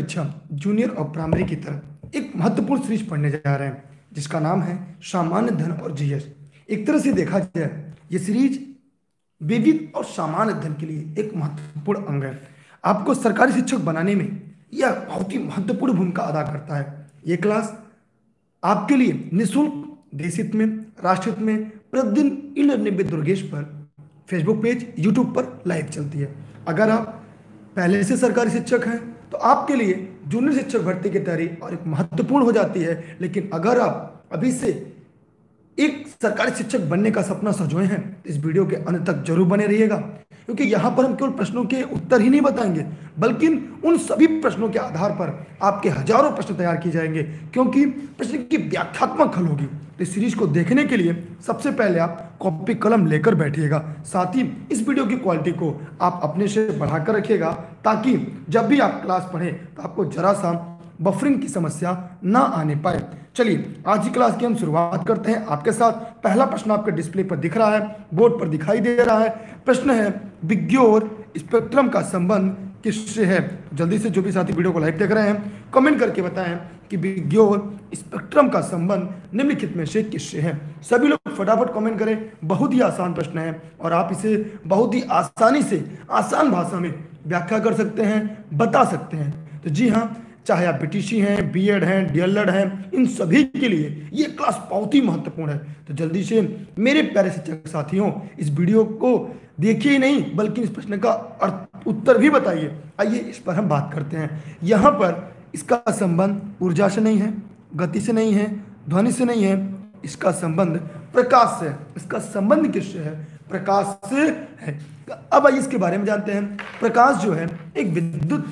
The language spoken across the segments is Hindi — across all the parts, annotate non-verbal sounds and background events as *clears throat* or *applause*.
शिक्षा अच्छा, जूनियर और प्राइमरी की तरफ एक महत्वपूर्ण सीरीज पढ़ने जा रहे हैं जिसका नाम है सामान्य धन और जीएस एक तरह से देखा जाए ये सीरीज विविध और सामान्य धन के लिए एक महत्वपूर्ण अंग है आपको सरकारी शिक्षक बनाने में यह बहुत ही महत्वपूर्ण भूमिका अदा करता है ये क्लास आपके लिए निःशुल्क देशित में राष्ट्रित में प्रतिदिन इन लर्निंग दुर्गेश पर फेसबुक पेज यूट्यूब पर लाइव चलती है अगर आप पहले से सरकारी शिक्षक हैं तो आपके लिए जूनियर शिक्षक भर्ती की तैयारी और एक महत्वपूर्ण हो जाती है लेकिन अगर आप अभी से एक सरकारी शिक्षक बनने का सपना सजोए हैं तो इस वीडियो के अंत तक जरूर बने रहिएगा क्योंकि यहाँ पर हम केवल प्रश्नों के उत्तर ही नहीं बताएंगे बल्कि उन सभी प्रश्नों के आधार पर आपके हजारों प्रश्न तैयार किए जाएंगे क्योंकि प्रश्न की व्याख्यात्मक हल होगी तो इस सीरीज को देखने के लिए सबसे पहले आप कॉपी कलम लेकर बैठिएगा साथ ही इस वीडियो की क्वालिटी को आप अपने से बढ़ाकर रखिएगा ताकि जब भी आप क्लास पढ़ें तो आपको जरा सा बफरिंग की समस्या ना आने पाए चलिए आज की क्लास की हम शुरुआत करते हैं आपके साथ पहला प्रश्न आपके डिस्प्ले पर दिख रहा है बोर्ड पर दिखाई दे रहा है प्रश्न है विज्ञोर स्पेक्ट्रम का संबंध किससे है जल्दी से जो भी साथी वीडियो को लाइव देख रहे हैं कमेंट करके बताएं कि विज्ञोर स्पेक्ट्रम का संबंध निम्नलिखित में से किससे है सभी लोग फटाफट कमेंट करें बहुत ही आसान प्रश्न है और आप इसे बहुत ही आसानी से आसान भाषा में व्याख्या कर सकते हैं बता सकते हैं तो जी हाँ चाहे आप बीटीसी हैं बीएड हैं डीएलएड हैं इन सभी के लिए ये क्लास बहुत ही महत्वपूर्ण है तो जल्दी से मेरे प्यारे शिक्षक साथियों इस वीडियो को देखिए नहीं बल्कि इस प्रश्न का अर्थ उत्तर भी बताइए आइए इस पर हम बात करते हैं यहाँ पर इसका संबंध ऊर्जा से नहीं है गति से नहीं है ध्वनि से नहीं है इसका संबंध प्रकाश से है इसका संबंध किससे है प्रकाश से है अब आइए इसके बारे में जानते हैं प्रकाश जो है एक विद्युत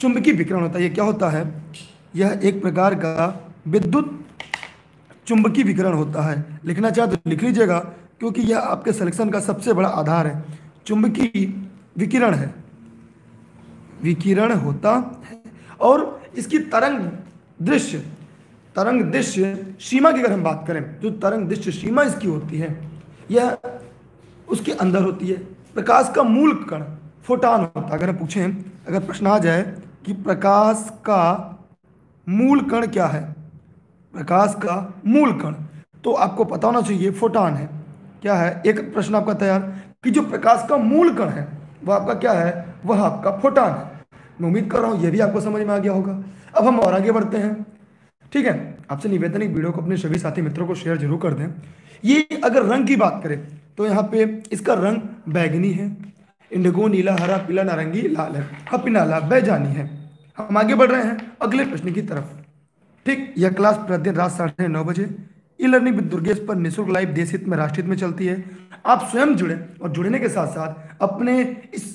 चुंबकीय विकिरण होता है ये क्या होता है यह एक प्रकार का विद्युत चुंबकीय विकिरण होता है लिखना चाहे तो लिख लीजिएगा क्योंकि यह आपके सिलेक्शन का सबसे बड़ा आधार है चुंबकीय विकिरण है विकिरण होता है और इसकी तरंग दृश्य तरंग दृश्य सीमा की अगर हम बात करें जो तरंग दृश्य सीमा इसकी होती है यह उसके अंदर होती है प्रकाश का मूल कण फोटान होता है अगर पूछें अगर प्रश्न आ जाए कि प्रकाश का मूल कण क्या है प्रकाश का मूल कण तो आपको पता होना चाहिए फोटान है क्या है एक प्रश्न आपका तैयार कि जो प्रकाश का मूल कण है वह आपका क्या है वह आपका फोटान है मैं उम्मीद कर रहा हूँ यह भी आपको समझ में आ गया होगा अब हम और आगे बढ़ते हैं ठीक है आपसे निवेदन एक वीडियो को अपने सभी साथी मित्रों को शेयर जरूर कर दें ये अगर रंग की बात करें तो यहाँ पे इसका रंग बैगनी है इंडिगो नीला हरा पीला नारंगी लाल है अपिनाला बेजानी है हम आगे बढ़ रहे हैं अगले प्रश्न की तरफ ठीक यह क्लास प्रतिदिन रात साढ़े नौ बजे ई लर्निंग विद दुर्गेश पर निःशुल्क लाइव देश हित में राष्ट्रहित में चलती है आप स्वयं जुड़े और जुड़ने के साथ साथ अपने इस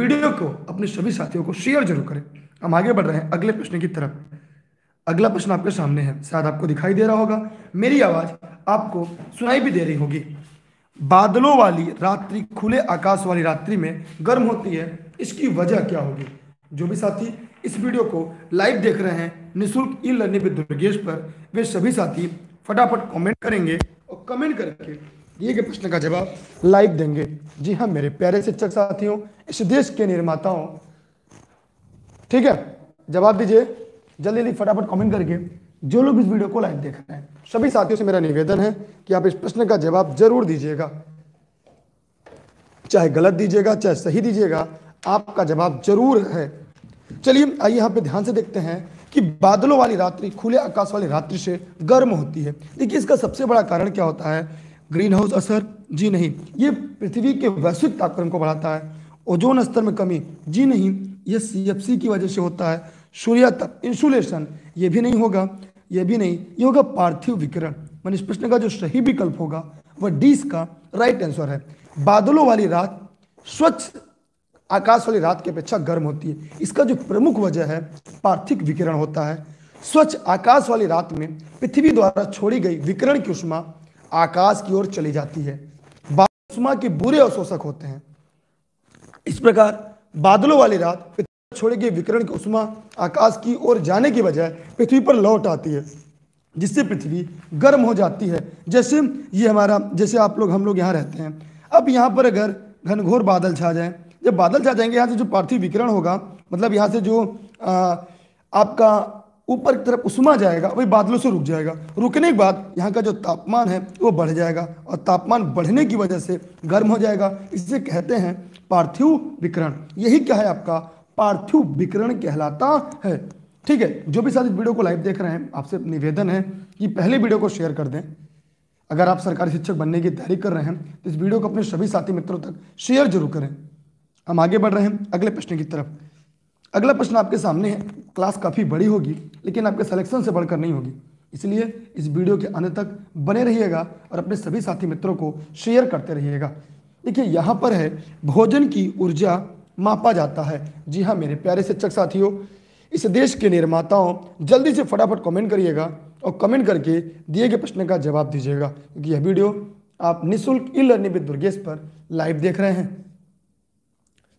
वीडियो को अपने सभी साथियों को शेयर जरूर करें हम आगे बढ़ रहे हैं अगले प्रश्न की तरफ अगला प्रश्न आपके सामने है शायद आपको दिखाई दे रहा होगा मेरी आवाज आपको सुनाई भी दे रही होगी बादलों वाली रात्रि खुले आकाश वाली रात्रि में गर्म होती है इसकी वजह क्या होगी जो भी साथी इस वीडियो को लाइव देख रहे हैं निशुल्क ई लर्निंग विद दुर्गेश पर वे सभी साथी फटाफट कमेंट करेंगे और कमेंट करके दिए गए प्रश्न का जवाब लाइव देंगे जी हाँ मेरे प्यारे शिक्षक साथियों इस देश के निर्माताओं ठीक है जवाब दीजिए जल्दी जल्दी फटाफट कमेंट करके जो लोग इस वीडियो को लाइव देख रहे हैं सभी साथियों से मेरा निवेदन है कि आप इस प्रश्न का जवाब जरूर दीजिएगा चाहे गलत दीजिएगा चाहे सही दीजिएगा आपका जवाब जरूर है चलिए आइए यहाँ पे ध्यान से देखते हैं कि बादलों वाली रात्रि खुले आकाश वाली रात्रि से गर्म होती है देखिए इसका सबसे बड़ा कारण क्या होता है ग्रीन हाउस असर जी नहीं ये पृथ्वी के वैश्विक तापक्रम को बढ़ाता है ओजोन स्तर में कमी जी नहीं ये सी की वजह से होता है सूर्या तक इंसुलेशन ये भी नहीं होगा यह भी नहीं ये होगा पार्थिव विकिरण मैंने इस प्रश्न का जो सही विकल्प होगा वह डी इसका राइट आंसर है बादलों वाली रात स्वच्छ आकाश वाली रात की अपेक्षा गर्म होती है इसका जो प्रमुख वजह है पार्थिव विकिरण होता है स्वच्छ आकाश वाली रात में पृथ्वी द्वारा छोड़ी गई विकिरण की उष्मा आकाश की ओर चली जाती है उष्मा के बुरे अवशोषक होते हैं इस प्रकार बादलों वाली रात छोड़े गए विकरण की उष्मा आकाश की ओर जाने की बजाय पृथ्वी पर लौट आती है जिससे पृथ्वी गर्म हो जाती है जैसे ये हमारा जैसे आप लोग हम लोग यहाँ रहते हैं अब यहाँ पर अगर घनघोर बादल छा जाए जब बादल छा जाएंगे यहाँ से जो पार्थिव विकरण होगा मतलब यहाँ से जो आ, आपका ऊपर की तरफ उषमा जाएगा वही बादलों से रुक जाएगा रुकने के बाद यहाँ का जो तापमान है वो बढ़ जाएगा और तापमान बढ़ने की वजह से गर्म हो जाएगा इसे कहते हैं पार्थिव विकरण यही क्या है आपका पार्थिव विकरण कहलाता है ठीक है जो भी साथ इस वीडियो को लाइव देख रहे हैं आपसे निवेदन है कि पहले वीडियो को शेयर कर दें अगर आप सरकारी शिक्षक बनने की तैयारी कर रहे हैं तो इस वीडियो को अपने सभी साथी मित्रों तक शेयर जरूर करें हम आगे बढ़ रहे हैं अगले प्रश्न की तरफ अगला प्रश्न आपके सामने है क्लास काफ़ी बड़ी होगी लेकिन आपके सिलेक्शन से बढ़कर नहीं होगी इसलिए इस वीडियो के अंत तक बने रहिएगा और अपने सभी साथी मित्रों को शेयर करते रहिएगा देखिए यहाँ पर है भोजन की ऊर्जा मापा जाता है जी हाँ मेरे प्यारे शिक्षक साथियों इस देश के निर्माताओं जल्दी से फटाफट कमेंट करिएगा और कमेंट करके दिए गए प्रश्न का जवाब दीजिएगा क्योंकि यह वीडियो आप निःशुल्क ई लर्निंग विद दुर्गेश पर लाइव देख रहे हैं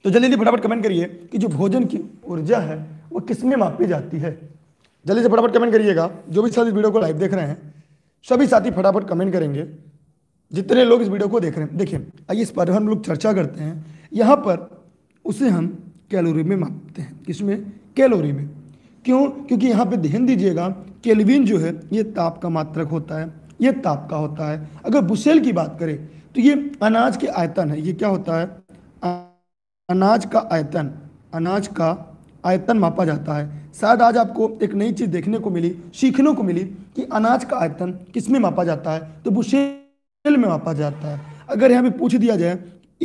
तो जल्दी जल्दी फटाफट कमेंट करिए कि जो भोजन की ऊर्जा है वो किसमें मापी जाती है जल्दी से फटाफट कमेंट करिएगा जो भी साथी वीडियो को लाइव देख रहे हैं सभी साथी फटाफट कमेंट करेंगे जितने लोग इस वीडियो को देख रहे हैं देखिए आइए इस पर हम लोग चर्चा करते हैं यहाँ पर उसे हम कैलोरी में मापते हैं किसमें कैलोरी में क्यों क्योंकि यहाँ पे ध्यान दीजिएगा केल्विन जो है ये ताप का मात्रक होता है ये ताप का होता है अगर बुसेल की बात करें तो ये अनाज के आयतन है ये क्या होता है अनाज का आयतन अनाज का आयतन मापा जाता है शायद आज आपको एक नई चीज़ देखने को मिली सीखने को मिली कि अनाज का आयतन किस में मापा जाता है तो बुसेल में मापा जाता है अगर यहाँ पे पूछ दिया जाए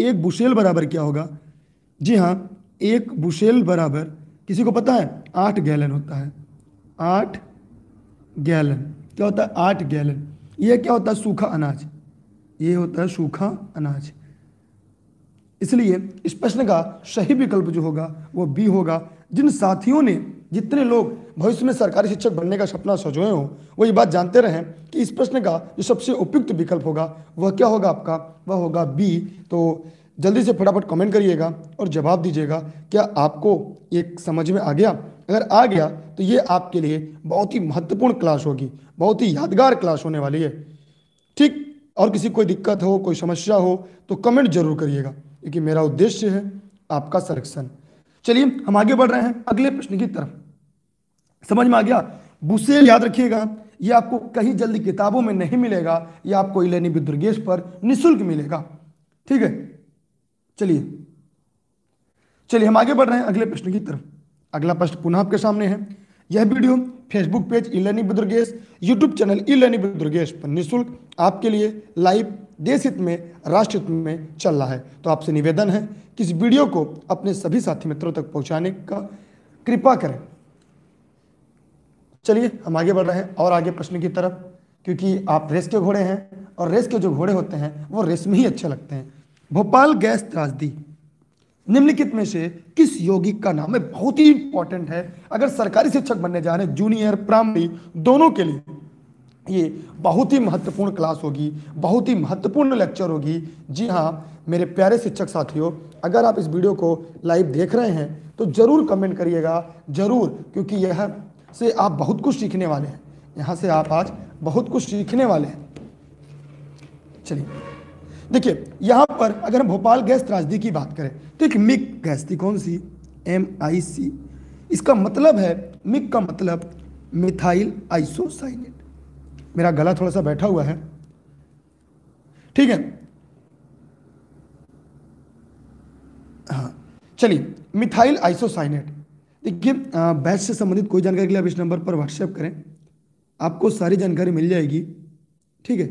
एक बुसेल बराबर क्या होगा जी हाँ एक बुशेल बराबर किसी को पता है आठ गैलन होता है आठ गैलन क्या होता है आठ गैलन ये क्या होता है सूखा अनाज ये होता है सूखा अनाज इसलिए इस प्रश्न का सही विकल्प जो होगा वो बी होगा जिन साथियों ने जितने लोग भविष्य में सरकारी शिक्षक बनने का सपना सजोए हों वो ये बात जानते रहें कि इस प्रश्न का जो सबसे उपयुक्त विकल्प होगा वह क्या होगा आपका वह होगा बी तो जल्दी से फटाफट कमेंट करिएगा और जवाब दीजिएगा क्या आपको ये समझ में आ गया अगर आ गया तो ये आपके लिए बहुत ही महत्वपूर्ण क्लास होगी बहुत ही यादगार क्लास होने वाली है ठीक और किसी कोई दिक्कत हो कोई समस्या हो तो कमेंट जरूर करिएगा क्योंकि मेरा उद्देश्य है आपका संरक्षण चलिए हम आगे बढ़ रहे हैं अगले प्रश्न की तरफ समझ में आ गया बुसेल याद रखिएगा ये आपको कहीं जल्दी किताबों में नहीं मिलेगा ये आपको इलेनी दुर्गेश पर निःशुल्क मिलेगा ठीक है चलिए चलिए हम आगे बढ़ रहे हैं अगले प्रश्न की तरफ अगला प्रश्न पुनः आपके सामने है यह video Facebook page e learning Durgesh YouTube channel e learning Durgesh पर निःशुल्क आपके लिए लाइव देश हित में राष्ट्र हित में चल रहा है तो आपसे निवेदन है कि इस वीडियो को अपने सभी साथी मित्रों तक पहुंचाने का कृपा करें चलिए हम आगे बढ़ रहे हैं और आगे प्रश्न की तरफ क्योंकि आप रेस के घोड़े हैं और रेस के जो घोड़े होते हैं वो रेस में ही अच्छे लगते हैं भोपाल गैस त्रासदी निम्नलिखित में से किस योगिक का नाम है बहुत ही इंपॉर्टेंट है अगर सरकारी शिक्षक बनने जा रहे हैं जूनियर प्राइमरी दोनों के लिए ये बहुत ही महत्वपूर्ण क्लास होगी बहुत ही महत्वपूर्ण लेक्चर होगी जी हाँ मेरे प्यारे शिक्षक साथियों अगर आप इस वीडियो को लाइव देख रहे हैं तो ज़रूर कमेंट करिएगा ज़रूर क्योंकि यह से आप बहुत कुछ सीखने वाले हैं यहाँ से आप आज बहुत कुछ सीखने वाले हैं चलिए देखिए यहाँ पर अगर हम भोपाल गैस त्रासदी की बात करें तो एक मिक गैस थी कौन सी एम आई सी इसका मतलब है मिक का मतलब मिथाइल आइसोसाइनेट मेरा गला थोड़ा सा बैठा हुआ है ठीक है हाँ चलिए मिथाइल आइसोसाइनेट देखिए बैच से संबंधित कोई जानकारी के लिए आप इस नंबर पर व्हाट्सएप करें आपको सारी जानकारी मिल जाएगी ठीक है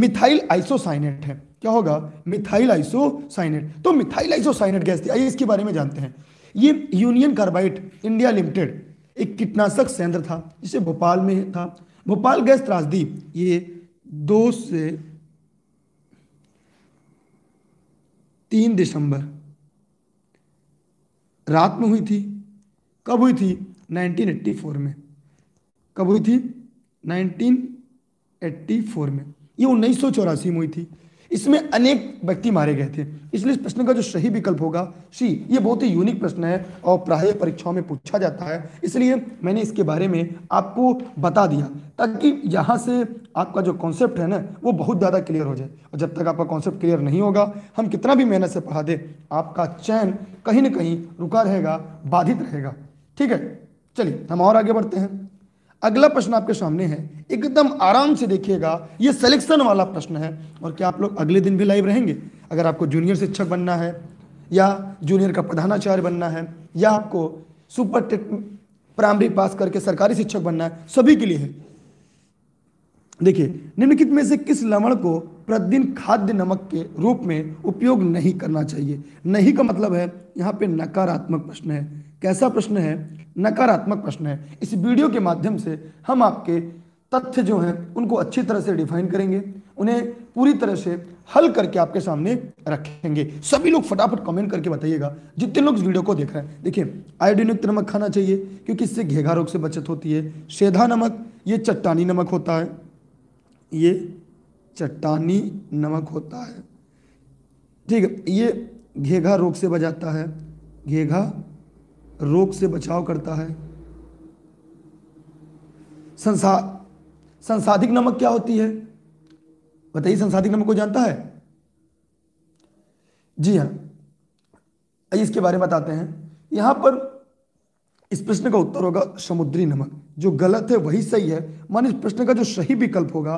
मिथाइल आइसोसाइनेट है क्या होगा मिथाइल आइसोसाइनेट तो मिथाइल आइसोसाइनेट गैस थी आइए इसके बारे में जानते हैं ये यूनियन कार्बाइड इंडिया लिमिटेड एक कीटनाशक संयंत्र था जिसे भोपाल में था भोपाल गैस त्रासदी ये दो से तीन दिसंबर रात में हुई थी कब हुई थी 1984 में कब हुई थी 1984 में ये उन्नीस में हुई थी इसमें अनेक व्यक्ति मारे गए थे इसलिए इस प्रश्न का जो सही विकल्प होगा सी ये बहुत ही यूनिक प्रश्न है और प्राय परीक्षाओं में पूछा जाता है इसलिए मैंने इसके बारे में आपको बता दिया ताकि यहाँ से आपका जो कॉन्सेप्ट है ना वो बहुत ज़्यादा क्लियर हो जाए और जब तक आपका कॉन्सेप्ट क्लियर नहीं होगा हम कितना भी मेहनत से पढ़ा दें आपका चयन कहीं ना कहीं रुका रहेगा बाधित रहेगा ठीक है चलिए हम और आगे बढ़ते हैं अगला प्रश्न आपके सामने है एकदम आराम से देखिएगा ये सिलेक्शन वाला प्रश्न है और क्या आप लोग अगले दिन भी लाइव रहेंगे अगर आपको जूनियर शिक्षक बनना है या जूनियर का प्रधानाचार्य बनना है या आपको सुपर टेट प्राइमरी पास करके सरकारी शिक्षक बनना है सभी के लिए है देखिए निम्नलिखित में से किस लवण को प्रतिदिन खाद्य नमक के रूप में उपयोग नहीं करना चाहिए नहीं का मतलब है यहाँ पे नकारात्मक प्रश्न है कैसा प्रश्न है नकारात्मक प्रश्न है इस वीडियो के माध्यम से हम आपके तथ्य जो हैं उनको अच्छी तरह से डिफाइन करेंगे उन्हें पूरी तरह से हल करके आपके सामने रखेंगे सभी लोग फटाफट कमेंट करके बताइएगा जितने लोग वीडियो को देख रहे हैं देखिए आयोडीन युक्त नमक खाना चाहिए क्योंकि इससे घेघा रोग से बचत होती है शेधा नमक ये चट्टानी नमक होता है ये चट्टानी नमक होता है ठीक है ये घेघा रोग से बचाता है घेघा रोग से बचाव करता है संसा संसाधिक नमक क्या होती है बताइए संसाधिक नमक को जानता है जी हाँ आइए इसके बारे में बताते हैं यहां पर इस प्रश्न का उत्तर होगा समुद्री नमक जो गलत है वही सही है मान इस प्रश्न का जो सही विकल्प होगा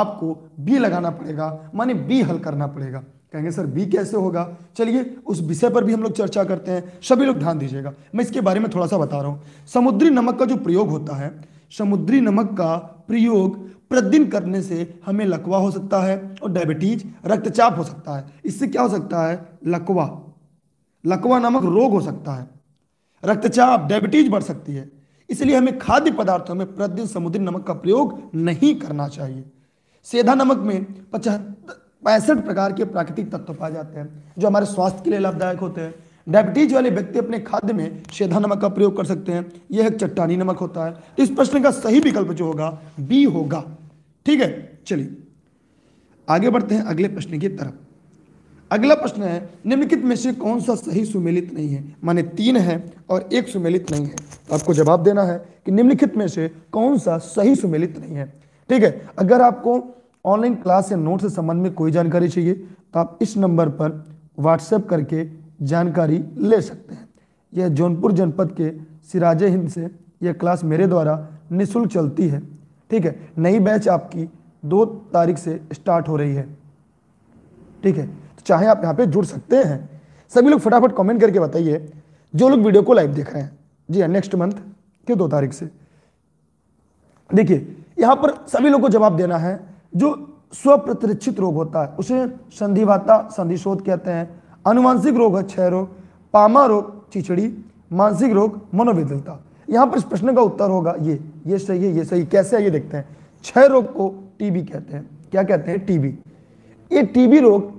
आपको बी लगाना पड़ेगा माने बी हल करना पड़ेगा कहेंगे सर बी कैसे होगा चलिए उस विषय पर भी हम लोग चर्चा करते हैं सभी लोग ध्यान दीजिएगा मैं इसके बारे में थोड़ा सा बता रहा हूँ समुद्री नमक का जो प्रयोग होता है समुद्री नमक का प्रयोग प्रतिदिन करने से हमें लकवा हो सकता है और डायबिटीज रक्तचाप हो सकता है इससे क्या हो सकता है लकवा लकवा नामक रोग हो सकता है रक्तचाप डायबिटीज बढ़ सकती है इसलिए हमें खाद्य पदार्थों में प्रतिदिन समुद्री नमक का प्रयोग नहीं करना चाहिए सेधा नमक में पचहत्तर पैंसठ प्रकार के प्राकृतिक तत्व पाए जाते हैं जो हमारे स्वास्थ्य के लिए लाभदायक होते हैं डायबिटीज वाले व्यक्ति अपने खाद्य में शेधा नमक का प्रयोग कर सकते हैं यह एक चट्टानी नमक होता है तो इस प्रश्न का सही विकल्प जो होगा बी होगा ठीक है चलिए आगे बढ़ते हैं अगले प्रश्न की तरफ अगला प्रश्न है निम्नलिखित में से कौन सा सही सुमेलित नहीं है माने तीन है और एक सुमेलित नहीं है तो आपको जवाब देना है कि निम्नलिखित में से कौन सा सही सुमेलित नहीं है ठीक है अगर आपको ऑनलाइन क्लास या नोट से संबंध में कोई जानकारी चाहिए तो आप इस नंबर पर व्हाट्सएप करके जानकारी ले सकते हैं यह जौनपुर जनपद के सिराजे हिंद से यह क्लास मेरे द्वारा निःशुल्क चलती है ठीक है नई बैच आपकी दो तारीख से स्टार्ट हो रही है ठीक है तो चाहे आप यहाँ पे जुड़ सकते हैं सभी लोग फटाफट कमेंट करके बताइए जो लोग वीडियो को लाइव देख रहे हैं जी हाँ नेक्स्ट मंथ के दो तारीख से देखिए यहाँ पर सभी लोग को जवाब देना है जो स्वप्रतिरक्षित रोग होता है उसे संधिवाता संधिशोध कहते हैं अनुवांशिक रोग है क्षय रोग पामा रोग चिचड़ी मानसिक रोग मनोविदलता यहाँ पर इस प्रश्न का उत्तर होगा ये ये सही है ये सही कैसे है ये देखते हैं क्षय रोग को टीबी कहते हैं क्या कहते हैं टीबी ये टीबी रोग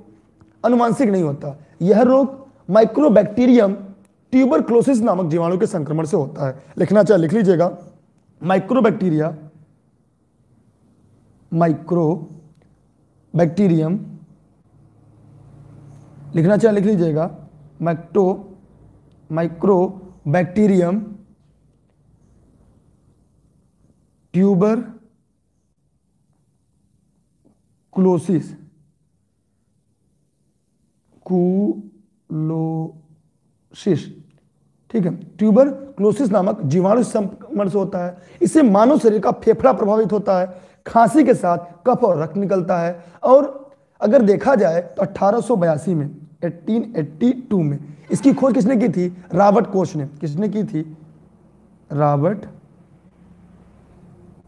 अनुवांशिक नहीं होता यह रोग माइक्रोबैक्टीरियम ट्यूबरक्लोसिस नामक जीवाणु के संक्रमण से होता है लिखना चाहे लिख लीजिएगा माइक्रोबैक्टीरिया माइक्रो बैक्टीरियम लिखना चाहे लिख लीजिएगा मैक्टो माइक्रो बैक्टीरियम ट्यूबर क्लोसिस कुलोसिस ठीक है ट्यूबर क्लोसिस नामक जीवाणु संक्रमण से होता है इससे मानव शरीर का फेफड़ा प्रभावित होता है खांसी के साथ कफ और रक्त निकलता है और अगर देखा जाए तो अट्ठारह में 1882 में इसकी खोज किसने की थी रॉबर्ट कोच ने किसने की थी रॉबर्ट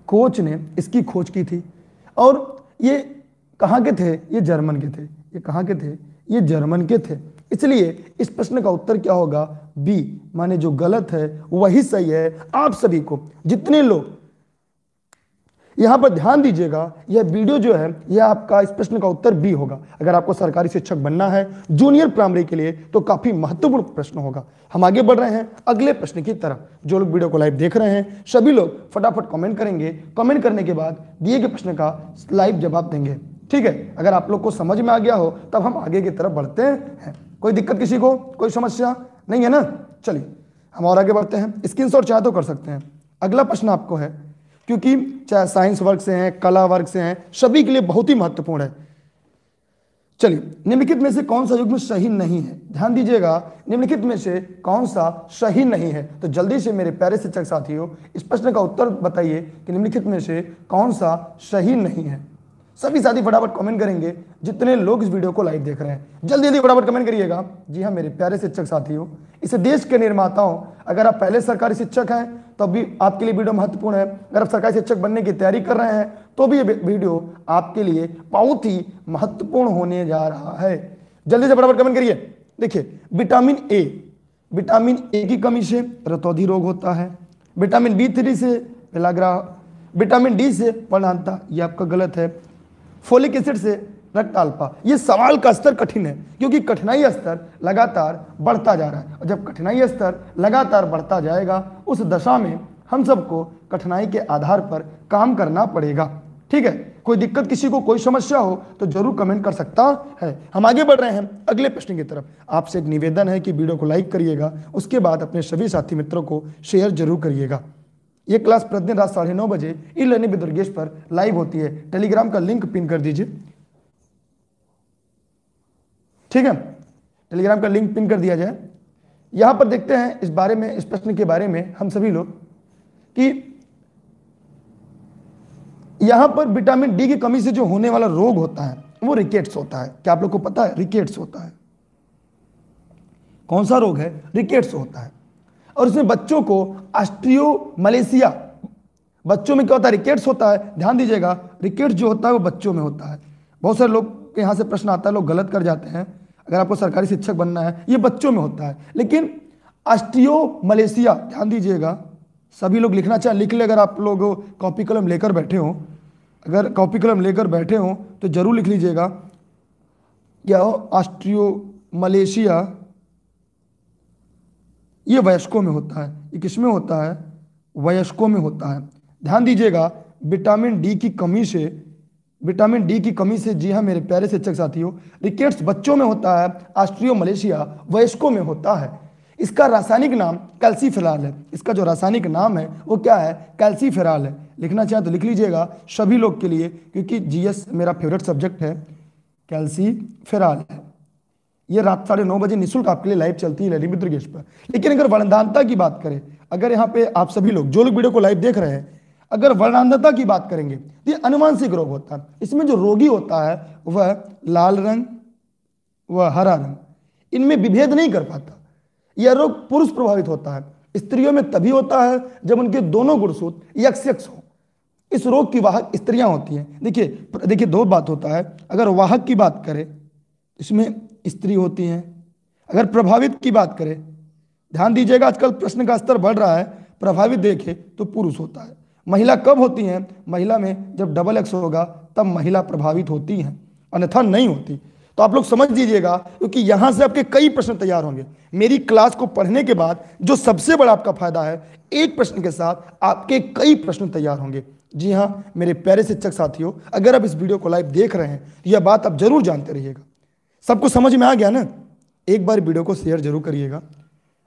कोच ने इसकी खोज की थी और ये कहाँ के थे ये जर्मन के थे ये कहाँ के थे ये जर्मन के थे इसलिए इस प्रश्न का उत्तर क्या होगा बी माने जो गलत है वही सही है आप सभी को जितने लोग यहां पर ध्यान दीजिएगा यह वीडियो जो है यह आपका इस प्रश्न का उत्तर बी होगा अगर आपको सरकारी शिक्षक बनना है जूनियर प्राइमरी के लिए तो काफी महत्वपूर्ण प्रश्न होगा हम आगे बढ़ रहे हैं अगले प्रश्न की तरफ जो लोग वीडियो को लाइव देख रहे हैं सभी लोग फटाफट कमेंट करेंगे कमेंट करने के बाद दिए गए प्रश्न का लाइव जवाब देंगे ठीक है अगर आप लोग को समझ में आ गया हो तब हम आगे की तरफ बढ़ते हैं कोई दिक्कत किसी को कोई समस्या नहीं है ना चलिए हम और आगे बढ़ते हैं स्क्रीन चाहे तो कर सकते हैं अगला प्रश्न आपको है क्योंकि चाहे साइंस वर्ग से हैं कला वर्ग से हैं सभी के लिए बहुत ही महत्वपूर्ण है चलिए निम्नलिखित में से कौन सा युग्म सही नहीं है ध्यान दीजिएगा निम्नलिखित में से कौन सा सही नहीं है तो जल्दी से मेरे प्यारे शिक्षक साथियों इस प्रश्न का उत्तर बताइए कि निम्नलिखित में से कौन सा सही नहीं है सभी साथी फटाफट कमेंट करेंगे जितने लोग इस वीडियो को लाइव देख रहे हैं जल्दी जल्दी फटाफट कमेंट करिएगा जी हाँ मेरे प्यारे शिक्षक साथियों इसे देश के निर्माताओं अगर आप पहले सरकारी शिक्षक हैं तब भी आपके लिए वीडियो महत्वपूर्ण है अगर आप सरकारी शिक्षक बनने की तैयारी कर रहे हैं तो भी ये वीडियो आपके लिए बहुत ही महत्वपूर्ण होने जा रहा है जल्दी से बराबर कमेंट करिए देखिए विटामिन ए विटामिन ए की कमी से रतौधि रोग होता है विटामिन बी थ्री से पेलाग्रा विटामिन डी से प्रधानता ये आपका गलत है फोलिक एसिड से रक्त अल्पा ये सवाल का स्तर कठिन है क्योंकि कठिनाई स्तर लगातार बढ़ता जा रहा है और जब कठिनाई स्तर लगातार बढ़ता जाएगा उस दशा में हम सबको कठिनाई के आधार पर काम करना पड़ेगा ठीक है कोई दिक्कत किसी को कोई समस्या हो तो जरूर कमेंट कर सकता है हम आगे बढ़ रहे हैं अगले प्रश्न की तरफ आपसे एक निवेदन है कि वीडियो को लाइक करिएगा उसके बाद अपने सभी साथी मित्रों को शेयर जरूर करिएगा ये क्लास प्रतिदिन रात साढ़े नौ बजे ई लर्निंग विद दुर्गेश पर लाइव होती है टेलीग्राम का लिंक पिन कर दीजिए ठीक है टेलीग्राम का लिंक पिन कर दिया जाए यहां पर देखते हैं इस बारे में इस प्रश्न के बारे में हम सभी लोग कि यहां पर विटामिन डी की कमी से जो होने वाला रोग होता है वो रिकेट्स होता है क्या आप लोग को पता है रिकेट्स होता है कौन सा रोग है रिकेट्स होता है और इसमें बच्चों को ऑस्ट्रियो मलेशिया बच्चों में क्या होता है रिकेट्स होता है ध्यान दीजिएगा रिकेट्स जो होता है वो बच्चों में होता है बहुत सारे लोग यहां से प्रश्न आता है लोग गलत कर जाते हैं अगर आपको सरकारी शिक्षक बनना है ये बच्चों में होता है लेकिन ऑस्ट्रियो मलेशिया ध्यान दीजिएगा सभी लोग लिखना चाहें लिख ले अगर आप लोग कॉपी कलम लेकर बैठे हों अगर कॉपी कलम लेकर बैठे हों तो ज़रूर लिख लीजिएगा क्या हो ऑस्ट्रियो मलेशिया ये वयस्कों में होता है ये किस में होता है वयस्कों में होता है ध्यान दीजिएगा विटामिन डी की कमी से विटामिन डी की कमी से जी हाँ मेरे प्यारे शिक्षक साथियों रिकेट्स बच्चों में होता है ऑस्ट्रियो मलेशिया वयस्कों में होता है इसका रासायनिक नाम कैल्सीफेराल है इसका जो रासायनिक नाम है वो क्या है कैल्सीफेराल है लिखना चाहें तो लिख लीजिएगा सभी लोग के लिए क्योंकि जीएस मेरा फेवरेट सब्जेक्ट है कैल्सीफेराल है ये रात साढ़े नौ बजे निःशुल्क आपके लिए लाइव चलती है मित्र गेस्ट पर लेकिन अगर वर्णदानता की बात करें अगर यहाँ पे आप सभी लोग जो लोग वीडियो को लाइव देख रहे हैं अगर वर्णांधता की बात करेंगे तो ये अनुवांशिक रोग होता है इसमें जो रोगी होता है वह लाल रंग व हरा रंग इनमें विभेद नहीं कर पाता यह रोग पुरुष प्रभावित होता है स्त्रियों में तभी होता है जब उनके दोनों गुणसूत यक्ष हो इस रोग की वाहक स्त्रियां होती हैं देखिए देखिए दो बात होता है अगर वाहक की बात करें इसमें स्त्री होती हैं अगर प्रभावित की बात करें ध्यान दीजिएगा आजकल प्रश्न का स्तर बढ़ रहा है प्रभावित देखे तो पुरुष होता है महिला कब होती हैं महिला में जब डबल एक्स होगा तब महिला प्रभावित होती हैं अन्यथा नहीं होती तो आप लोग समझ लीजिएगा क्योंकि यहाँ से आपके कई प्रश्न तैयार होंगे मेरी क्लास को पढ़ने के बाद जो सबसे बड़ा आपका फायदा है एक प्रश्न के साथ आपके कई प्रश्न तैयार होंगे जी हाँ मेरे प्यारे शिक्षक साथियों अगर आप इस वीडियो को लाइव देख रहे हैं तो यह बात आप जरूर जानते रहिएगा सबको समझ में आ गया ना एक बार वीडियो को शेयर जरूर करिएगा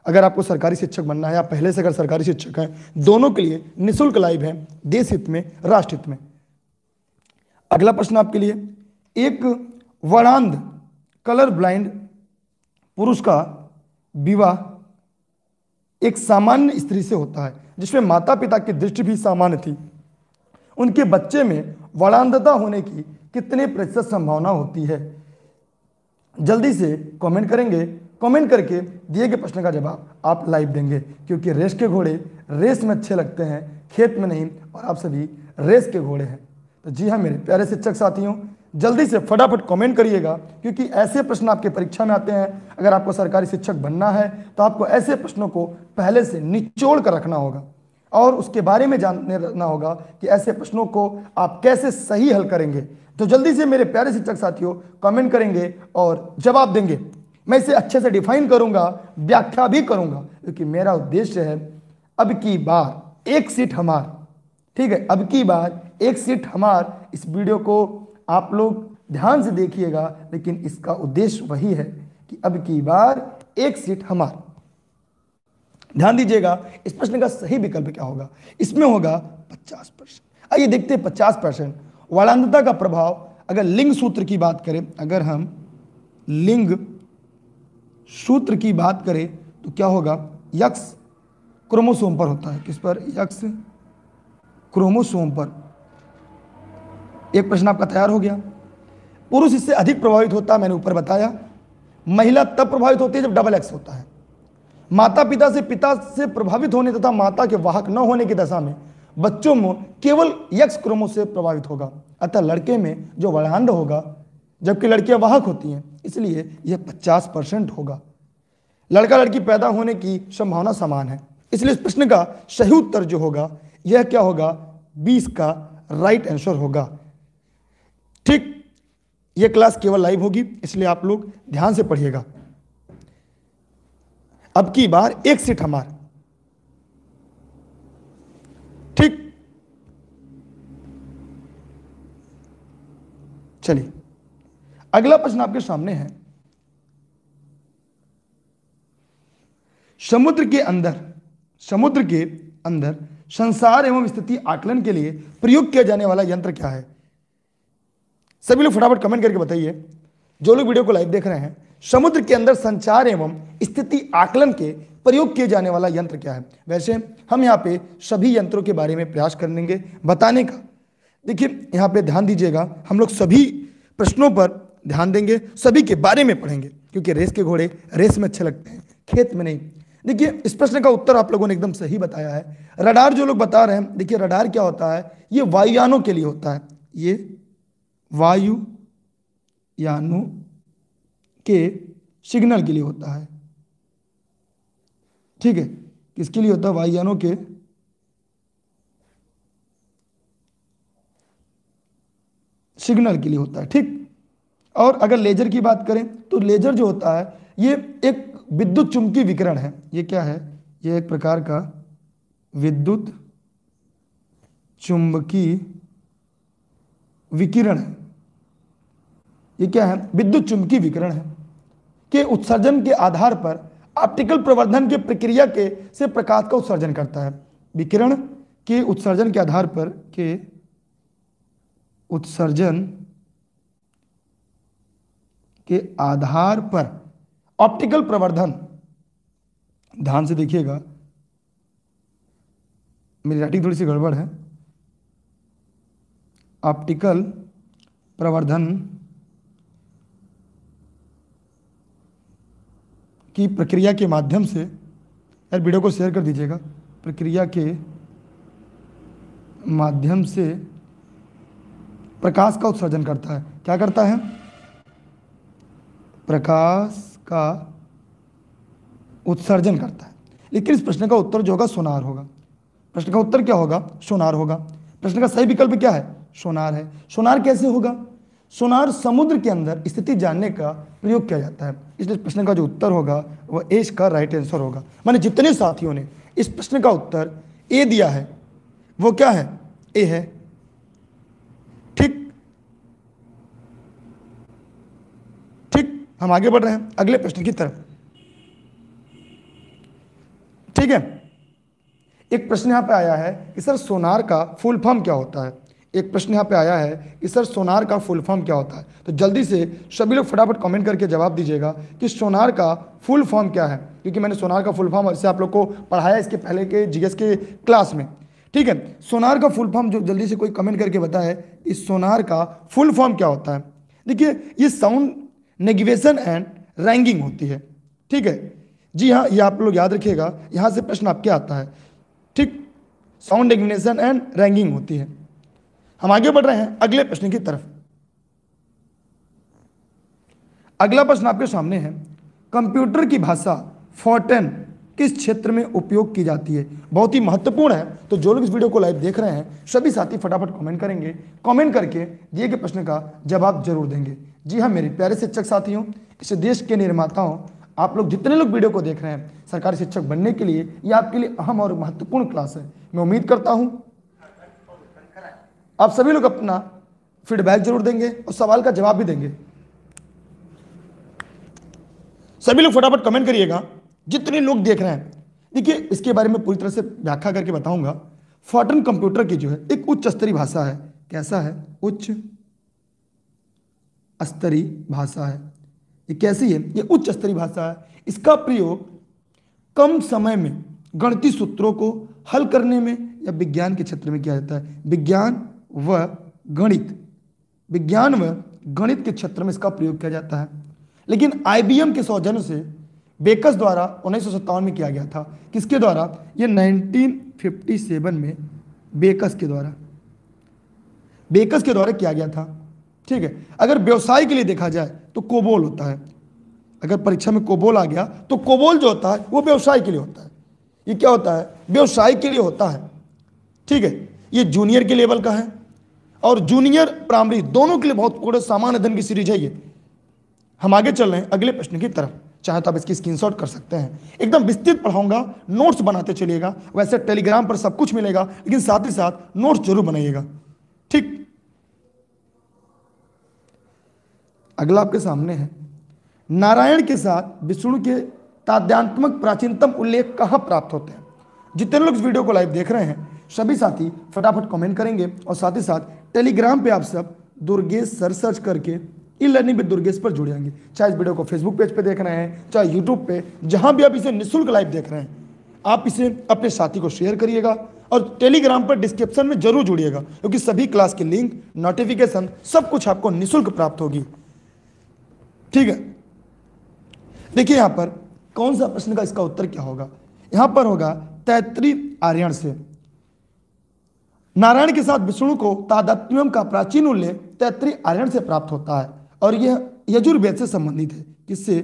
अगर आपको सरकारी शिक्षक बनना है या पहले से अगर सरकारी शिक्षक हैं दोनों के लिए निःशुल्क लाइव है देश हित में राष्ट्र हित में अगला प्रश्न आपके लिए एक वरांध कलर ब्लाइंड पुरुष का विवाह एक सामान्य स्त्री से होता है जिसमें माता पिता की दृष्टि भी सामान्य थी उनके बच्चे में वरांधता होने की कितने प्रतिशत संभावना होती है जल्दी से कमेंट करेंगे कमेंट करके दिए गए प्रश्न का जवाब आप लाइव देंगे क्योंकि रेस के घोड़े रेस में अच्छे लगते हैं खेत में नहीं और आप सभी रेस के घोड़े हैं तो जी हाँ मेरे प्यारे शिक्षक साथियों जल्दी से फटाफट कमेंट करिएगा क्योंकि ऐसे प्रश्न आपके परीक्षा में आते हैं अगर आपको सरकारी शिक्षक बनना है तो आपको ऐसे प्रश्नों को पहले से निचोड़ कर रखना होगा और उसके बारे में जानने रखना होगा कि ऐसे प्रश्नों को आप कैसे सही हल करेंगे तो जल्दी से मेरे प्यारे शिक्षक साथियों कमेंट करेंगे और जवाब देंगे मैं इसे अच्छे से डिफाइन करूंगा व्याख्या भी करूंगा क्योंकि मेरा उद्देश्य है अब की बार एक सीट हमार ठीक है अब की बार एक सीट हमार इस वीडियो को आप लोग ध्यान से देखिएगा लेकिन इसका उद्देश्य वही है कि अब की बार एक सीट हमार ध्यान दीजिएगा इस प्रश्न का सही विकल्प क्या होगा इसमें होगा पचास परसेंट आइए देखते हैं पचास परसेंट वाणांधता का प्रभाव अगर लिंग सूत्र की बात करें अगर हम लिंग सूत्र की बात करें तो क्या होगा यक्स क्रोमोसोम पर होता है किस पर यक्स क्रोमोसोम पर एक प्रश्न आपका तैयार हो गया पुरुष इससे अधिक प्रभावित होता है मैंने ऊपर बताया महिला तब प्रभावित होती है जब डबल एक्स होता है माता पिता से पिता से प्रभावित होने तथा माता के वाहक न होने की दशा में बच्चों में केवल यक्स क्रोमो से प्रभावित होगा अतः लड़के में जो वर्णांड होगा जबकि लड़कियां वाहक होती हैं इसलिए यह 50 परसेंट होगा लड़का लड़की पैदा होने की संभावना समान है इसलिए इस प्रश्न का सही उत्तर जो होगा यह क्या होगा 20 का राइट आंसर होगा ठीक यह क्लास केवल लाइव होगी इसलिए आप लोग ध्यान से पढ़िएगा अब की बार एक सीट हमार ठीक चलिए अगला प्रश्न आपके सामने है समुद्र के अंदर समुद्र के अंदर संसार एवं स्थिति आकलन के लिए प्रयोग किया जाने वाला यंत्र क्या है सभी लोग फटाफट कमेंट करके बताइए जो लोग वीडियो को लाइव देख रहे हैं समुद्र के अंदर संचार एवं स्थिति आकलन के प्रयोग किए जाने वाला यंत्र क्या है वैसे हम यहाँ पे सभी यंत्रों के बारे में प्रयास लेंगे बताने का देखिए यहाँ पे ध्यान दीजिएगा हम लोग सभी प्रश्नों पर ध्यान देंगे सभी के बारे में पढ़ेंगे क्योंकि रेस के घोड़े रेस में अच्छे लगते हैं खेत में नहीं देखिए इस प्रश्न का उत्तर आप लोगों ने एकदम सही बताया है रडार जो लोग बता रहे हैं देखिए रडार क्या होता है ये वायुयानों के लिए होता है ये वायुयानों के सिग्नल के लिए होता है ठीक है किसके लिए होता है वायुयानों के सिग्नल के लिए होता है ठीक और अगर लेजर की बात करें तो लेजर जो होता है ये एक विद्युत चुंबकीय विकिरण है ये क्या है ये एक प्रकार का विद्युत चुंबकीय विकिरण है ये क्या है विद्युत चुंबकीय विकिरण है के उत्सर्जन के आधार पर ऑप्टिकल प्रवर्धन के प्रक्रिया के से प्रकाश का उत्सर्जन करता है विकिरण के उत्सर्जन के आधार पर के उत्सर्जन के आधार पर ऑप्टिकल प्रवर्धन ध्यान से देखिएगा मेरी राइटिंग थोड़ी सी गड़बड़ है ऑप्टिकल प्रवर्धन की प्रक्रिया के माध्यम से यार वीडियो को शेयर कर दीजिएगा प्रक्रिया के माध्यम से प्रकाश का उत्सर्जन करता है क्या करता है प्रकाश का उत्सर्जन करता है लेकिन इस प्रश्न का उत्तर जो होगा सोनार होगा प्रश्न का उत्तर क्या होगा सोनार होगा प्रश्न का सही विकल्प क्या है सोनार है सोनार कैसे होगा सोनार समुद्र के अंदर स्थिति जानने का प्रयोग किया जाता है इसलिए प्रश्न का जो उत्तर होगा वह ए का राइट आंसर होगा माने जितने साथियों ने इस प्रश्न का उत्तर ए दिया है वो क्या है ए है हम आगे बढ़ रहे हैं अगले प्रश्न की तरफ ठीक है एक प्रश्न यहाँ पे आया है कि सर सोनार का फुल फॉर्म क्या होता है एक प्रश्न यहां पे आया है कि सर सोनार का फुल फॉर्म क्या होता है तो जल्दी से सभी लोग फटाफट कमेंट करके जवाब दीजिएगा कि सोनार का फुल फॉर्म क्या है क्योंकि मैंने सोनार का फुल फॉर्म ऐसे आप लोग को पढ़ाया इसके पहले के जीएस के क्लास में ठीक है सोनार का फुल फॉर्म जो जल्दी से कोई कमेंट करके बताए इस सोनार का फुल फॉर्म क्या होता है देखिए ये साउंड नेगिवेशन एंड रैंकिंग होती है ठीक है जी हाँ ये आप लोग याद रखिएगा यहाँ से प्रश्न आपके आता है ठीक साउंड एग्नेशन एंड रैंकिंग होती है हम आगे बढ़ रहे हैं अगले प्रश्न की तरफ अगला प्रश्न आपके सामने है कंप्यूटर की भाषा फोर्टेन किस क्षेत्र में उपयोग की जाती है बहुत ही महत्वपूर्ण है तो जो लोग इस वीडियो को लाइव देख रहे हैं सभी साथी फटाफट कमेंट करेंगे कमेंट करके दिए गए प्रश्न का जवाब जरूर देंगे जी हाँ मेरे प्यारे शिक्षक साथियों इस देश के निर्माताओं आप लोग जितने लोग वीडियो को देख रहे हैं सरकारी शिक्षक बनने के लिए ये आपके लिए अहम और महत्वपूर्ण क्लास है मैं उम्मीद करता हूँ आप सभी लोग अपना फीडबैक जरूर देंगे और सवाल का जवाब भी देंगे सभी लोग फटाफट कमेंट करिएगा जितने लोग देख रहे हैं देखिए इसके बारे में पूरी तरह से व्याख्या करके बताऊंगा फॉटन कंप्यूटर की जो है एक उच्च स्तरीय भाषा है कैसा है उच्च स्तरीय भाषा है ये कैसी है ये उच्च स्तरीय भाषा है इसका प्रयोग कम समय में गणितीय सूत्रों को हल करने में या विज्ञान के क्षेत्र में किया जाता है विज्ञान व गणित विज्ञान व गणित के क्षेत्र में इसका प्रयोग किया जाता है लेकिन आईबीएम के सौजन्य से बेकस द्वारा उन्नीस में किया गया था किसके द्वारा ये 1957 में बेकस के द्वारा बेकस के द्वारा किया गया था ठीक है अगर व्यवसाय के लिए देखा जाए तो कोबोल होता है अगर परीक्षा में कोबोल आ गया तो कोबोल जो होता है वो व्यवसाय के लिए होता है ये क्या होता है व्यवसाय के लिए होता है ठीक है ये जूनियर के लेवल का है और जूनियर प्राइमरी दोनों के लिए बहुत कोड़े सामान्य धन की सीरीज है ये हम आगे चल रहे हैं अगले प्रश्न की तरफ चाहे तो आप इसकी स्क्रीनशॉट कर सकते हैं एकदम विस्तृत पढ़ाऊंगा नोट्स बनाते चलिएगा वैसे टेलीग्राम पर सब कुछ मिलेगा लेकिन साथ ही साथ नोट्स जरूर बनाइएगा ठीक अगला आपके सामने है नारायण के साथ विष्णु के ताद्यात्मक प्राचीनतम उल्लेख कहाँ प्राप्त होते हैं जितने लोग इस वीडियो को लाइव देख रहे हैं सभी साथी फटाफट कमेंट करेंगे और साथ ही साथ टेलीग्राम पे आप सब दुर्गेश सर सर्च करके ई लर्निंग विद दुर्गेश पर जुड़ जाएंगे चाहे इस वीडियो को फेसबुक पेज पे देख रहे हैं चाहे यूट्यूब पे जहां भी आप इसे निःशुल्क लाइव देख रहे हैं आप इसे अपने साथी को शेयर करिएगा और टेलीग्राम पर डिस्क्रिप्शन में जरूर जुड़िएगा क्योंकि सभी क्लास के लिंक नोटिफिकेशन सब कुछ आपको निःशुल्क प्राप्त होगी ठीक है देखिए यहां पर कौन सा प्रश्न का इसका उत्तर क्या होगा यहां पर होगा तैतरी आर्यण से नारायण के साथ विष्णु को तादात्म्यम का प्राचीन उल्लेख तैतरी आर्यण से प्राप्त होता है और यह यजुर्वेद से संबंधित है किससे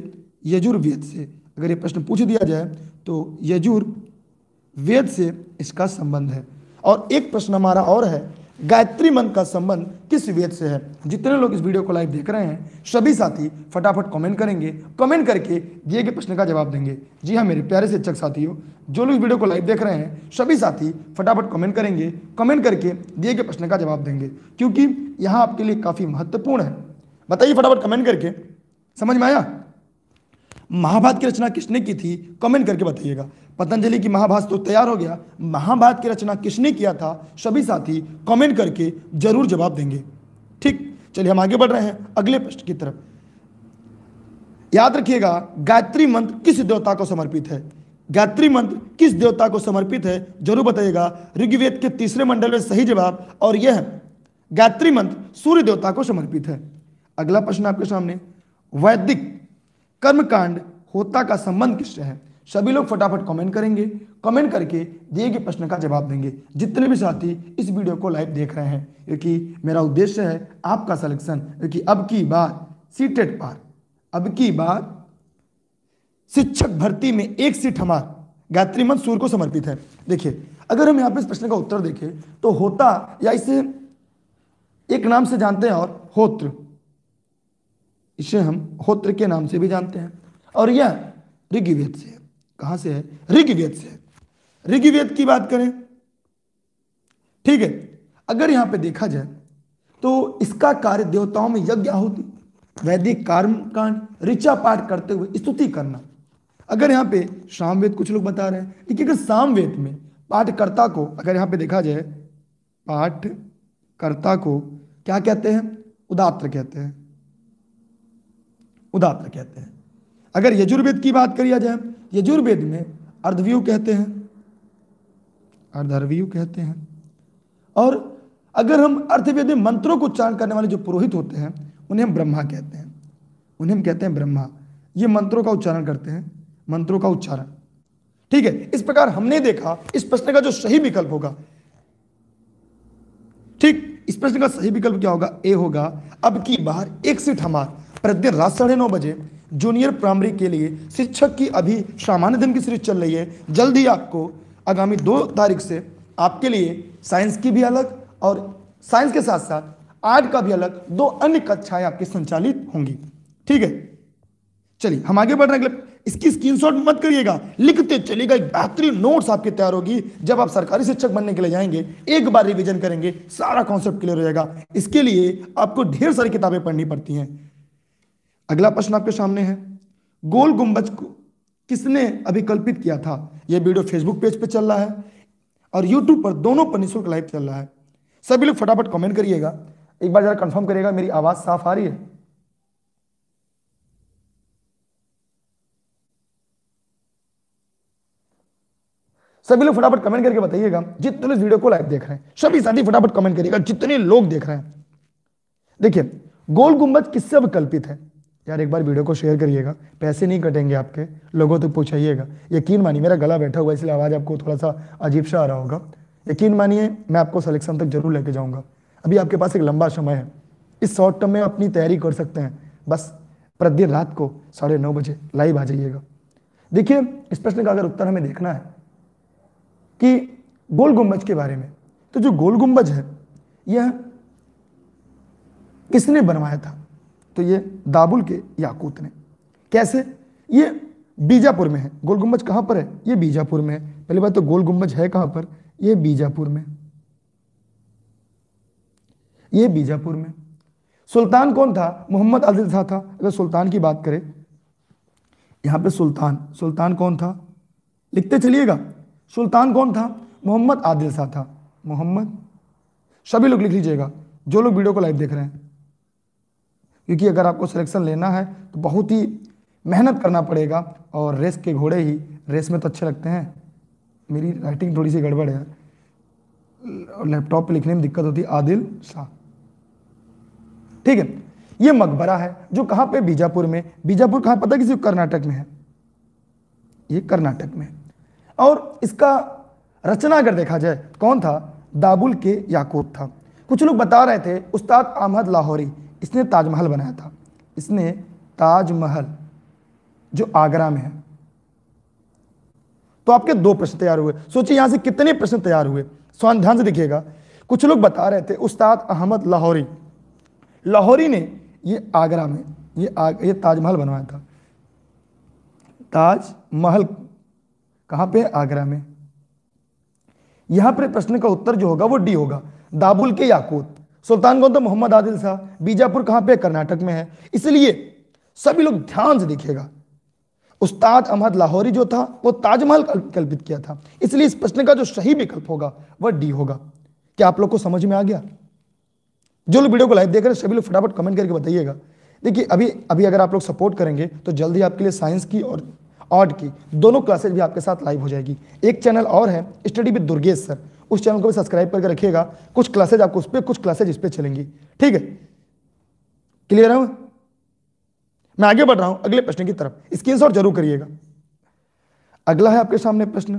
यजुर्वेद से अगर यह प्रश्न पूछ दिया जाए तो यजुर्वेद से इसका संबंध है और एक प्रश्न हमारा और है गायत्री मंत्र का संबंध किस वेद से है जितने लोग इस वीडियो को लाइव देख रहे हैं सभी साथी फटाफट कमेंट करेंगे कमेंट करके दिए गए प्रश्न का जवाब देंगे जी हाँ मेरे प्यारे शिक्षक साथियों जो लोग इस वीडियो को लाइव देख रहे हैं सभी साथी फटाफट कमेंट करेंगे कमेंट करके दिए गए प्रश्न का जवाब देंगे क्योंकि यहाँ आपके लिए काफ़ी महत्वपूर्ण है बताइए फटाफट कमेंट करके समझ में आया महाभारत की रचना किसने की थी कमेंट करके बताइएगा पतंजलि की महाभारत तो तैयार हो गया महाभारत की रचना किसने किया था सभी साथी कमेंट करके जरूर जवाब देंगे ठीक चलिए हम आगे बढ़ रहे हैं अगले प्रश्न की तरफ याद रखिएगा गायत्री मंत्र किस देवता को समर्पित है गायत्री मंत्र किस देवता को समर्पित है जरूर बताइएगा ऋग्वेद के तीसरे मंडल में सही जवाब और यह गायत्री मंत्र सूर्य देवता को समर्पित है अगला प्रश्न आपके सामने वैदिक कर्मकांड होता का संबंध किससे है सभी लोग फटाफट कमेंट करेंगे कमेंट करके दिए गए प्रश्न का जवाब देंगे जितने भी साथी इस वीडियो को लाइव देख रहे हैं क्योंकि मेरा उद्देश्य है आपका सिलेक्शन क्योंकि अब की बार सीटेट पार अब की बार शिक्षक भर्ती में एक सीट हमार गायत्री मंत्र सूर्य को समर्पित है देखिए अगर हम यहाँ पे इस प्रश्न का उत्तर देखें तो होता या इसे एक नाम से जानते हैं और होत्र इसे हम होत्र के नाम से भी जानते हैं और यह ऋग्वेद से कहां से है ऋग्वेद से ऋग्वेद की बात करें ठीक है अगर यहां पे देखा जाए तो इसका कार्य देवताओं में यज्ञ आहुति वैदिक कर्म कांड ऋचा पाठ करते हुए स्तुति करना अगर यहां पे सामवेद कुछ लोग बता रहे हैं लेकिन अगर सामवेद में पाठकर्ता को अगर यहां पे देखा जाए पाठकर्ता को क्या कहते हैं उदात्र कहते हैं उदात्र कहते हैं अगर यजुर्वेद की बात करिया जाए यजुर्वेद में अर्धव्यू कहते हैं अर्धर्व्यू कहते हैं और अगर हम अर्थवेद में मंत्रों को उच्चारण करने वाले जो पुरोहित होते हैं उन्हें हम ब्रह्मा कहते हैं उन्हें हम कहते हैं ब्रह्मा ये मंत्रों का उच्चारण करते हैं मंत्रों का उच्चारण ठीक है इस प्रकार हमने देखा इस प्रश्न का जो सही विकल्प होगा ठीक इस प्रश्न का सही विकल्प क्या होगा ए होगा अब की बार एक सीट हमार प्रतिदिन रात साढ़े नौ बजे जूनियर प्राइमरी के लिए शिक्षक की अभी सामान्य दिन की सीरीज चल रही है जल्द ही आपको आगामी दो तारीख से आपके लिए साइंस की भी अलग और साइंस के साथ साथ आर्ट का भी अलग दो अन्य कक्षाएं आपकी संचालित होंगी ठीक है चलिए हम आगे बढ़ रहे हैं इसकी स्क्रीनशॉट मत करिएगा लिखते चलिएगा एक बेहतरीन नोट्स आपके तैयार होगी जब आप सरकारी शिक्षक बनने के लिए जाएंगे एक बार रिवीजन करेंगे सारा कॉन्सेप्ट क्लियर हो जाएगा इसके लिए आपको ढेर सारी किताबें पढ़नी पड़ती हैं अगला प्रश्न आपके सामने है गोल गुंबज को किसने अभिकल्पित किया था यह वीडियो फेसबुक पेज पे चल रहा है और यूट्यूब पर दोनों पर निःशुल्क लाइव चल रहा है सभी लोग फटाफट कमेंट करिएगा एक बार जरा कंफर्म करिएगा मेरी आवाज साफ आ रही है सभी लोग फटाफट कमेंट करके बताइएगा जितने लोग वीडियो को लाइव देख रहे हैं सभी साथी फटाफट कमेंट करिएगा जितने लोग देख रहे हैं देखिए गोल गुंबद किससे अभिकल्पित है यार एक बार वीडियो को शेयर करिएगा पैसे नहीं कटेंगे आपके लोगों तक तो पहुँचाइएगा यकीन मानिए मेरा गला बैठा हुआ इसलिए आवाज़ आपको थोड़ा सा अजीब सा आ रहा होगा यकीन मानिए मैं आपको सलेक्शन तक जरूर लेके जाऊँगा अभी आपके पास एक लंबा समय है इस शॉर्ट टर्म में अपनी तैयारी कर सकते हैं बस प्रतिदिन रात को साढ़े नौ बजे लाइव आ जाइएगा देखिए इस प्रश्न का अगर उत्तर हमें देखना है कि गोल गुंबज के बारे में तो जो गोल गुंबज है यह किसने बनवाया था तो ये दाबुल के याकूत ने कैसे ये बीजापुर में है गोल गुम्बज कहाँ पर है ये बीजापुर में है पहली बात तो गोल गुम्बज है कहाँ पर ये बीजापुर में ये बीजापुर में सुल्तान कौन था मोहम्मद आदिल शाह था अगर सुल्तान की बात करें यहाँ पे सुल्तान सुल्तान कौन था लिखते चलिएगा सुल्तान कौन था मोहम्मद आदिल शाह था मोहम्मद सभी लोग लिख लीजिएगा जो लोग वीडियो को लाइव देख रहे हैं क्योंकि अगर आपको सिलेक्शन लेना है तो बहुत ही मेहनत करना पड़ेगा और रेस के घोड़े ही रेस में तो अच्छे लगते हैं मेरी राइटिंग थोड़ी सी गड़बड़ है लैपटॉप पे लिखने में दिक्कत होती आदिल शाह ठीक है ये मकबरा है जो कहाँ पे बीजापुर में बीजापुर कहाँ पता किसी कर्नाटक में है ये कर्नाटक में और इसका रचना अगर देखा जाए कौन था दाबुल के याकूब था कुछ लोग बता रहे थे उस्ताद अहमद लाहौरी इसने ताजमहल बनाया था इसने ताजमहल जो आगरा में है तो आपके दो प्रश्न तैयार हुए सोचिए यहां से कितने प्रश्न तैयार हुए स्वान ध्यान से देखिएगा कुछ लोग बता रहे थे उस्ताद अहमद लाहौरी लाहौरी ने ये आगरा में ये आग, ये ताजमहल बनवाया था ताजमहल कहां पे आगरा में यहां पर प्रश्न का उत्तर जो होगा वो डी होगा दाबुल के याकूत सुल्तानगंज तो मोहम्मद आदिल शाह बीजापुर कहां पे कर्नाटक में है इसलिए सभी लोग ध्यान से देखिएगा उस्ताद अहमद लाहौरी जो था वो ताजमहल कल्पित किया था इसलिए इस प्रश्न का जो सही विकल्प होगा वह डी होगा क्या आप लोग को समझ में आ गया जो लोग वीडियो को लाइव देख रहे हैं सभी लोग फटाफट कमेंट करके बताइएगा देखिए अभी अभी अगर आप लोग सपोर्ट करेंगे तो जल्दी आपके लिए साइंस की और आर्ट की दोनों क्लासेज भी आपके साथ लाइव हो जाएगी एक चैनल और है स्टडी विद दुर्गेश सर उस चैनल को भी सब्सक्राइब करके रखिएगा कुछ क्लासेज आपको उस पर कुछ क्लासेज इस पर चलेंगी ठीक है क्लियर है मैं आगे बढ़ रहा हूं अगले प्रश्न की तरफ स्क्रीन शॉट जरूर करिएगा अगला है आपके सामने प्रश्न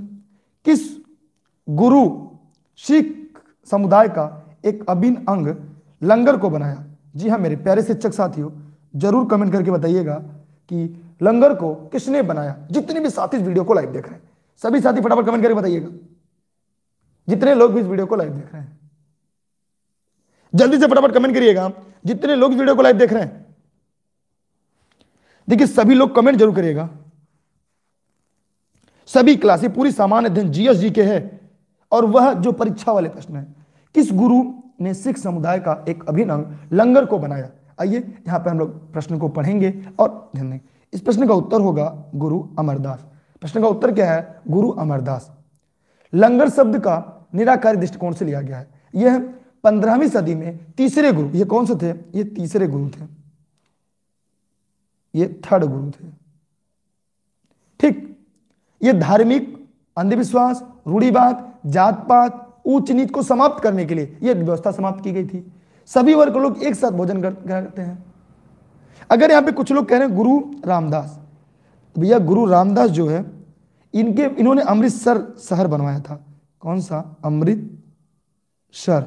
किस गुरु सिख समुदाय का एक अभिन्न अंग लंगर को बनाया जी हाँ मेरे प्यारे शिक्षक साथियों जरूर कमेंट करके बताइएगा कि लंगर को किसने बनाया जितने भी साथी इस वीडियो को लाइव देख रहे हैं सभी साथी फटाफट कमेंट करके बताइएगा जितने लोग भी इस वीडियो को लाइव देख रहे हैं जल्दी से फटाफट कमेंट करिएगा जितने लोग वीडियो को लाइव देख रहे हैं देखिए सभी लोग कमेंट जरूर करिएगा सभी क्लासे पूरी सामान्य अध्ययन जीएस जी के है और वह जो परीक्षा वाले प्रश्न है किस गुरु ने सिख समुदाय का एक अभिनंग लंगर को बनाया आइए यहां पर हम लोग प्रश्न को पढ़ेंगे और ध्यान देंगे इस प्रश्न का उत्तर होगा गुरु अमरदास प्रश्न का उत्तर क्या है गुरु अमरदास लंगर शब्द का निराकार दृष्टिकोण से लिया गया है यह पंद्रहवीं सदी में तीसरे गुरु ये कौन से थे ये तीसरे गुरु थे ये थर्ड गुरु थे ठीक ये धार्मिक अंधविश्वास रूढ़ीवाद जात पात ऊंच नीच को समाप्त करने के लिए यह व्यवस्था समाप्त की गई थी सभी वर्ग लोग एक साथ भोजन करते हैं अगर यहां पे कुछ लोग कह रहे हैं गुरु रामदास तो भैया गुरु रामदास जो है इनके इन्होंने अमृतसर शहर बनवाया था कौन सा अमृत सर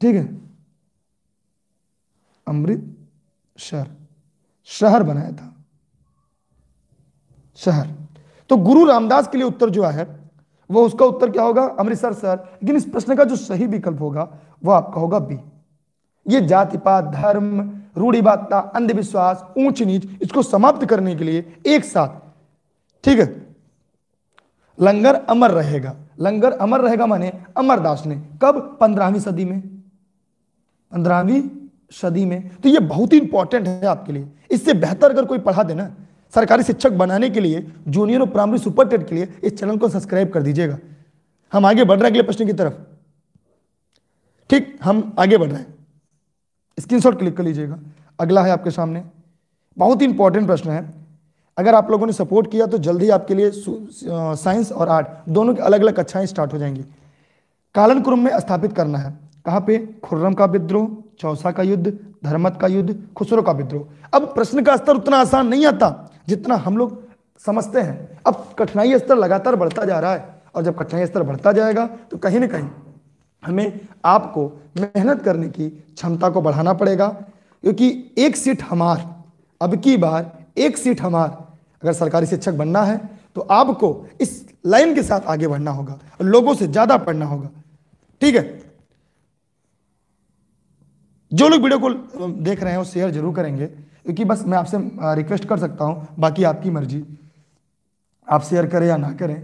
ठीक है अमृत शहर शहर बनाया था शहर तो गुरु रामदास के लिए उत्तर जो है वो उसका उत्तर क्या होगा अमृतसर शहर लेकिन इस प्रश्न का जो सही विकल्प होगा वो आपका होगा बी ये जाति पात धर्म रूढ़िवादता अंधविश्वास ऊंच नीच इसको समाप्त करने के लिए एक साथ ठीक है लंगर अमर रहेगा लंगर अमर रहेगा माने अमरदास ने कब पंद्रहवीं सदी में पंद्रहवीं सदी में तो ये बहुत ही इंपॉर्टेंट है आपके लिए इससे बेहतर अगर कोई पढ़ा देना सरकारी शिक्षक बनाने के लिए जूनियर और प्राइमरी सुपर टेट के लिए इस चैनल को सब्सक्राइब कर दीजिएगा हम आगे बढ़ रहे हैं अगले प्रश्न की तरफ ठीक हम आगे बढ़ रहे हैं स्क्रीनशॉट क्लिक कर लीजिएगा अगला है आपके सामने बहुत ही इंपॉर्टेंट प्रश्न है अगर आप लोगों ने सपोर्ट किया तो जल्द ही आपके लिए साइंस और आर्ट दोनों की अलग अलग कक्षाएं स्टार्ट हो जाएंगी कालनक्रम में स्थापित करना है कहाँ पे खुर्रम का विद्रोह चौसा का युद्ध धर्मत का युद्ध खुसरो का विद्रोह अब प्रश्न का स्तर उतना आसान नहीं आता जितना हम लोग समझते हैं अब कठिनाई स्तर लगातार बढ़ता जा रहा है और जब कठिनाई स्तर बढ़ता जाएगा तो कहीं ना कहीं हमें आपको मेहनत करने की क्षमता को बढ़ाना पड़ेगा क्योंकि एक सीट हमार अब की बार एक सीट हमार अगर सरकारी शिक्षक बनना है तो आपको इस लाइन के साथ आगे बढ़ना होगा लोगों से ज़्यादा पढ़ना होगा ठीक है जो लोग वीडियो को देख रहे हैं वो शेयर जरूर करेंगे क्योंकि बस मैं आपसे रिक्वेस्ट कर सकता हूं बाकी आपकी मर्जी आप शेयर करें या ना करें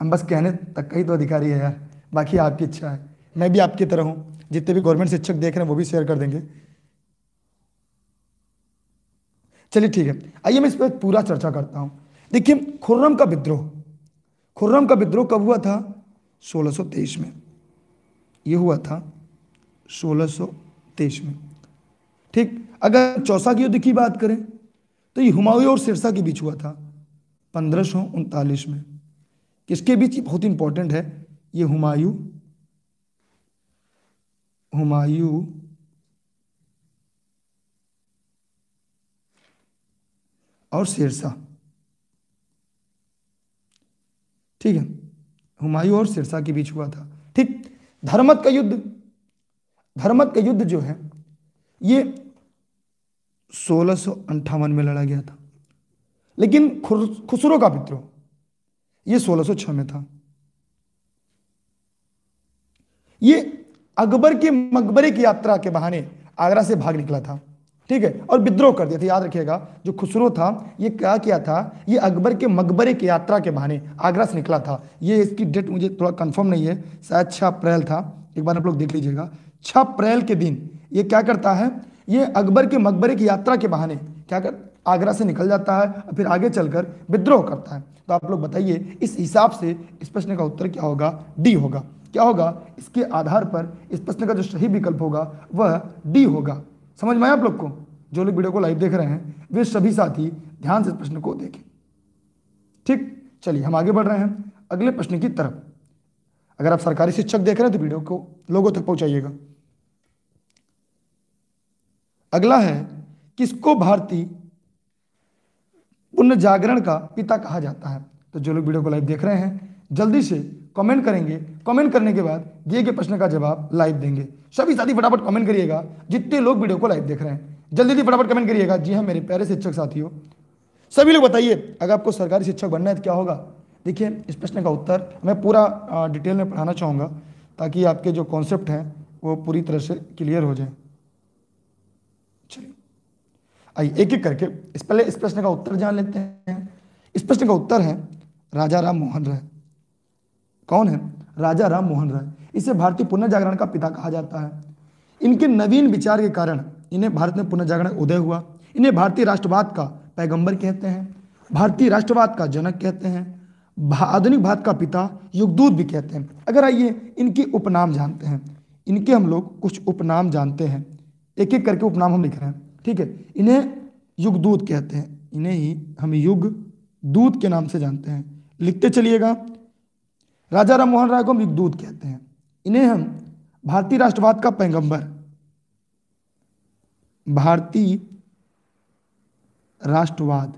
हम बस कहने तक का ही तो अधिकारी है यार बाकी आपकी इच्छा है मैं भी आपकी तरह हूं जितने भी गवर्नमेंट शिक्षक देख रहे हैं वो भी शेयर कर देंगे चलिए ठीक है आइए मैं इस पर पूरा चर्चा करता हूँ देखिए खुर्रम का विद्रोह खुर्रम का विद्रोह कब हुआ था 1623 में यह हुआ था 1623 में ठीक अगर चौसा की युद्ध की बात करें तो ये हुमायूं और सिरसा के बीच हुआ था पंद्रह में किसके बीच बहुत इंपॉर्टेंट है ये हुमायूं हुमायूं और शेरशाह ठीक है हुमायूं और शेरशाह के बीच हुआ था ठीक धर्मत का युद्ध धर्मत का युद्ध जो है ये सोलह में लड़ा गया था लेकिन खुसरो का पित्रो ये 1606 में था ये अकबर के मकबरे की यात्रा के बहाने आगरा से भाग निकला था ठीक है और विद्रोह कर दिया था याद रखिएगा जो खुसरो था ये क्या किया था ये अकबर के मकबरे की यात्रा के बहाने आगरा से निकला था ये इसकी डेट मुझे थोड़ा कंफर्म नहीं है शायद छह अप्रैल था एक बार आप लोग देख लीजिएगा छह अप्रैल के दिन ये क्या करता है ये अकबर के मकबरे की यात्रा के बहाने क्या कर आगरा से निकल जाता है और फिर आगे चलकर विद्रोह करता है तो आप लोग बताइए इस हिसाब से इस प्रश्न का उत्तर क्या होगा डी होगा क्या होगा इसके आधार पर इस प्रश्न का जो सही विकल्प होगा वह डी होगा समझ में आए आप लोग को जो लोग वीडियो को लाइव देख रहे हैं वे सभी साथी ध्यान से प्रश्न को देखें ठीक चलिए हम आगे बढ़ रहे हैं अगले प्रश्न की तरफ अगर आप सरकारी शिक्षक देख रहे हैं तो वीडियो को लोगों तक पहुंचाइएगा अगला है किसको भारतीय पुनर्जागरण का पिता कहा जाता है तो जो लोग वीडियो को लाइव देख रहे हैं जल्दी से कमेंट करेंगे कमेंट करने के बाद दिए गए प्रश्न का जवाब लाइव देंगे सभी साथी फटाफट कमेंट करिएगा जितने लोग वीडियो को लाइव देख रहे हैं जल्दी जल्दी फटाफट कमेंट करिएगा जी हाँ मेरे प्यारे शिक्षक साथियों सभी लोग बताइए अगर आपको सरकारी शिक्षक बनना है तो क्या होगा देखिए इस प्रश्न का उत्तर मैं पूरा डिटेल में पढ़ाना चाहूँगा ताकि आपके जो कॉन्सेप्ट हैं वो पूरी तरह से क्लियर हो जाए चलिए आइए एक एक करके इस पहले इस प्रश्न का उत्तर जान लेते हैं इस प्रश्न का उत्तर है राजा राम मोहन राय कौन है राजा राम मोहन राय इसे भारतीय पुनर्जागरण का पिता कहा जाता है इनके नवीन विचार के कारण इन्हें भारत में पुनर्जागरण उदय हुआ इन्हें भारतीय राष्ट्रवाद का पैगंबर कहते हैं भारतीय राष्ट्रवाद का जनक कहते हैं आधुनिक भारत का पिता युगदूत भी कहते हैं अगर आइए इनके उपनाम जानते हैं इनके हम लोग कुछ उपनाम जानते हैं एक एक करके उपनाम हम लिख रहे हैं ठीक है इन्हें युगदूत कहते हैं इन्हें ही हम युग दूत के नाम से जानते हैं लिखते चलिएगा राजा राम मोहन राय को हम युगदूत कहते हैं इन्हें हम भारतीय राष्ट्रवाद का पैगंबर भारतीय राष्ट्रवाद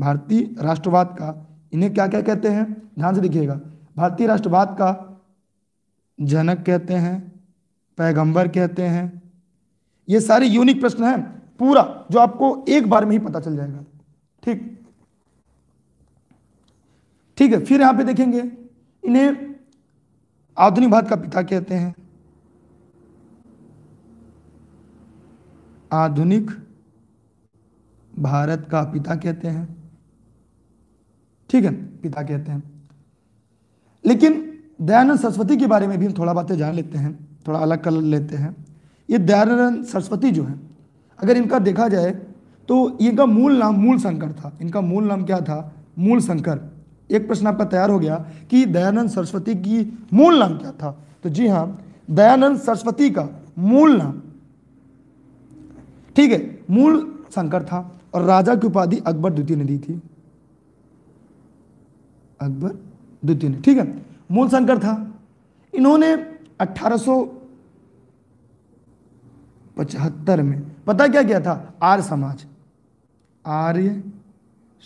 भारतीय राष्ट्रवाद का इन्हें क्या क्या कहते हैं ध्यान से देखिएगा भारतीय राष्ट्रवाद का जनक कहते हैं पैगंबर कहते हैं ये सारे यूनिक प्रश्न हैं पूरा जो आपको एक बार में ही पता चल जाएगा ठीक ठीक है फिर यहां पे देखेंगे इन्हें आधुनिक भारत का पिता कहते हैं आधुनिक भारत का पिता कहते हैं ठीक है पिता कहते हैं लेकिन दयानंद सरस्वती के बारे में भी हम थोड़ा बातें जान लेते हैं थोड़ा अलग कर लेते हैं ये दयानंद सरस्वती जो है अगर इनका देखा जाए तो इनका मूल नाम मूल शंकर था इनका मूल नाम क्या था मूल शंकर एक प्रश्न आपका तैयार हो गया कि दयानंद सरस्वती की मूल नाम क्या था तो जी हां दयानंद सरस्वती का मूल नाम ठीक है मूल शंकर था और राजा की उपाधि अकबर द्वितीय ने दी थी अकबर द्वितीय ने ठीक है मूल शंकर था इन्होंने 1875 में पता क्या किया था आर्य समाज आर्य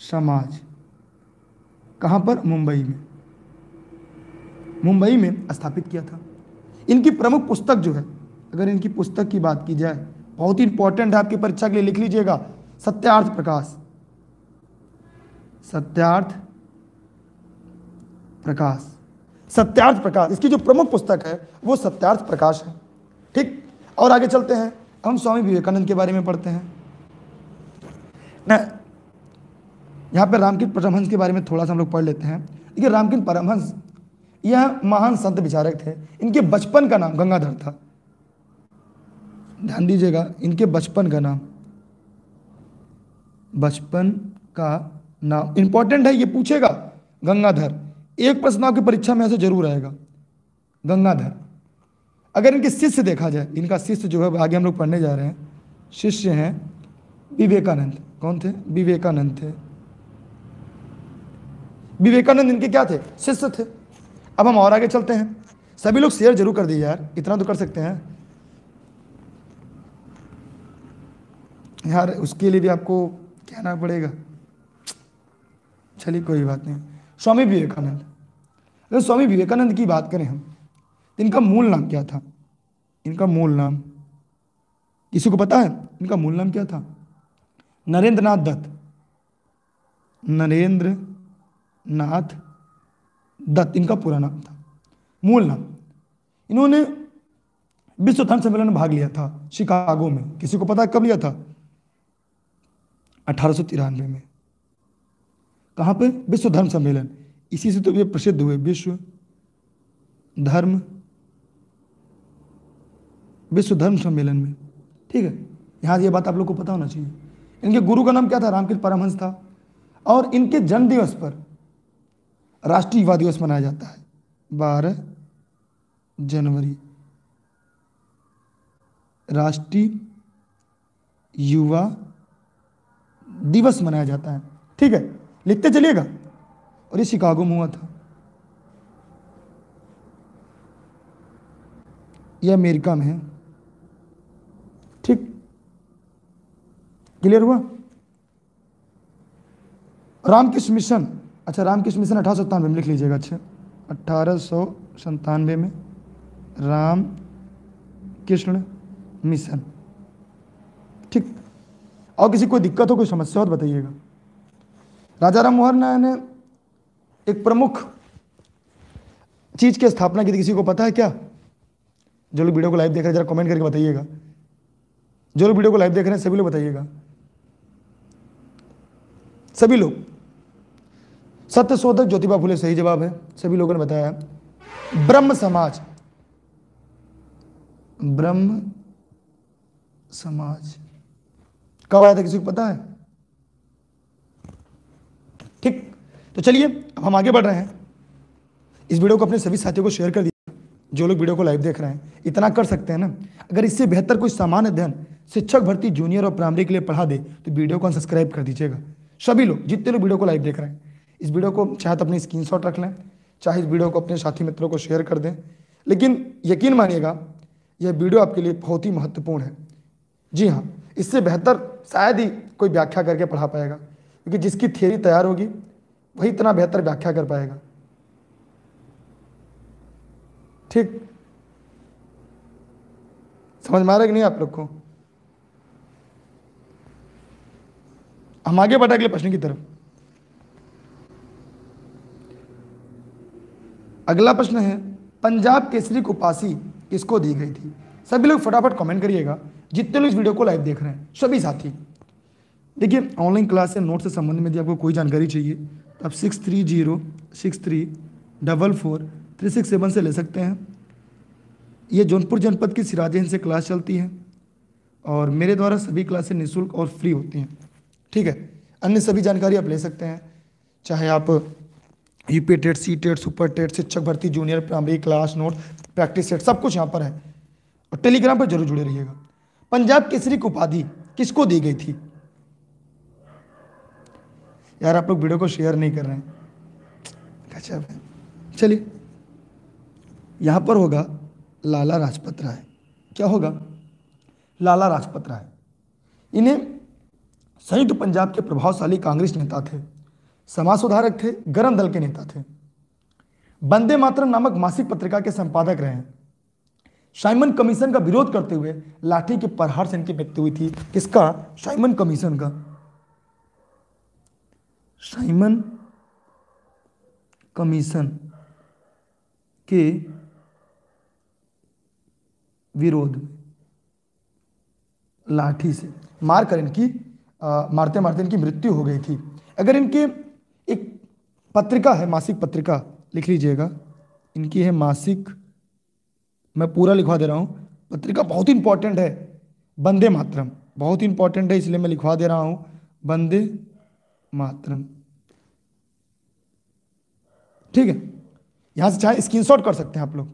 समाज कहाँ पर मुंबई में मुंबई में स्थापित किया था इनकी प्रमुख पुस्तक जो है अगर इनकी पुस्तक की बात की जाए बहुत ही इंपॉर्टेंट है आपकी परीक्षा के लिए लिख लीजिएगा सत्यार्थ प्रकाश सत्यार्थ प्रकाश सत्यार्थ प्रकाश इसकी जो प्रमुख पुस्तक है वो सत्यार्थ प्रकाश है ठीक और आगे चलते हैं हम स्वामी विवेकानंद के बारे में पढ़ते हैं ना यहाँ पर रामकृत परमहंस के बारे में थोड़ा सा हम लोग पढ़ लेते हैं देखिए रामकृत परमहंस यह महान संत विचारक थे इनके बचपन का नाम गंगाधर था ध्यान दीजिएगा इनके बचपन का नाम बचपन का नाम इंपॉर्टेंट है ये पूछेगा गंगाधर एक प्रश्न आपकी परीक्षा में ऐसे जरूर आएगा गंगाधर अगर इनके शिष्य देखा जाए इनका शिष्य जो है आगे हम लोग पढ़ने जा रहे हैं शिष्य हैं विवेकानंद कौन थे विवेकानंद थे विवेकानंद इनके क्या थे शिष्य थे अब हम और आगे चलते हैं सभी लोग शेयर जरूर कर दिए यार इतना तो कर सकते हैं यार उसके लिए भी आपको कहना पड़ेगा चलिए कोई बात नहीं स्वामी विवेकानंद अगर स्वामी विवेकानंद की बात करें हम तो इनका मूल नाम क्या था इनका मूल नाम किसी को पता है इनका मूल नाम क्या था नरेंद्र नाथ दत्त नरेंद्र नाथ दत्त इनका पूरा नाम था मूल नाम इन्होंने विश्व धर्म सम्मेलन में भाग लिया था शिकागो में किसी को पता कब लिया था अठारह में कहां पे विश्व धर्म सम्मेलन इसी से तो ये प्रसिद्ध हुए विश्व धर्म विश्व धर्म सम्मेलन में ठीक है यहां ये बात आप लोग को पता होना चाहिए इनके गुरु का नाम क्या था रामकृष्ण परमहंस था और इनके जन्म दिवस पर राष्ट्रीय युवा दिवस मनाया जाता है बारह जनवरी राष्ट्रीय युवा दिवस मनाया जाता है ठीक है लिखते चलिएगा और ये शिकागो में हुआ था यह अमेरिका में है ठीक क्लियर हुआ रामकृष्ण मिशन अच्छा रामकृष्ण मिशन अठारह सौ सत्तानवे में लिख लीजिएगा अच्छा अट्ठारह सौ सन्तानवे में राम कृष्ण मिशन ठीक और किसी कोई दिक्कत हो कोई समस्या हो तो बताइएगा राजा राम मोहन ने एक प्रमुख चीज की स्थापना की थी किसी को पता है क्या जो लोग वीडियो को लाइव देख रहे हैं जरा कमेंट करके बताइएगा जो लोग वीडियो को लाइव देख रहे हैं सभी लोग बताइएगा सभी लोग सत्य शोधक ज्योतिबा फुले सही जवाब है सभी लोगों ने बताया ब्रह्म समाज ब्रह्म समाज कब आया था किसी को पता है ठीक तो चलिए अब हम आगे बढ़ रहे हैं इस वीडियो को अपने सभी साथियों को शेयर कर दीजिए जो लोग वीडियो को लाइव देख रहे हैं इतना कर सकते हैं ना अगर इससे बेहतर कोई सामान्य अध्ययन शिक्षक भर्ती जूनियर और प्राइमरी के लिए पढ़ा दे तो वीडियो को अनसब्सक्राइब कर दीजिएगा सभी लोग जितने लोग वीडियो को लाइव देख रहे हैं इस वीडियो को चाहे तो अपनी स्क्रीन रख लें चाहे इस वीडियो को अपने साथी मित्रों को शेयर कर दें लेकिन यकीन मानिएगा यह वीडियो आपके लिए बहुत ही महत्वपूर्ण है जी हाँ इससे बेहतर शायद ही कोई व्याख्या करके पढ़ा पाएगा क्योंकि जिसकी थियोरी तैयार होगी वही इतना बेहतर व्याख्या कर पाएगा ठीक समझ में आ रहा कि नहीं आप लोग को हम आगे बढ़ा अगले प्रश्न की तरफ अगला प्रश्न है पंजाब केसरी को पासी किसको दी गई थी सभी लोग फटाफट कमेंट करिएगा जितने लोग इस वीडियो को लाइव देख रहे हैं सभी साथी देखिए ऑनलाइन क्लास या नोट से संबंध में यदि आपको कोई जानकारी चाहिए तो आप six three zero six three double four three six seven से ले सकते हैं ये जौनपुर जनपद की सिराजगंज से क्लास चलती है और मेरे द्वारा सभी क्लासें निःशुल्क और फ्री होती हैं ठीक है अन्य सभी जानकारी आप ले सकते हैं चाहे आप UP TET C TET super TET शिक्षक भर्ती junior primary class note practice set सब कुछ यहाँ पर है और टेलीग्राम पर जरूर जुड़े रहिएगा पंजाब केसरी की उपाधि किसको दी गई थी यार आप लोग वीडियो को शेयर नहीं कर रहे हैं गजब है चलिए यहाँ पर होगा लाला राजपत राय क्या होगा लाला राजपत राय इन्हें संयुक्त पंजाब के प्रभावशाली कांग्रेस नेता थे समाज सुधारक थे गर्म दल के नेता थे बंदे मात्र नामक मासिक पत्रिका के संपादक रहे साइमन कमीशन का विरोध करते हुए लाठी के प्रहार से इनकी मृत्यु हुई थी किसका साइमन कमीशन का साइमन कमीशन के विरोध में लाठी से मारकर इनकी आ, मारते मारते इनकी मृत्यु हो गई थी अगर इनके एक पत्रिका है मासिक पत्रिका लिख लीजिएगा इनकी है मासिक मैं पूरा लिखवा दे रहा हूँ पत्रिका बहुत इंपॉर्टेंट है बंदे मातरम बहुत इंपॉर्टेंट है इसलिए मैं लिखवा दे रहा हूँ वंदे मातरम ठीक है यहाँ से चाहे स्क्रीन कर सकते हैं आप लोग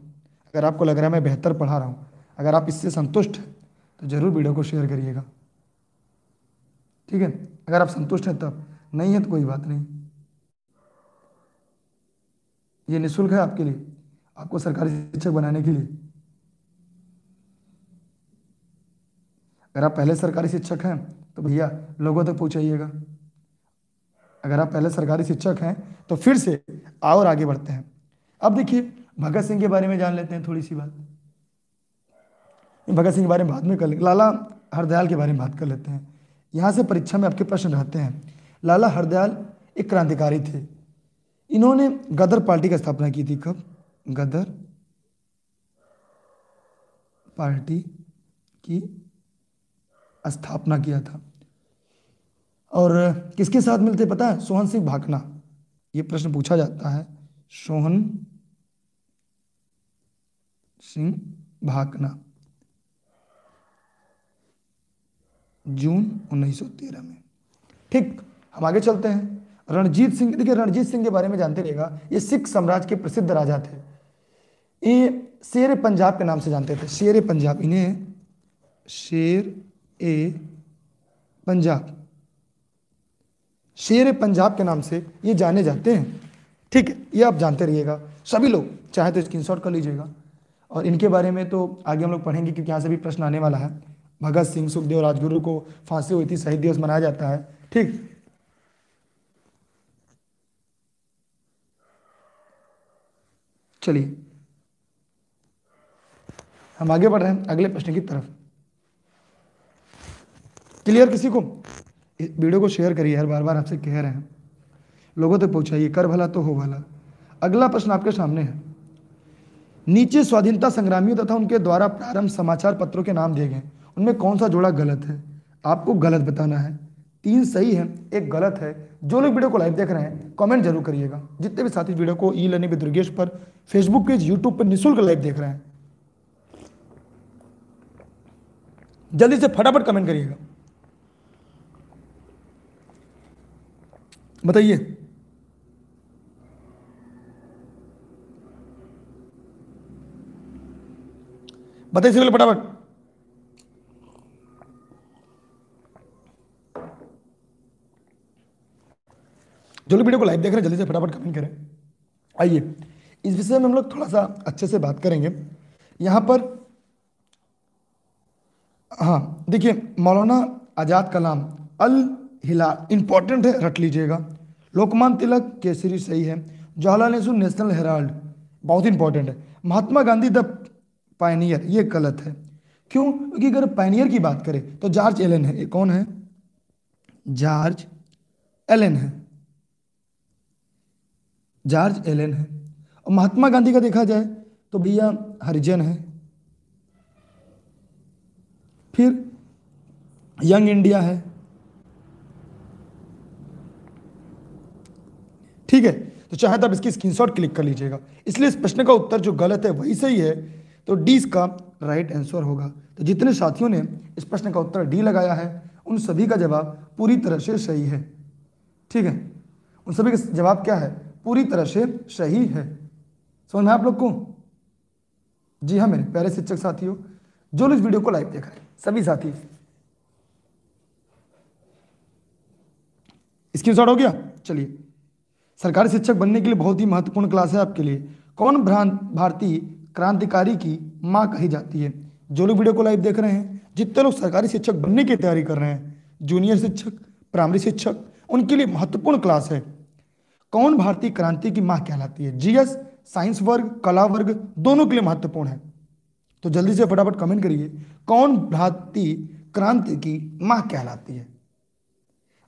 अगर आपको लग रहा है मैं बेहतर पढ़ा रहा हूँ अगर आप इससे संतुष्ट हैं तो ज़रूर वीडियो को शेयर करिएगा ठीक है अगर आप संतुष्ट हैं तब नहीं है तो कोई बात नहीं ये निःशुल्क है आपके लिए आपको सरकारी शिक्षक बनाने के लिए अगर आप पहले सरकारी शिक्षक हैं तो भैया लोगों तक पहुंचाइएगा अगर आप पहले सरकारी शिक्षक हैं तो फिर से और आगे बढ़ते हैं अब देखिए भगत सिंह के बारे में जान लेते हैं थोड़ी सी बात भगत सिंह के बारे में बाद में कर लेंगे लाला हरदयाल के बारे में बात कर लेते हैं यहाँ से परीक्षा में आपके प्रश्न रहते हैं लाला हरदयाल एक क्रांतिकारी थे इन्होंने गदर पार्टी का स्थापना की थी कब गदर पार्टी की स्थापना किया था और किसके साथ मिलते पता है सोहन सिंह भाकना ये प्रश्न पूछा जाता है सोहन सिंह भाकना जून 1913 में ठीक हम आगे चलते हैं रणजीत सिंह देखिए रणजीत सिंह के बारे में जानते रहेगा ये सिख साम्राज्य के प्रसिद्ध राजा थे ये शेर पंजाब के नाम से जानते थे शेर पंजाब इन्हें शेर ए पंजाब शेर पंजाब के नाम से ये जाने जाते हैं ठीक है ये आप जानते रहिएगा सभी लोग चाहे तो स्क्रीनशॉट कर लीजिएगा और इनके बारे में तो आगे हम लोग पढ़ेंगे क्योंकि यहाँ से भी प्रश्न आने वाला है भगत सिंह सुखदेव राजगुरु को फांसी हुई थी शहीद दिवस मनाया जाता है ठीक चलिए हम आगे बढ़ रहे हैं अगले प्रश्न की तरफ क्लियर किसी को वीडियो को शेयर करिए हर बार बार आपसे कह रहे हैं लोगों तक तो पहुंचाइए कर भला तो हो भला अगला प्रश्न आपके सामने है नीचे स्वाधीनता संग्रामियों तथा उनके द्वारा प्रारंभ समाचार पत्रों के नाम दिए गए उनमें कौन सा जोड़ा गलत है आपको गलत बताना है तीन सही है एक गलत है जो लोग वीडियो को लाइव देख रहे हैं कमेंट जरूर करिएगा जितने भी साथी वीडियो को ई लर्निंग दुर्गेश पर फेसबुक पेज यूट्यूब पर निःशुल्क लाइव देख रहे हैं जल्दी से फटाफट कमेंट करिएगा बताइए बताइए पहले फटाफट जो लोग वीडियो को लाइव देख रहे हैं जल्दी से फटाफट कमेंट करें आइए इस विषय में हम लोग थोड़ा सा अच्छे से बात करेंगे यहाँ पर हाँ देखिए मौलाना आज़ाद कलाम अल हिला इंपॉर्टेंट है रट लीजिएगा लोकमान तिलक केसरी सही है जवाहरलाल नेहरू नेशनल हेराल्ड बहुत इंपॉर्टेंट है महात्मा गांधी द पायनियर ये गलत है क्यों क्योंकि अगर पायनियर की बात करें तो जॉर्ज एलन है ये कौन है जॉर्ज एलन है जॉर्ज एलन है और महात्मा गांधी का देखा जाए तो भैया हरिजन है फिर यंग इंडिया है ठीक है तो चाहे तो आप इसकी स्क्रीनशॉट क्लिक कर लीजिएगा इसलिए इस प्रश्न का उत्तर जो गलत है वही सही है तो डी इसका राइट आंसर होगा तो जितने साथियों ने इस प्रश्न का उत्तर डी लगाया है उन सभी का जवाब पूरी तरह से सही है ठीक है उन सभी का जवाब क्या है पूरी तरह से सही है समझ में आप लोग को जी हाँ मेरे प्यारे शिक्षक साथियों जो लोग इस वीडियो को लाइव देख रहे हैं सभी साथी स्क्रीन हो गया चलिए सरकारी शिक्षक बनने के लिए बहुत ही महत्वपूर्ण क्लास है आपके लिए कौन भारतीय क्रांतिकारी की माँ कही जाती है जो लोग वीडियो को लाइव देख रहे हैं जितने लोग सरकारी शिक्षक बनने की तैयारी कर रहे हैं जूनियर शिक्षक प्राइमरी शिक्षक उनके लिए महत्वपूर्ण क्लास है कौन भारतीय क्रांति की माँ कहलाती है जीएस साइंस वर्ग कला वर्ग दोनों के लिए महत्वपूर्ण है तो जल्दी से फटाफट कमेंट करिए कौन भारतीय क्रांति की माँ कहलाती है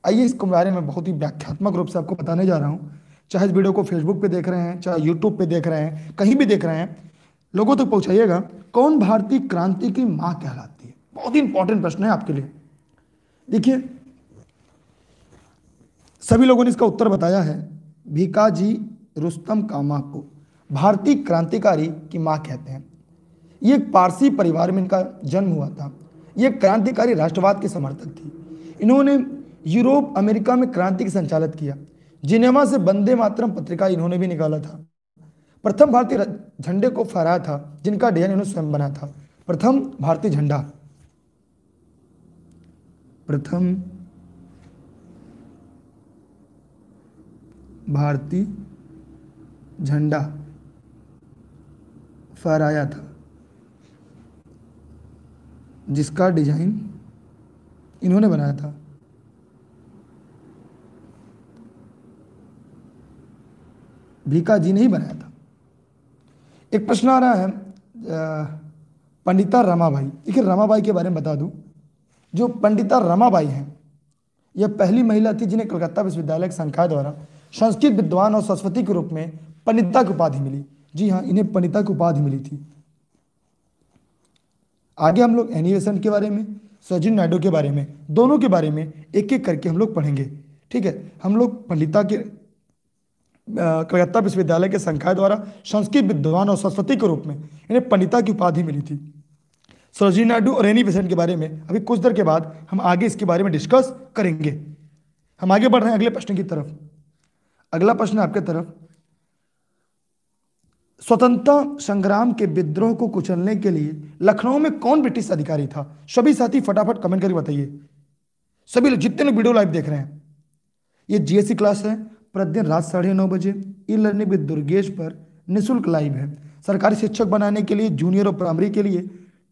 आइए इसके बारे में बहुत ही व्याख्यात्मक रूप से आपको बताने जा रहा हूँ चाहे इस वीडियो को फेसबुक पे देख रहे हैं चाहे यूट्यूब पे देख रहे हैं कहीं भी देख रहे हैं लोगों तक तो पहुंचाइएगा कौन भारतीय क्रांति की माँ कहलाती है बहुत ही इंपॉर्टेंट प्रश्न है आपके लिए देखिए सभी लोगों ने इसका उत्तर बताया है भिकाजी रुस्तम कामा को भारतीय क्रांतिकारी की मां कहते हैं ये एक पारसी परिवार में इनका जन्म हुआ था ये क्रांतिकारी राष्ट्रवाद के समर्थक थी इन्होंने यूरोप अमेरिका में क्रांति का संचालित किया जिनेमा से बंदे मातरम पत्रिका इन्होंने भी निकाला था प्रथम भारतीय झंडे को फहराया था जिनका डिजाइन इन्होंने स्वयं बना था प्रथम भारतीय झंडा प्रथम भारतीय झंडा फहराया था जिसका डिजाइन इन्होंने बनाया था भीका जी ने ही बनाया था एक प्रश्न आ रहा है पंडिता रमाबाई देखिए रमाबाई के बारे में बता दूं जो पंडिता रमाबाई हैं यह पहली महिला थी जिन्हें कलकत्ता विश्वविद्यालय के संकाय द्वारा संस्कृत विद्वान और सरस्वती के रूप में पंडिता की उपाधि मिली जी हाँ इन्हें पंडिता की उपाधि मिली थी आगे हम लोग एनिवेशन के बारे में सचिन नायडू के बारे में दोनों के बारे में एक एक करके हम लोग पढ़ेंगे ठीक है हम लोग पंडिता के कलकत्ता विश्वविद्यालय के संकाय द्वारा संस्कृत विद्वान और सरस्वती के रूप में इन्हें पंडिता की उपाधि मिली थी सरोजी नायडू और एनी बेसेंट के बारे में अभी कुछ देर के बाद हम आगे इसके बारे में डिस्कस करेंगे हम आगे बढ़ रहे हैं अगले प्रश्न की तरफ अगला प्रश्न आपके तरफ स्वतंत्रता संग्राम के विद्रोह को कुचलने के लिए लखनऊ में कौन ब्रिटिश अधिकारी था सभी साथी फटाफट कमेंट करके बताइए सभी लोग जितने लोग वीडियो लाइव देख रहे हैं ये जीएससी क्लास है प्रतिदिन रात साढ़े नौ बजे ई लर्निंग विद दुर्गेश पर निःशुल्क लाइव है सरकारी शिक्षक बनाने के लिए जूनियर और प्राइमरी के लिए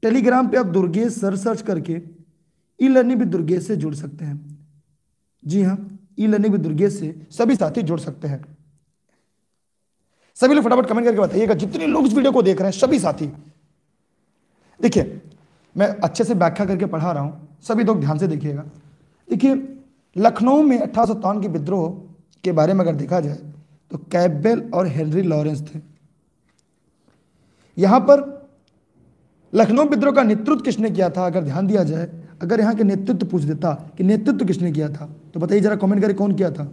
टेलीग्राम पे आप दुर्गेश सर सर्च करके ई लर्निंग विद दुर्गेश से जुड़ सकते हैं जी हाँ ई लर्निंग विद दुर्गेश से सभी साथी जुड़ सकते हैं सभी लोग फटाफट कमेंट करके बताइएगा जितने लोग इस वीडियो को देख रहे हैं सभी साथी देखिए मैं अच्छे से व्याख्या करके पढ़ा रहा हूं सभी लोग ध्यान से देखिएगा देखिए लखनऊ में अठारह के विद्रोह के बारे में अगर देखा जाए तो कैबेल और हेनरी लॉरेंस थे यहां पर लखनऊ विद्रोह का नेतृत्व किसने किया था अगर ध्यान दिया जाए अगर यहाँ के नेतृत्व पूछ देता कि नेतृत्व किसने किया था तो बताइए जरा कमेंट करें कौन किया था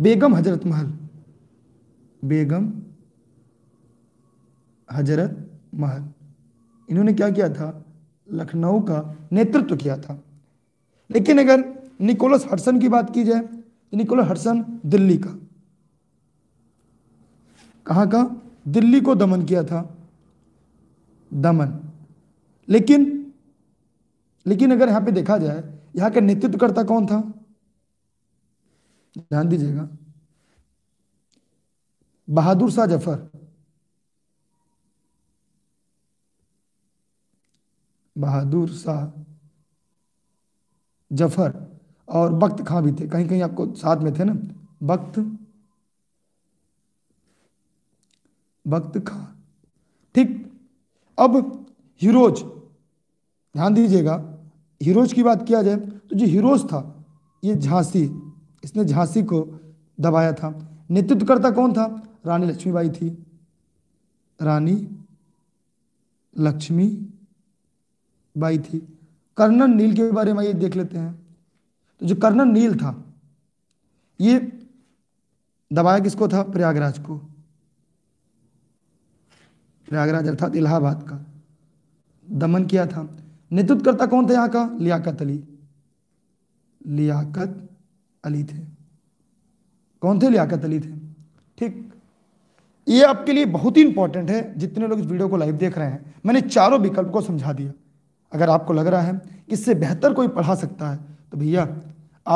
बेगम हजरत महल बेगम हजरत महल इन्होंने क्या किया था लखनऊ का नेतृत्व किया था लेकिन अगर निकोलस हडसन की बात की जाए तो निकोलस हडसन दिल्ली का कहा का दिल्ली को दमन किया था दमन लेकिन लेकिन अगर यहां पे देखा जाए यहां का नेतृत्वकर्ता कौन था ध्यान दीजिएगा बहादुर शाह जफर बहादुर शाह जफर और बख्त खां भी थे कहीं कहीं आपको साथ में थे ना बख्त बख्त खां ठीक अब हिरोज ध्यान दीजिएगा हीरोज की बात किया जाए तो जो हीरोज था ये झांसी इसने झांसी को दबाया था नेतृत्वकर्ता कौन था रानी लक्ष्मीबाई थी रानी लक्ष्मी बाई थी कर्णन नील के बारे में ये देख लेते हैं तो जो कर्णन नील था ये दबाया किसको था प्रयागराज को प्रयागराज अर्थात इलाहाबाद का दमन किया था नेतृत्वकर्ता कौन था यहाँ का लियाकत अली लियाकत अली थे कौन थे लियाकत अली थे ठीक ये आपके लिए बहुत ही इंपॉर्टेंट है जितने लोग इस वीडियो को लाइव देख रहे हैं मैंने चारों विकल्प को समझा दिया अगर आपको लग रहा है कि इससे बेहतर कोई पढ़ा सकता है तो भैया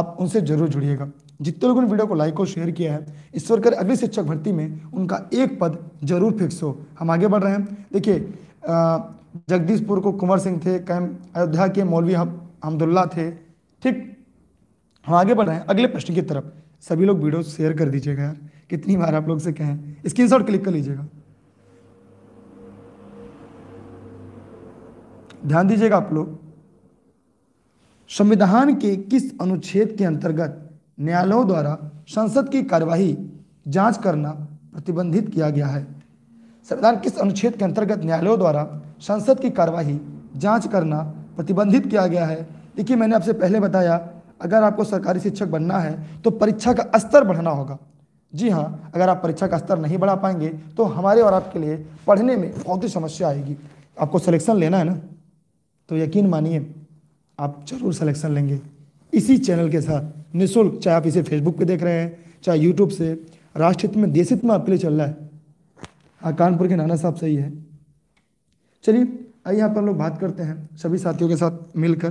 आप उनसे जरूर जुड़िएगा जितने लोगों ने वीडियो को लाइक और शेयर किया है ईश्वर कर अगली शिक्षक भर्ती में उनका एक पद जरूर फिक्स हो हम आगे बढ़ रहे हैं देखिए जगदीशपुर को कुंवर सिंह थे कैम अयोध्या के मौलवी हमदुल्ला थे ठीक हम आगे बढ़ रहे हैं अगले प्रश्न की तरफ सभी लोग वीडियो शेयर कर दीजिएगा यार कितनी बार आप लोग से कहें स्क्रीन शॉट क्लिक कर लीजिएगा ध्यान दीजिएगा आप लोग संविधान के किस अनुच्छेद के अंतर्गत न्यायालयों द्वारा संसद की कार्यवाही जांच करना प्रतिबंधित किया गया है संविधान किस अनुच्छेद के अंतर्गत न्यायालयों द्वारा संसद की कार्यवाही जांच करना प्रतिबंधित किया गया है देखिए मैंने आपसे पहले बताया अगर आपको सरकारी शिक्षक बनना है तो परीक्षा का स्तर बढ़ना होगा जी हाँ अगर आप परीक्षा का स्तर नहीं बढ़ा पाएंगे तो हमारे और आपके लिए पढ़ने में बहुत ही समस्या आएगी आपको सिलेक्शन लेना है ना तो यकीन मानिए आप जरूर सिलेक्शन लेंगे इसी चैनल के साथ निःशुल्क चाहे आप इसे फेसबुक पर देख रहे हैं चाहे यूट्यूब से राष्ट्रहित में हित में आपके लिए चल रहा है हाँ कानपुर के नाना साहब सही है चलिए आइए यहाँ पर लोग बात करते हैं सभी साथियों के साथ मिलकर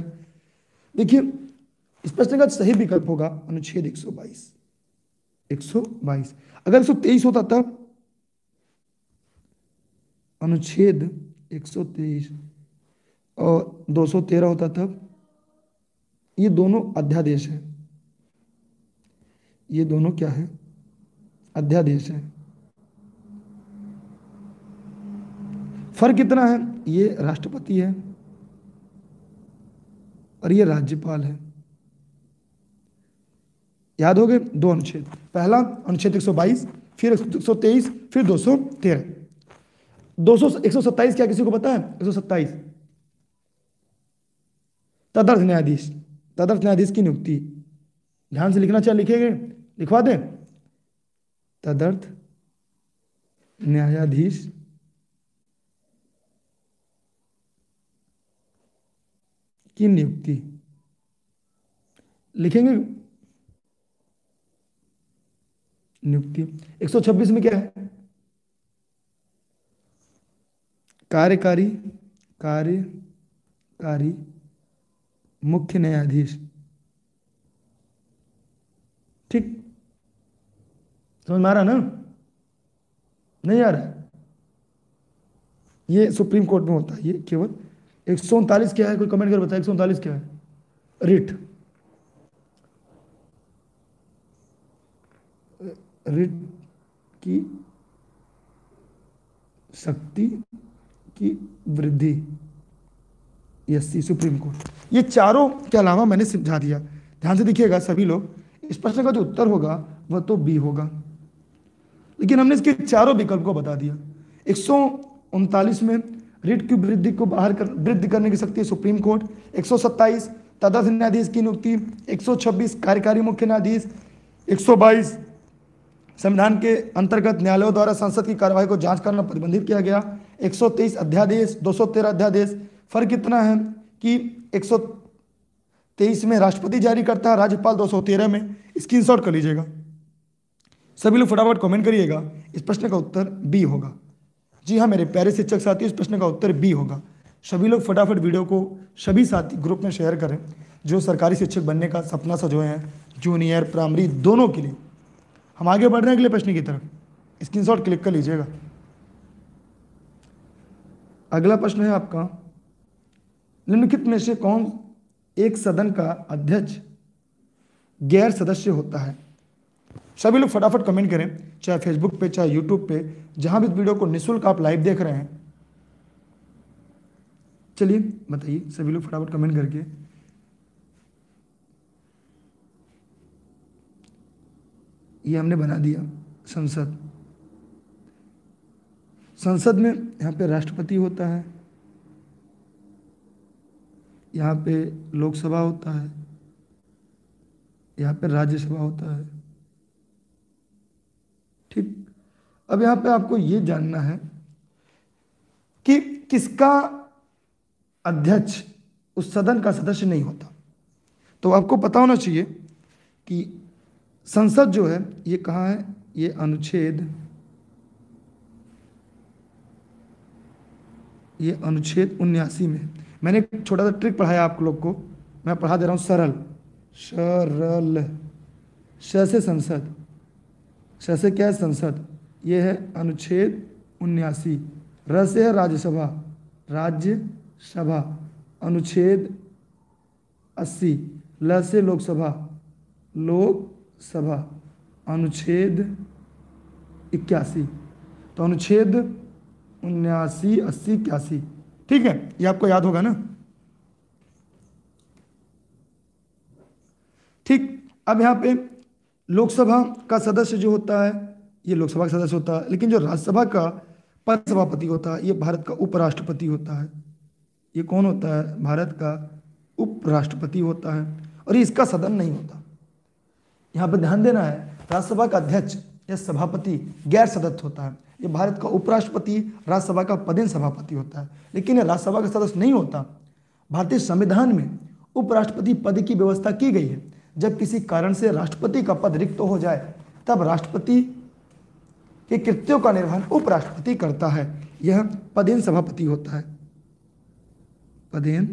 देखिए इस प्रश्न का सही विकल्प होगा अनुच्छेद 122 122 अगर 123 होता तब अनुच्छेद 123 और 213 होता तब ये दोनों अध्यादेश है ये दोनों क्या है अध्यादेश है फर्क कितना है ये राष्ट्रपति है और ये राज्यपाल है याद हो गए दो अनुच्छेद पहला अनुच्छेद 122 फिर 123 फिर 213 सौ 127 क्या किसी को पता है 127 तदर्थ न्यायाधीश तदर्थ न्यायाधीश की नियुक्ति ध्यान से लिखना चाहे लिखेंगे लिखवा दें तदर्थ न्यायाधीश की नियुक्ति लिखेंगे नियुक्ति 126 में क्या है कार्यकारी कार्यकारी मुख्य न्यायाधीश ठीक समझ में आ रहा ना नहीं आ रहा ये सुप्रीम कोर्ट में होता है ये केवल एक सौ उनतालीस क्या है कोई कमेंट कर बताए एक सौ उनतालीस क्या है रिट रिट की शक्ति की वृद्धि एससी सुप्रीम कोर्ट ये चारों के अलावा मैंने समझा दिया ध्यान से देखिएगा सभी लोग इस प्रश्न का जो उत्तर होगा वह तो बी होगा लेकिन हमने इसके चारों विकल्प को बता दिया एक में रिट की वृद्धि को बाहर कर वृद्धि करने की शक्ति सुप्रीम कोर्ट एक सौ सत्ताईस न्यायाधीश की नियुक्ति 126 कार्यकारी मुख्य न्यायाधीश 122 संविधान के अंतर्गत न्यायालयों द्वारा संसद की कार्यवाही को जांच करना प्रतिबंधित किया गया 123 अध्यादेश 213 अध्यादेश फर्क इतना है कि एक में राष्ट्रपति जारी करता है राज्यपाल दो में स्क्रीनशॉट कर लीजिएगा सभी लोग फटाफट कमेंट करिएगा इस प्रश्न का उत्तर बी होगा जी हाँ मेरे प्यारे शिक्षक साथी इस प्रश्न का उत्तर बी होगा सभी लोग फटाफट वीडियो को सभी साथी ग्रुप में शेयर करें जो सरकारी शिक्षक बनने का सपना सजोए हैं जूनियर प्राइमरी दोनों के लिए हम आगे बढ़ रहे हैं अगले प्रश्न की तरफ स्क्रीनशॉट क्लिक कर लीजिएगा अगला प्रश्न है आपका निम्नलिखित में से कौन एक सदन का अध्यक्ष गैर सदस्य होता है सभी लोग फटाफट कमेंट करें चाहे फेसबुक पे चाहे यूट्यूब पे जहां भी इस वीडियो को निःशुल्क आप लाइव देख रहे हैं चलिए बताइए सभी लोग फटाफट कमेंट करके ये हमने बना दिया संसद संसद में यहाँ पे राष्ट्रपति होता है यहाँ पे लोकसभा होता है यहाँ पे राज्यसभा होता है अब यहाँ पे आपको ये जानना है कि किसका अध्यक्ष उस सदन का सदस्य नहीं होता तो आपको पता होना चाहिए कि संसद जो है ये कहा है ये अनुच्छेद ये अनुच्छेद उन्यासी में मैंने एक छोटा सा ट्रिक पढ़ाया आप लोग को मैं पढ़ा दे रहा हूं सरल सरल श से संसद श से क्या है संसद ये है अनुच्छेद उन्यासी रस है राज्यसभा राज्य सभा अनुच्छेद अस्सी लस है लोकसभा लोकसभा अनुच्छेद इक्यासी तो अनुच्छेद उन्यासी अस्सी इक्यासी ठीक है ये आपको याद होगा ना ठीक अब यहाँ पे लोकसभा का सदस्य जो होता है ये लोकसभा का सदस्य होता है लेकिन जो राज्यसभा का पद सभापति होता है ये भारत का उपराष्ट्रपति होता है ये कौन होता है भारत का उपराष्ट्रपति होता है और ये इसका सदन नहीं होता यहाँ पर ध्यान देना है राज्यसभा का अध्यक्ष या सभापति गैर सदस्य होता है ये भारत का उपराष्ट्रपति राज्यसभा का पदेन सभापति होता है लेकिन राज्यसभा का सदस्य नहीं होता भारतीय संविधान में उपराष्ट्रपति पद की व्यवस्था की गई है जब किसी कारण से राष्ट्रपति का पद रिक्त हो जाए तब राष्ट्रपति के कृत्यों का निर्वहन उपराष्ट्रपति करता है यह पदेन सभापति होता है पदेन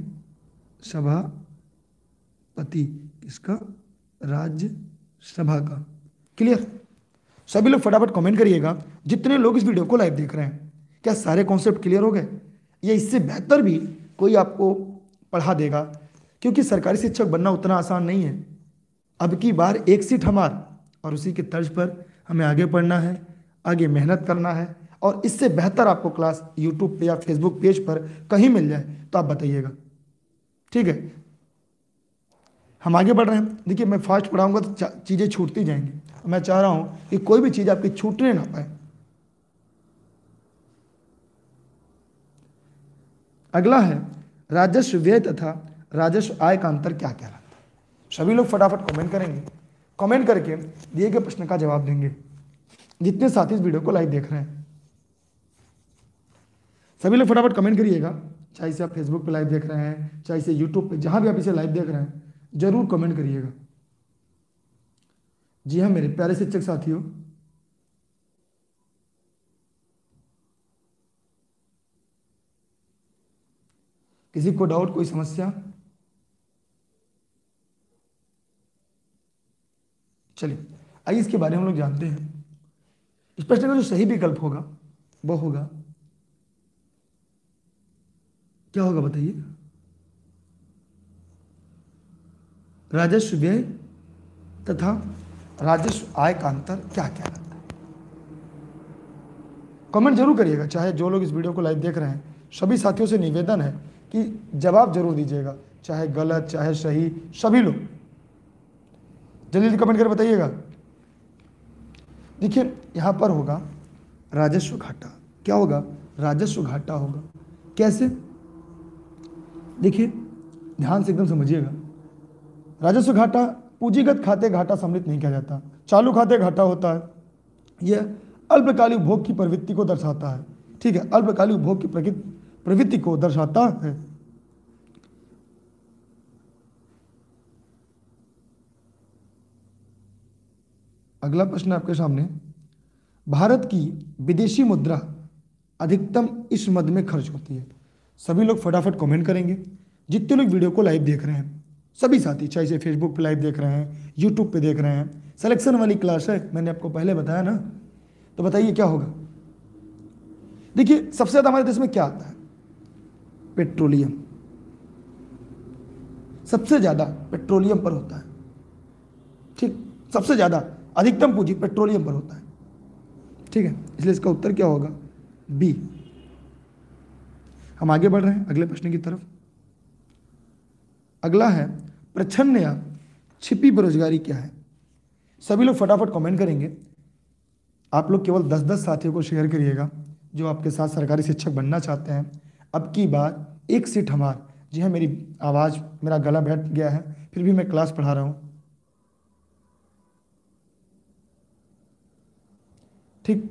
सभापति किसका राज्य सभा का क्लियर सभी लोग फटाफट कमेंट करिएगा जितने लोग इस वीडियो को लाइव देख रहे हैं क्या सारे कॉन्सेप्ट क्लियर हो गए या इससे बेहतर भी कोई आपको पढ़ा देगा क्योंकि सरकारी शिक्षक बनना उतना आसान नहीं है अब की बार एक सीट हमार और उसी के तर्ज पर हमें आगे पढ़ना है आगे मेहनत करना है और इससे बेहतर आपको क्लास यूट्यूब पे या फेसबुक पेज पर कहीं मिल जाए तो आप बताइएगा ठीक है हम आगे बढ़ रहे हैं देखिए मैं फास्ट पढ़ाऊंगा तो चीज़ें छूटती जाएंगी मैं चाह रहा हूं कि कोई भी चीज़ आपकी छूटने ना पाए अगला है राजस्व व्यय तथा राजस्व आय का अंतर क्या कहलाता है सभी लोग फटाफट कमेंट करेंगे कमेंट करके दिए गए प्रश्न का जवाब देंगे जितने साथी इस वीडियो को लाइव देख रहे हैं सभी लोग फटाफट कमेंट करिएगा चाहे से आप फेसबुक पे लाइव देख रहे हैं चाहे से यूट्यूब पे जहां भी आप इसे लाइव देख रहे हैं जरूर कमेंट करिएगा जी हाँ मेरे प्यारे शिक्षक साथियों किसी को डाउट कोई समस्या चलिए आइए इसके बारे में हम लोग जानते हैं इस प्रश्न का जो सही विकल्प होगा वो होगा क्या होगा बताइए राजस्व व्यय तथा राजस्व आय का अंतर क्या क्या रहता है कमेंट जरूर करिएगा चाहे जो लोग इस वीडियो को लाइव देख रहे हैं सभी साथियों से निवेदन है कि जवाब जरूर दीजिएगा चाहे गलत चाहे सही सभी लोग जल्दी जल्दी कमेंट कर बताइएगा देखिए यहाँ पर होगा राजस्व घाटा क्या होगा राजस्व घाटा होगा कैसे देखिए ध्यान से एकदम समझिएगा राजस्व घाटा पूंजीगत खाते घाटा सम्मिलित नहीं किया जाता चालू खाते घाटा होता है यह अल्पकालिक उपभोग की प्रवृत्ति को दर्शाता है ठीक है अल्पकालिक उपभोग की प्रवृत्ति को दर्शाता है अगला प्रश्न आपके सामने भारत की विदेशी मुद्रा अधिकतम इस मद में खर्च होती है सभी लोग फटाफट कमेंट करेंगे जितने लोग वीडियो को लाइव देख रहे हैं सभी साथी चाहे से फेसबुक पे लाइव देख रहे हैं यूट्यूब पे देख रहे हैं सिलेक्शन वाली क्लास है मैंने आपको पहले बताया ना तो बताइए क्या होगा देखिए सबसे ज़्यादा हमारे देश में क्या आता है पेट्रोलियम सबसे ज़्यादा पेट्रोलियम पर होता है ठीक सबसे ज़्यादा अधिकतम पूंजी पेट्रोलियम पर होता है ठीक है इसलिए इसका उत्तर क्या होगा बी हम आगे बढ़ रहे हैं अगले प्रश्न की तरफ अगला है प्रछन्न या छिपी बेरोजगारी क्या है सभी लोग फटाफट कमेंट करेंगे आप लोग केवल दस दस साथियों को शेयर करिएगा जो आपके साथ सरकारी शिक्षक बनना चाहते हैं अब की बार एक सीट हमार जी हाँ मेरी आवाज़ मेरा गला बैठ गया है फिर भी मैं क्लास पढ़ा रहा हूँ ठीक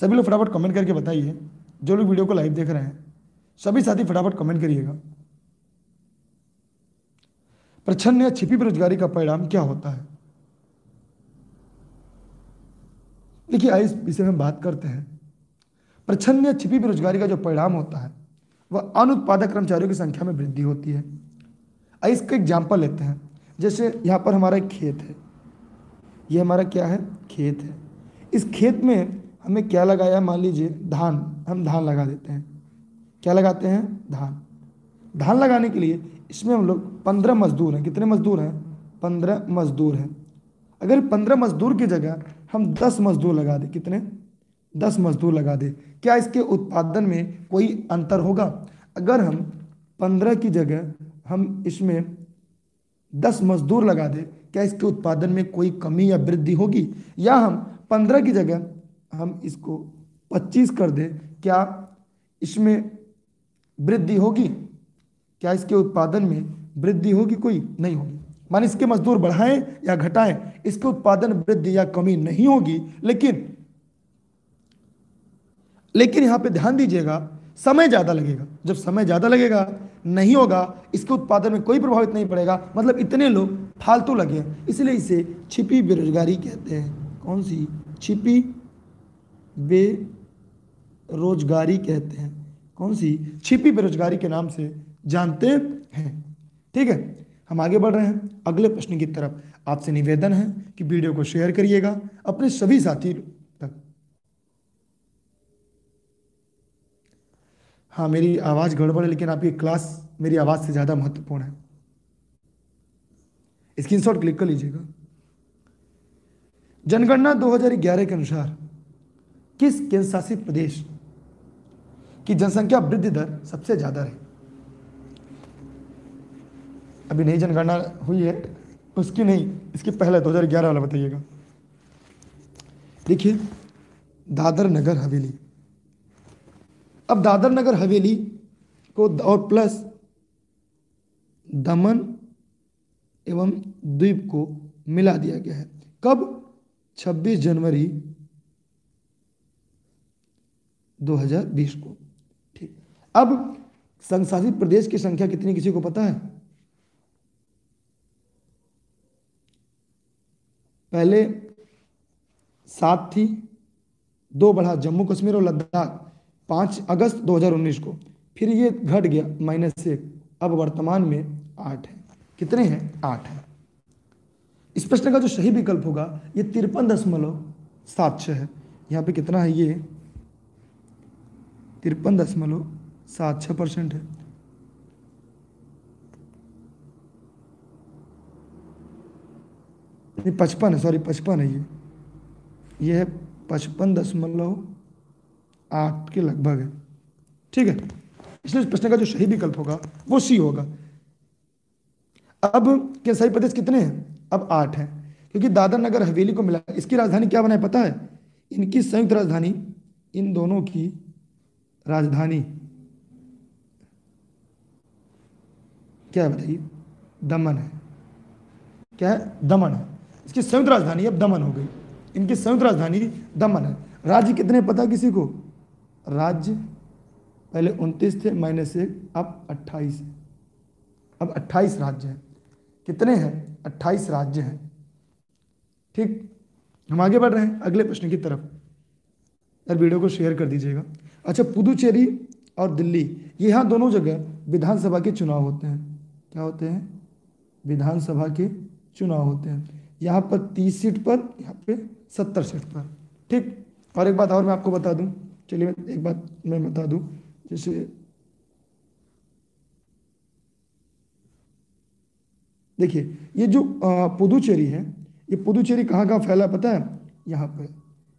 सभी लोग फटाफट कमेंट करके बताइए जो लोग वीडियो को लाइव देख रहे हैं सभी साथी फटाफट कमेंट करिएगा प्रच्छन्न या छिपी बेरोजगारी का परिणाम क्या होता है देखिए आइए इस विषय में बात करते हैं प्रच्छन्न या छिपी बेरोजगारी का जो परिणाम होता है वह अनुत्पादक कर्मचारियों की संख्या में वृद्धि होती है आइए इसका एग्जाम्पल लेते हैं जैसे यहाँ पर हमारा एक खेत है ये हमारा क्या है खेत है इस खेत में हमें क्या लगाया मान लीजिए धान हम धान लगा देते हैं क्या लगाते हैं धान धान लगाने के लिए इसमें हम लोग पंद्रह मजदूर हैं कितने मजदूर हैं पंद्रह मजदूर हैं अगर पंद्रह मजदूर की जगह हम दस मजदूर लगा दें कितने दस मजदूर लगा दें क्या इसके उत्पादन में कोई अंतर होगा अगर हम पंद्रह की जगह हम इसमें दस मजदूर लगा दें क्या इसके उत्पादन में कोई कमी या वृद्धि होगी या हम पंद्रह की जगह हम इसको पच्चीस कर दें क्या इसमें वृद्धि होगी क्या इसके उत्पादन में वृद्धि होगी कोई नहीं होगी मान इसके मजदूर बढ़ाएं या घटाएं इसके उत्पादन वृद्धि या कमी नहीं होगी लेकिन लेकिन यहाँ पे ध्यान दीजिएगा समय ज़्यादा लगेगा जब समय ज़्यादा लगेगा नहीं होगा इसके उत्पादन में कोई प्रभावित नहीं पड़ेगा मतलब इतने लोग फालतू लगे इसलिए इसे छिपी बेरोजगारी कहते हैं कौन सी छिपी बेरोजगारी कहते हैं कौन सी छिपी बेरोजगारी के नाम से जानते हैं ठीक है हम आगे बढ़ रहे हैं अगले प्रश्न की तरफ आपसे निवेदन है कि वीडियो को शेयर करिएगा अपने सभी साथी तक हाँ मेरी आवाज़ गड़बड़ है लेकिन आपकी क्लास मेरी आवाज़ से ज़्यादा महत्वपूर्ण है स्क्रीनशॉट क्लिक कर लीजिएगा जनगणना 2011 के अनुसार किस केंद्र शासित प्रदेश की जनसंख्या वृद्धि दर सबसे ज़्यादा रही अभी नई जनगणना हुई है उसकी नहीं इसकी पहले 2011 वाला बताइएगा देखिए दादर नगर हवेली अब दादर नगर हवेली को और प्लस दमन एवं द्वीप को मिला दिया गया है कब 26 जनवरी 2020 को ठीक अब संसाधित प्रदेश की संख्या कितनी किसी को पता है पहले सात थी दो बढ़ा जम्मू कश्मीर और लद्दाख पांच अगस्त 2019 को फिर ये घट गया माइनस से अब वर्तमान में आठ है कितने हैं आठ है इस प्रश्न का जो सही विकल्प होगा ये तिरपन दशमलव सात छः है यहाँ पे कितना है ये तिरपन दशमलव सात छः परसेंट है पचपन है सॉरी पचपन है ये ये है पचपन दशमलव आठ के लगभग है ठीक है इसलिए इस प्रश्न का जो सही विकल्प होगा वो सी होगा अब क्या सही प्रदेश कितने हैं अब आठ है क्योंकि दादर नगर हवेली को मिला इसकी राजधानी क्या बनाए पता है इनकी संयुक्त राजधानी इन दोनों की राजधानी क्या है बताइए दमन है क्या है दमन है इसकी संयुक्त राजधानी अब दमन हो गई इनकी संयुक्त राजधानी दमन है राज्य कितने पता किसी को राज्य पहले उनतीस थे माइनस एक अब अट्ठाईस अब अट्ठाईस राज्य हैं कितने हैं अट्ठाईस राज्य हैं ठीक हम आगे बढ़ रहे हैं अगले प्रश्न की तरफ यार वीडियो को शेयर कर दीजिएगा अच्छा पुदुचेरी और दिल्ली ये यहाँ दोनों जगह विधानसभा के चुनाव होते हैं क्या होते हैं विधानसभा के चुनाव होते हैं यहाँ पर तीस सीट पर यहाँ पे सत्तर सीट पर ठीक और एक बात और मैं आपको बता दूँ चलिए एक बात मैं बता दूँ जैसे देखिए ये जो पुदुचेरी है ये पुदुचेरी कहाँ कहाँ फैला पता है यहाँ पे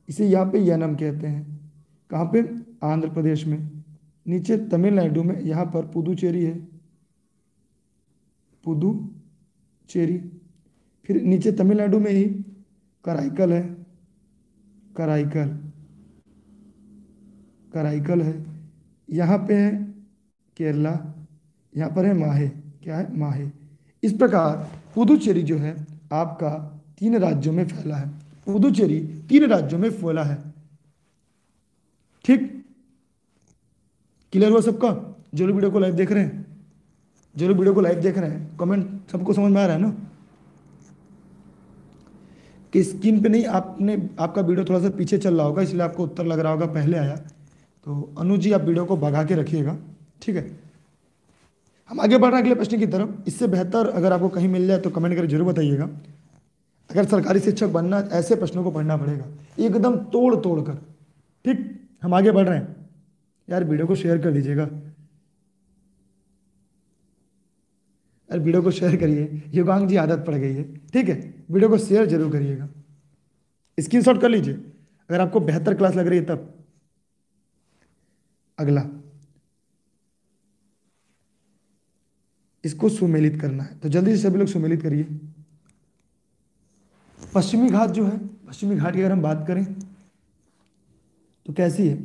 इसे यहाँ पे यनम कहते हैं कहाँ पे आंध्र प्रदेश में नीचे तमिलनाडु में यहाँ पर पुदुचेरी है पुदुचेरी फिर नीचे तमिलनाडु में ही कराइकल है कराइकल कराइकल है यहाँ पे है केरला यहाँ पर है माहे क्या है माहे इस प्रकार पुदुचेरी जो है आपका तीन राज्यों में फैला है पुदुचेरी तीन राज्यों में फैला है ठीक क्लियर हुआ सबका जो लोग वीडियो को लाइव देख रहे हैं जो लोग वीडियो को लाइव देख रहे हैं कमेंट सबको समझ में आ रहा है ना कि स्क्रीन पे नहीं आपने आपका वीडियो थोड़ा सा पीछे चल रहा होगा इसलिए आपको उत्तर लग रहा होगा पहले आया तो अनु जी आप वीडियो को भगा के रखिएगा ठीक है हम आगे बढ़ रहे हैं अगले प्रश्न की तरफ इससे बेहतर अगर आपको कहीं मिल जाए तो कमेंट करके जरूर बताइएगा अगर सरकारी शिक्षक बनना ऐसे प्रश्नों को पढ़ना पड़ेगा एकदम तोड़ तोड़ कर ठीक हम आगे बढ़ रहे हैं यार वीडियो को शेयर कर दीजिएगा यार वीडियो को शेयर करिए युगांग जी आदत पड़ गई है ठीक है वीडियो को शेयर जरूर करिएगा स्क्रीनशॉट कर लीजिए अगर आपको बेहतर क्लास लग रही है तब अगला इसको सुमेलित करना है तो जल्दी से सभी लोग सुमेलित करिए पश्चिमी घाट जो है पश्चिमी घाट की अगर हम बात करें तो कैसी है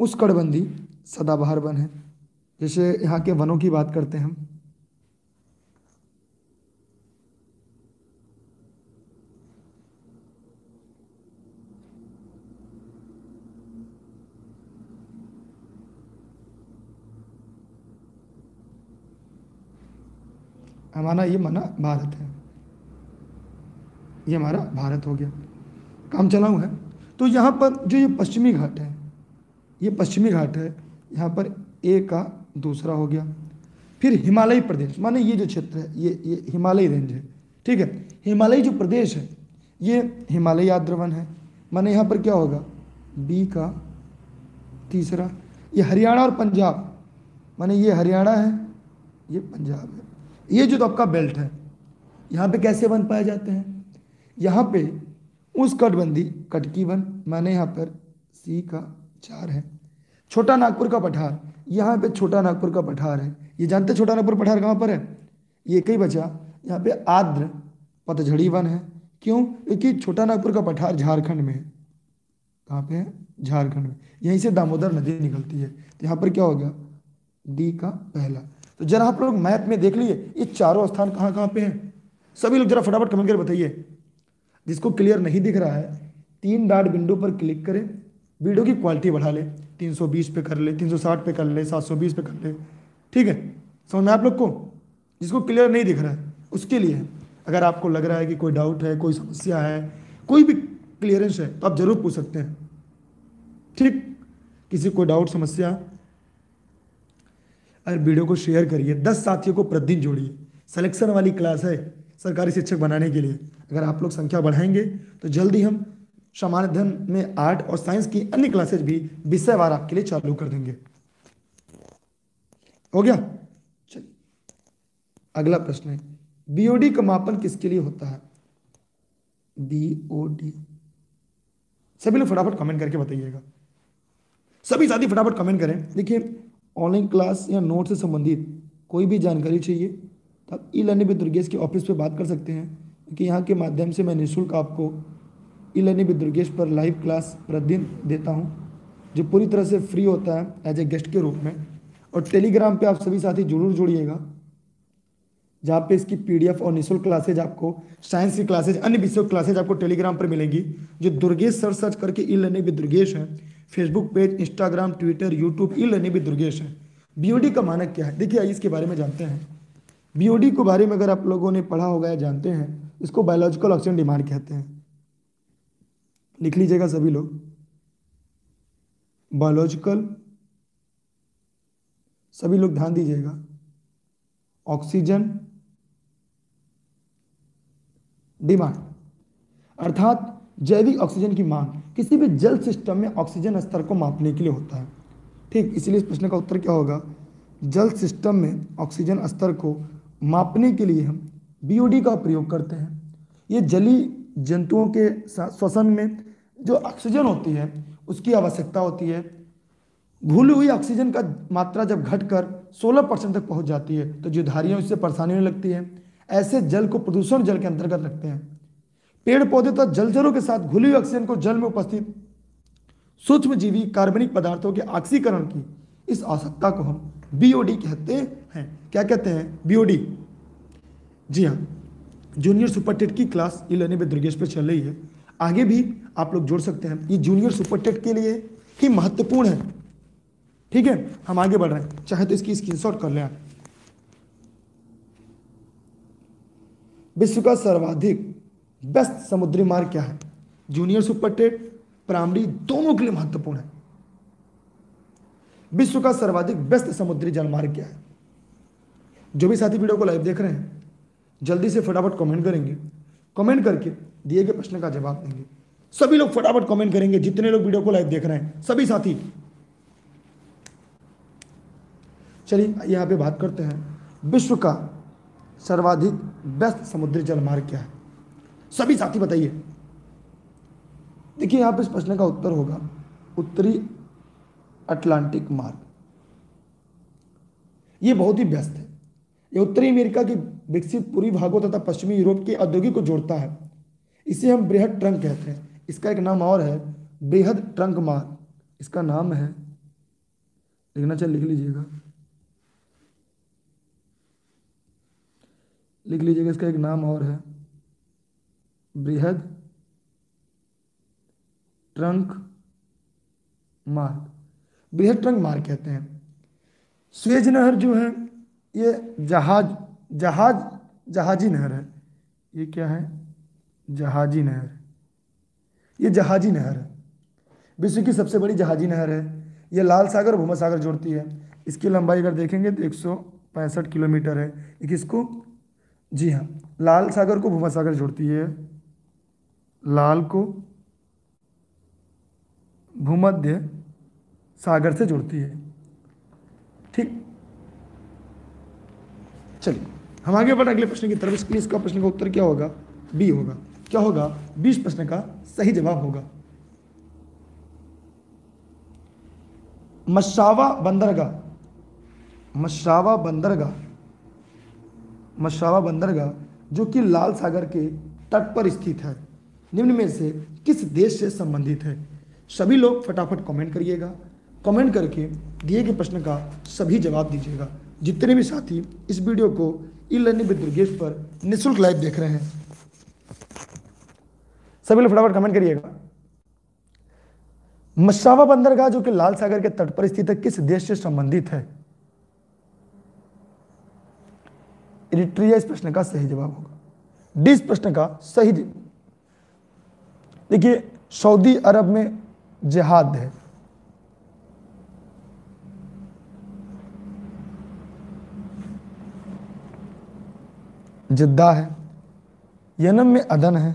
उस कड़बंदी सदाबहार वन है जैसे यहाँ के वनों की बात करते हैं हम हमारा ये माना भारत है ये हमारा भारत हो गया काम चलाऊ है तो यहाँ पर जो ये पश्चिमी घाट है ये पश्चिमी घाट है यहाँ पर ए का दूसरा हो गया फिर हिमालयी प्रदेश माने ये जो क्षेत्र है ये ये हिमालयी रेंज है ठीक है हिमालयी जो प्रदेश है ये हिमालयी आद्रवन है माने यहाँ पर क्या होगा बी का तीसरा ये हरियाणा और पंजाब माने ये हरियाणा है ये पंजाब है ये जो तो आपका बेल्ट है यहाँ पे कैसे बन पाए जाते हैं यहाँ पे उस कटबंदी कटकी वन मैंने यहाँ पर सी का चार है छोटा नागपुर का पठार यहाँ पे छोटा नागपुर का पठार है ये जानते छोटा नागपुर पठार कहाँ पर है ये कई बचा यहाँ पे आद्र पतझड़ी वन है क्यों क्योंकि छोटा नागपुर का पठार झारखंड में है कहाँ पे है झारखंड में यहीं से दामोदर नदी निकलती है तो यहाँ पर क्या हो गया डी का पहला तो जरा आप लोग मैप में देख लीजिए ये चारों स्थान कहाँ कहाँ पे हैं सभी लोग जरा फटाफट कमेंट कर बताइए जिसको क्लियर नहीं दिख रहा है तीन डाट विंडो पर क्लिक करें वीडियो की क्वालिटी बढ़ा ले 320 पे कर ले 360 पे कर ले 720 पे कर ले ठीक है समझ में आप लोग को जिसको क्लियर नहीं दिख रहा है उसके लिए अगर आपको लग रहा है कि कोई डाउट है कोई समस्या है कोई भी क्लियरेंस है तो आप ज़रूर पूछ सकते हैं ठीक किसी कोई डाउट समस्या और वीडियो को शेयर करिए दस साथियों को प्रतिदिन जोड़िए सलेक्शन वाली क्लास है सरकारी शिक्षक बनाने के लिए अगर आप लोग संख्या बढ़ाएंगे तो जल्दी हम सामान्य धन में आर्ट और साइंस की अन्य क्लासेज भी विषयवार आपके लिए चालू कर देंगे हो गया चलिए अगला प्रश्न है बीओडी का मापन किसके लिए होता है बीओडी सभी लोग फटाफट कमेंट करके बताइएगा सभी साथी फटाफट कमेंट करें देखिए ऑनलाइन क्लास या नोट से संबंधित कोई भी जानकारी चाहिए तो आप ई लर्निंग विद दुर्गेश के ऑफिस पर बात कर सकते हैं क्योंकि यहाँ के माध्यम से मैं निःशुल्क आपको ई लर्निंग विद दुर्गेश पर लाइव क्लास प्रतिदिन देता हूँ जो पूरी तरह से फ्री होता है एज ए गेस्ट के रूप में और टेलीग्राम पे आप सभी साथी जरूर जुड़िएगा जहाँ पे इसकी पीडीएफ और निःशुल्क क्लासेज आपको साइंस की क्लासेज अन्य विषयों क्लासेज आपको टेलीग्राम पर मिलेंगी जो दुर्गेश सर सर्च करके ई लर्निंग विद दुर्गेश है Facebook page Instagram Twitter YouTube e learning भी दुर्गेश है बीओडी का मानक क्या है देखिए आइए इसके बारे में जानते हैं बीओडी के बारे में अगर आप लोगों ने पढ़ा होगा या जानते हैं इसको बायोलॉजिकल ऑक्सीजन डिमांड कहते हैं लिख लीजिएगा सभी लोग बायोलॉजिकल सभी लोग ध्यान दीजिएगा ऑक्सीजन डिमांड अर्थात जैविक ऑक्सीजन की मांग किसी भी जल सिस्टम में ऑक्सीजन स्तर को मापने के लिए होता है ठीक इसलिए इस प्रश्न का उत्तर क्या होगा जल सिस्टम में ऑक्सीजन स्तर को मापने के लिए हम बी का प्रयोग करते हैं ये जली जंतुओं के श्वसन में जो ऑक्सीजन होती है उसकी आवश्यकता होती है भूल हुई ऑक्सीजन का मात्रा जब घटकर 16 परसेंट तक पहुंच जाती है तो जो धारियाँ इससे परेशानी होने लगती है ऐसे जल को प्रदूषण जल के अंतर्गत रखते हैं पेड़ पौधे तथा तो जलचरों के साथ घुली हुई ऑक्सीजन को जल में उपस्थित सूक्ष्म जीवी कार्बनिक पदार्थों के ऑक्सीकरण की इस आवश्यकता को हम बीओडी कहते हैं क्या कहते हैं बीओडी जी हाँ जूनियर सुपर टेट की क्लास लर्निंग में दुर्गेश पर चल रही है आगे भी आप लोग जोड़ सकते हैं ये जूनियर सुपर टेट के लिए ही महत्वपूर्ण है ठीक है हम आगे बढ़ रहे हैं चाहे तो इसकी स्क्रीनशॉट कर लें आप विश्व का सर्वाधिक बेस्ट समुद्री मार्ग क्या है जूनियर सुपर टेट प्राइमरी दोनों के लिए महत्वपूर्ण है विश्व का सर्वाधिक बेस्ट समुद्री जलमार्ग क्या है जो भी साथी वीडियो को लाइव देख रहे हैं जल्दी से फटाफट कमेंट करेंगे कमेंट करके दिए गए प्रश्न का जवाब देंगे सभी लोग फटाफट कमेंट करेंगे जितने लोग वीडियो को लाइव देख रहे हैं सभी साथी चलिए यहां पे बात करते हैं विश्व का सर्वाधिक बेस्ट समुद्री जलमार्ग क्या है सभी साथी बताइए देखिए आप इस प्रश्न का उत्तर होगा उत्तरी अटलांटिक मार्ग ये बहुत ही व्यस्त है ये उत्तरी अमेरिका के विकसित पूर्वी भागों तथा पश्चिमी यूरोप के औद्योगिक को जोड़ता है इसे हम बृहद ट्रंक कहते हैं इसका एक नाम और है बेहद ट्रंक मार्ग इसका नाम है लिखना चाहिए लिख लीजिएगा लिख लीजिएगा इसका एक नाम और है बृहद ट्रंक मार्ग बृहद ट्रंक मार्ग कहते हैं स्वेज नहर जो है ये जहाज जहाज जहाजी नहर है ये क्या है जहाजी नहर ये जहाजी नहर है विश्व की सबसे बड़ी जहाजी नहर है यह लाल सागर और सागर जोड़ती है इसकी लंबाई अगर देखेंगे तो एक किलोमीटर है किसको जी हाँ लाल सागर को भूमा सागर जोड़ती है लाल को भूमध्य सागर से जोड़ती है ठीक चलिए हम आगे बढ़ अगले प्रश्न की तरफ इसलिए इसका प्रश्न का उत्तर क्या होगा बी होगा क्या होगा बीस प्रश्न का सही जवाब होगा मशावा बंदरगाह मशावा बंदरगाह मशावा बंदरगाह जो कि लाल सागर के तट पर स्थित है निम्न में से किस देश से संबंधित है सभी लोग फटाफट कमेंट करिएगा कमेंट करके दिए गए प्रश्न का सभी जवाब दीजिएगा जितने भी साथी इस वीडियो को ई लर्निंग विद दुर्गेश पर निःशुल्क लाइव देख रहे हैं सभी लोग फटाफट कमेंट करिएगा मशावा बंदरगाह जो कि लाल सागर के तट पर स्थित है किस देश से संबंधित है इरिट्रिया इस प्रश्न का सही जवाब होगा डी इस प्रश्न का सही जवाब देखिए सऊदी अरब में जिहाद है जिद्दा है यनम में अदन है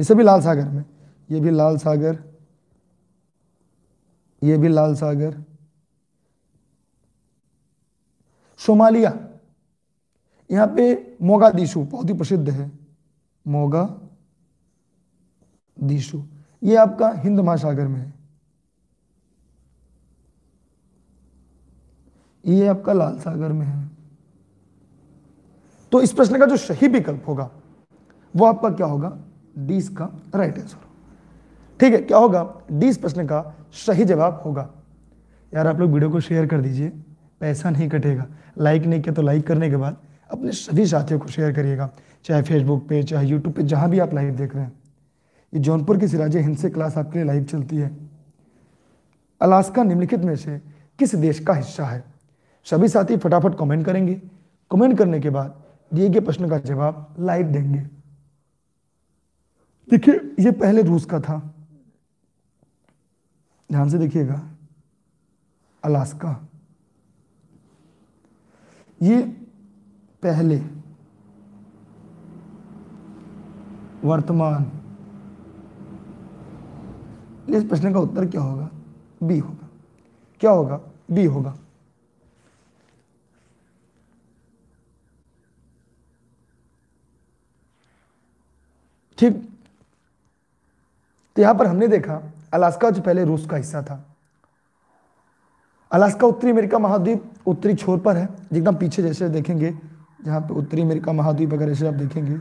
इसे भी लाल सागर में ये भी लाल सागर ये भी लाल सागर सोमालिया यहां पे दिशु बहुत ही प्रसिद्ध है मोगा दिशु ये आपका हिंद महासागर में है ये आपका लाल सागर में है तो इस प्रश्न का जो सही विकल्प होगा वो आपका क्या होगा डी का राइट आंसर ठीक है क्या होगा डी प्रश्न का सही जवाब होगा यार आप लोग वीडियो को शेयर कर दीजिए पैसा नहीं कटेगा लाइक नहीं किया तो लाइक करने के बाद अपने सभी साथियों को शेयर करिएगा चाहे फेसबुक पे चाहे यूट्यूब पे जहां भी आप लाइव देख रहे हैं ये जौनपुर की सिराजे हिंद से क्लास आपके लिए लाइव चलती है अलास्का निम्नलिखित में से किस देश का हिस्सा है सभी साथी फटाफट कमेंट करेंगे कमेंट करने के बाद दिए गए प्रश्न का जवाब लाइव देंगे देखिए ये पहले रूस का था ध्यान से देखिएगा अलास्का ये पहले वर्तमान इस प्रश्न का उत्तर क्या होगा बी होगा क्या होगा बी होगा ठीक तो यहां पर हमने देखा अलास्का जो पहले रूस का हिस्सा था अलास्का उत्तरी अमेरिका महाद्वीप उत्तरी छोर पर है एकदम पीछे जैसे देखेंगे जहां पे उत्तरी अमेरिका महाद्वीप अगर ऐसे आप देखेंगे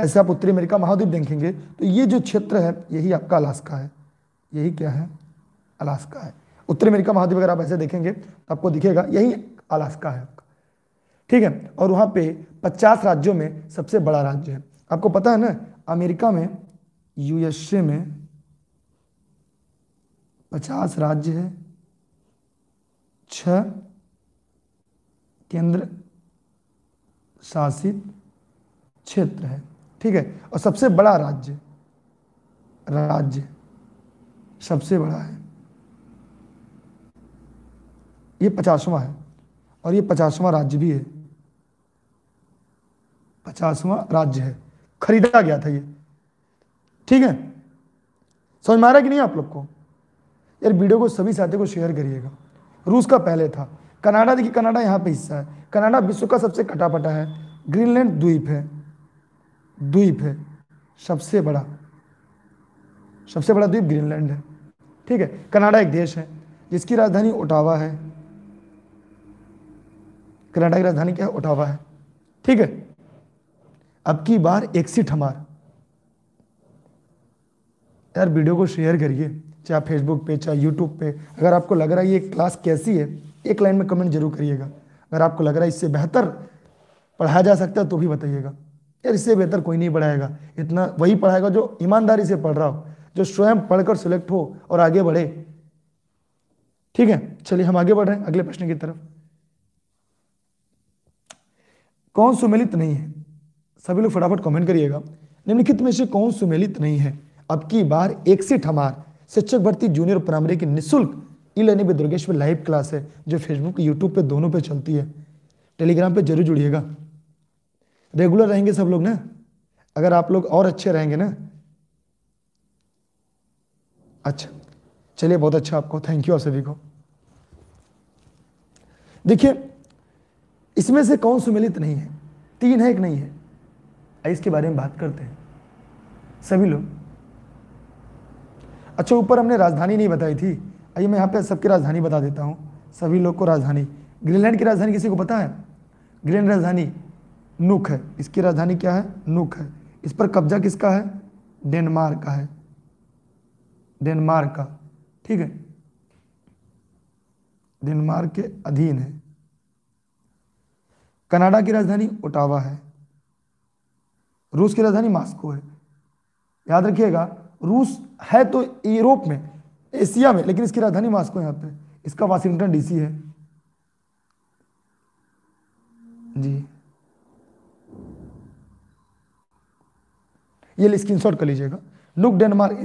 ऐसे आप उत्तरी अमेरिका महाद्वीप देखेंगे तो ये जो क्षेत्र है यही आपका अलास्का है यही क्या है अलास्का है उत्तरी अमेरिका महाद्वीप अगर आप ऐसे देखेंगे तो आपको दिखेगा यही अलास्का है आपका ठीक है और वहाँ पे 50 राज्यों में सबसे बड़ा राज्य है आपको पता है ना अमेरिका में यूएसए में 50 राज्य है छ्र केंद्र शासित क्षेत्र है ठीक है और सबसे बड़ा राज्य राज्य सबसे बड़ा है ये पचासवा है और ये पचासवा राज्य भी है पचासवा राज्य है खरीदा गया था ये ठीक है समझ में आ रहा कि नहीं आप लोग को यार वीडियो को सभी साथियों को शेयर करिएगा रूस का पहले था कनाडा देखिए कनाडा यहाँ पे हिस्सा है कनाडा विश्व का सबसे कटापटा है ग्रीनलैंड द्वीप है द्वीप है सबसे बड़ा सबसे बड़ा द्वीप ग्रीनलैंड है ठीक है कनाडा एक देश है जिसकी राजधानी ओटावा है कनाडा की राजधानी क्या है ओटावा है ठीक है अब की बार एक सीट हमार यार वीडियो को शेयर करिए चाहे फेसबुक पे चाहे यूट्यूब पे अगर आपको लग रहा है ये क्लास कैसी है एक लाइन में कमेंट जरूर करिएगा अगर आपको लग रहा है इससे बेहतर पढ़ाया जा सकता है तो भी बताइएगा यार इससे बेहतर कोई नहीं पढ़ाएगा इतना वही पढ़ाएगा जो ईमानदारी से पढ़ रहा हो जो स्वयं पढ़कर सिलेक्ट हो और आगे बढ़े ठीक है चलिए हम आगे बढ़ रहे हैं अगले प्रश्न की तरफ कौन सुमेलित नहीं है सभी लोग फटाफट कमेंट करिएगा निम्नलिखित में से कौन सुमेलित नहीं है अब की बार एक सीट हमार शिक्षक भर्ती जूनियर प्राइमरी की निःशुल्क e learning with live class है जो फेसबुक यूट्यूब पे दोनों पे चलती है टेलीग्राम पे जरूर जुड़िएगा रेगुलर रहेंगे सब लोग ना अगर आप लोग और अच्छे रहेंगे ना अच्छा चलिए बहुत अच्छा आपको थैंक यू आप सभी को देखिए इसमें से कौन सुमिलित नहीं है तीन है एक नहीं है इसके बारे में बात करते हैं सभी लोग अच्छा ऊपर हमने राजधानी नहीं बताई थी आइए मैं यहाँ पे सबकी राजधानी बता देता हूँ सभी लोग को राजधानी ग्रीनलैंड की राजधानी किसी को पता है ग्रीनलैंड राजधानी नुक है इसकी राजधानी क्या है नुक है इस पर कब्जा किसका है डेनमार्क का है डेनमार्क का ठीक है डेनमार्क के अधीन है कनाडा की राजधानी ओटावा है रूस की राजधानी मास्को है याद रखिएगा रूस है तो यूरोप में एशिया में लेकिन इसकी राजधानी मास्को यहां पे इसका वाशिंगटन डीसी है जी ये स्क्रीन शॉट कर लीजिएगा लुक डेनमार्क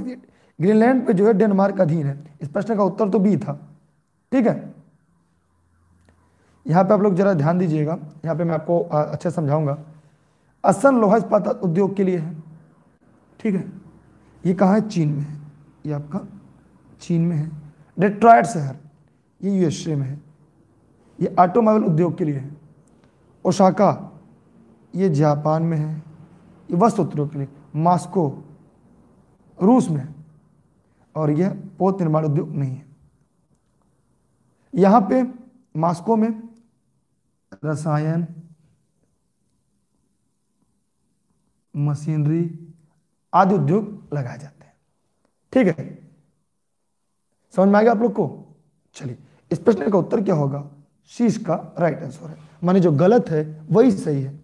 ग्रीनलैंड पे जो है डेनमार्क अधीन है इस प्रश्न का उत्तर तो बी था ठीक है यहाँ पे आप लोग जरा ध्यान दीजिएगा यहाँ पे मैं आपको अच्छे समझाऊंगा असन लोहा इस्पात उद्योग के लिए है ठीक है ये कहाँ है चीन में है ये आपका चीन में है डेट्रॉयड शहर ये यूएसए में है ये ऑटोमोबाइल उद्योग के लिए है ओशाका ये जापान में है ये वस्त्र उद्योग के लिए मास्को रूस में और यह पोत निर्माण उद्योग नहीं है यहां पे मास्को में रसायन मशीनरी आदि उद्योग लगाए जाते हैं ठीक है समझ में आ गया आप लोग को चलिए इस प्रश्न का उत्तर क्या होगा शीश का राइट आंसर है माने जो गलत है वही सही है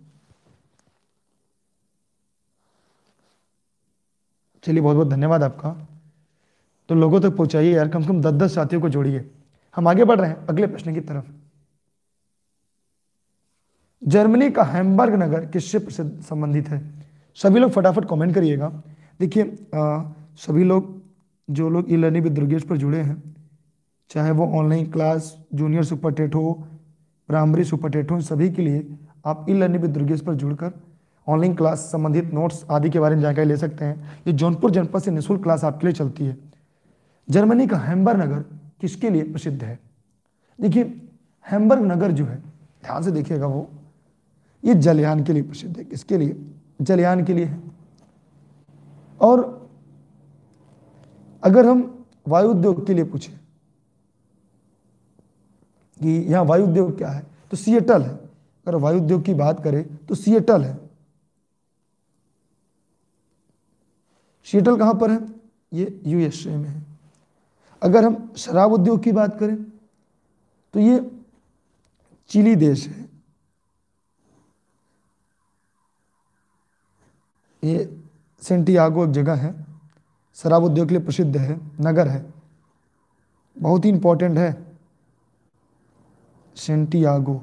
चलिए बहुत बहुत धन्यवाद आपका तो लोगों तक तो पहुंचाइए यार कम से कम दस दस साथियों को जोड़िए हम आगे बढ़ रहे हैं अगले प्रश्न की तरफ जर्मनी का हैमबर्ग नगर किससे प्रसिद्ध संबंधित है सभी लोग फटाफट कमेंट करिएगा देखिए सभी लोग जो लोग ई लर्निंग दुर्गेश पर जुड़े हैं चाहे वो online class junior super TET हो प्राइमरी सुपर टेट हो सभी के लिए आप ई लर्निंग दुर्गेश पर जुड़कर ऑनलाइन क्लास संबंधित नोट्स आदि के बारे में जानकारी ले सकते हैं ये जौनपुर जनपद से निःशुल्क क्लास आपके लिए चलती है जर्मनी का हैम्बर्ग नगर किसके लिए प्रसिद्ध है देखिए हैम्बर्ग नगर जो है ध्यान से देखिएगा वो ये जलयान के लिए प्रसिद्ध है किसके लिए जलयान के लिए है और अगर हम वायु उद्योग के लिए पूछें कि यहाँ वायु उद्योग क्या है तो सिएटल है अगर वायु उद्योग की बात करें तो सीएटल है शीतल कहाँ पर है ये यूएसए में है अगर हम शराब उद्योग की बात करें तो ये चिली देश है ये सेंटियागो एक जगह है शराब उद्योग के लिए प्रसिद्ध है नगर है बहुत ही इम्पोर्टेंट है सेंटियागो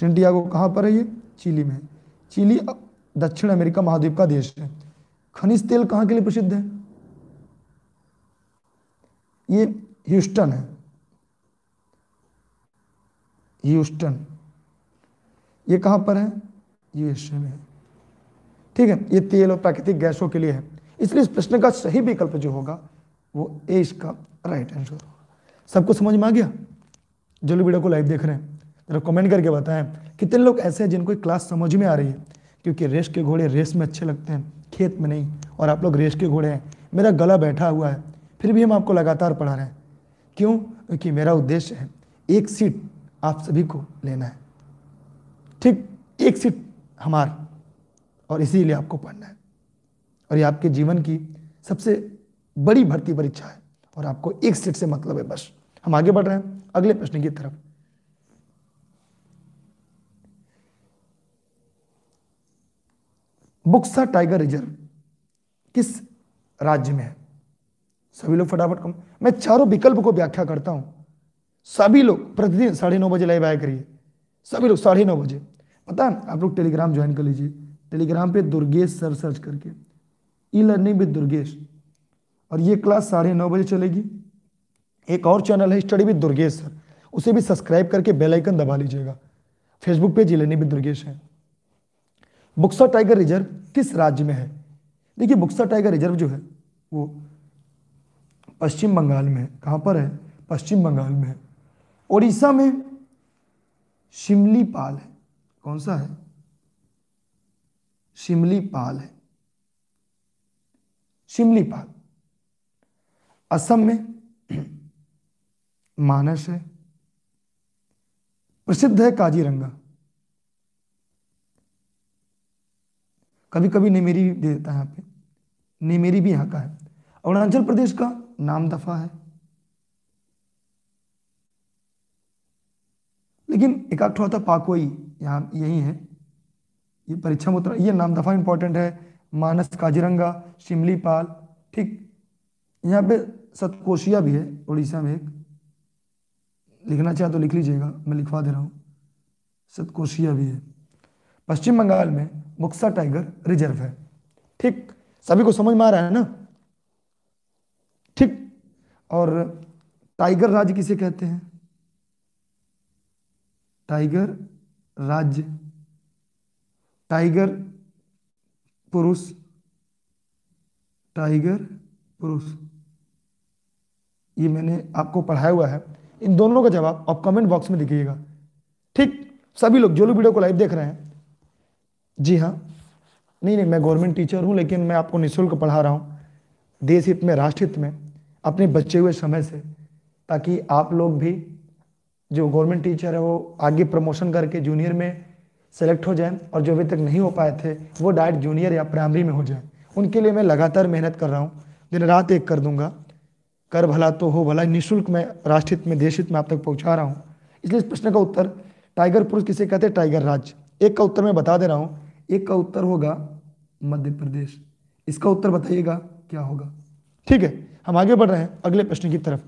सेंटियागो कहाँ पर है ये चिली में चिली दक्षिण अमेरिका महाद्वीप का देश है खनिज तेल कहाँ के लिए प्रसिद्ध है ये ह्यूस्टन है ह्यूस्टन ये कहाँ पर है यूएसए में ठीक है ये तेल और प्राकृतिक गैसों के लिए है इसलिए इस प्रश्न का सही विकल्प जो होगा वो ए इसका राइट आंसर होगा सबको समझ में आ गया जो लोग वीडियो को लाइव देख रहे हैं जरा कमेंट करके बताएं कितने लोग ऐसे हैं जिनको क्लास समझ में आ रही है क्योंकि रेस के घोड़े रेस में अच्छे लगते हैं खेत में नहीं और आप लोग रेस के घोड़े हैं मेरा गला बैठा हुआ है फिर भी हम आपको लगातार पढ़ा रहे हैं क्यों क्योंकि मेरा उद्देश्य है एक सीट आप सभी को लेना है ठीक एक सीट हमार और इसीलिए आपको पढ़ना है और ये आपके जीवन की सबसे बड़ी भर्ती परीक्षा है और आपको एक सीट से मतलब है बस हम आगे बढ़ रहे हैं अगले प्रश्न की तरफ बुक्सा टाइगर रिजर्व किस राज्य में है सभी लोग फटाफट कम मैं चारों विकल्प को व्याख्या करता हूं सभी लोग प्रतिदिन साढ़े नौ बजे लाइव आया करिए सभी लोग साढ़े नौ बजे पता है आप लोग टेलीग्राम ज्वाइन कर लीजिए टेलीग्राम पे दुर्गेश सर सर्च करके ई लर्निंग विद दुर्गेश और ये क्लास साढ़े नौ बजे चलेगी एक और चैनल है स्टडी विद दुर्गेश सर उसे भी सब्सक्राइब करके बेल आइकन दबा लीजिएगा Facebook page e learning with Durgesh है बुक्सा टाइगर रिजर्व किस राज्य में है देखिए बुक्सा टाइगर रिजर्व जो है वो पश्चिम बंगाल में है कहाँ पर है पश्चिम बंगाल में है उड़ीसा में शिमली पाल है कौन सा है शिमली पाल है शिमली पाल असम में *clears throat* मानस है प्रसिद्ध है काजीरंगा कभी कभी नेमेरी दे देता है यहाँ पे नेमेरी भी यहाँ का है अरुणाचल प्रदेश का नाम दफा है लेकिन एक आठ होता पाकोई यहाँ यही है ये परीक्षा में उतरा ये नाम दफा इंपॉर्टेंट है मानस काजिरंगा शिमली पाल ठीक यहाँ पे सतकोशिया भी है उड़ीसा में एक लिखना चाहे तो लिख लीजिएगा मैं लिखवा दे रहा हूँ सतकोशिया भी है पश्चिम बंगाल में मुक्सा टाइगर रिजर्व है ठीक सभी को समझ में आ रहा है ना ठीक और टाइगर राज्य किसे कहते हैं टाइगर राज्य टाइगर पुरुष टाइगर पुरुष ये मैंने आपको पढ़ाया हुआ है इन दोनों का जवाब आप कमेंट बॉक्स में लिखिएगा ठीक सभी लोग जो लोग वीडियो को लाइव देख रहे हैं जी हाँ नहीं नहीं मैं गवर्नमेंट टीचर हूँ लेकिन मैं आपको निःशुल्क पढ़ा रहा हूँ देश हित में राष्ट्रहित में अपने बचे हुए समय से ताकि आप लोग भी जो गवर्नमेंट टीचर है वो आगे प्रमोशन करके जूनियर में सेलेक्ट हो जाएं और जो अभी तक नहीं हो पाए थे वो डायरेक्ट जूनियर या प्राइमरी में हो जाएं उनके लिए मैं लगातार मेहनत कर रहा हूँ दिन रात एक कर दूंगा कर भला तो हो भला निःशुल्क मैं राष्ट्रहित में देशहित में आप तक पहुँचा रहा हूँ इसलिए इस प्रश्न का उत्तर टाइगर पुरुष किसे कहते हैं टाइगर राज एक का उत्तर मैं बता दे रहा हूँ एक का उत्तर होगा मध्य प्रदेश इसका उत्तर बताइएगा क्या होगा ठीक है हम आगे बढ़ रहे हैं अगले प्रश्न की तरफ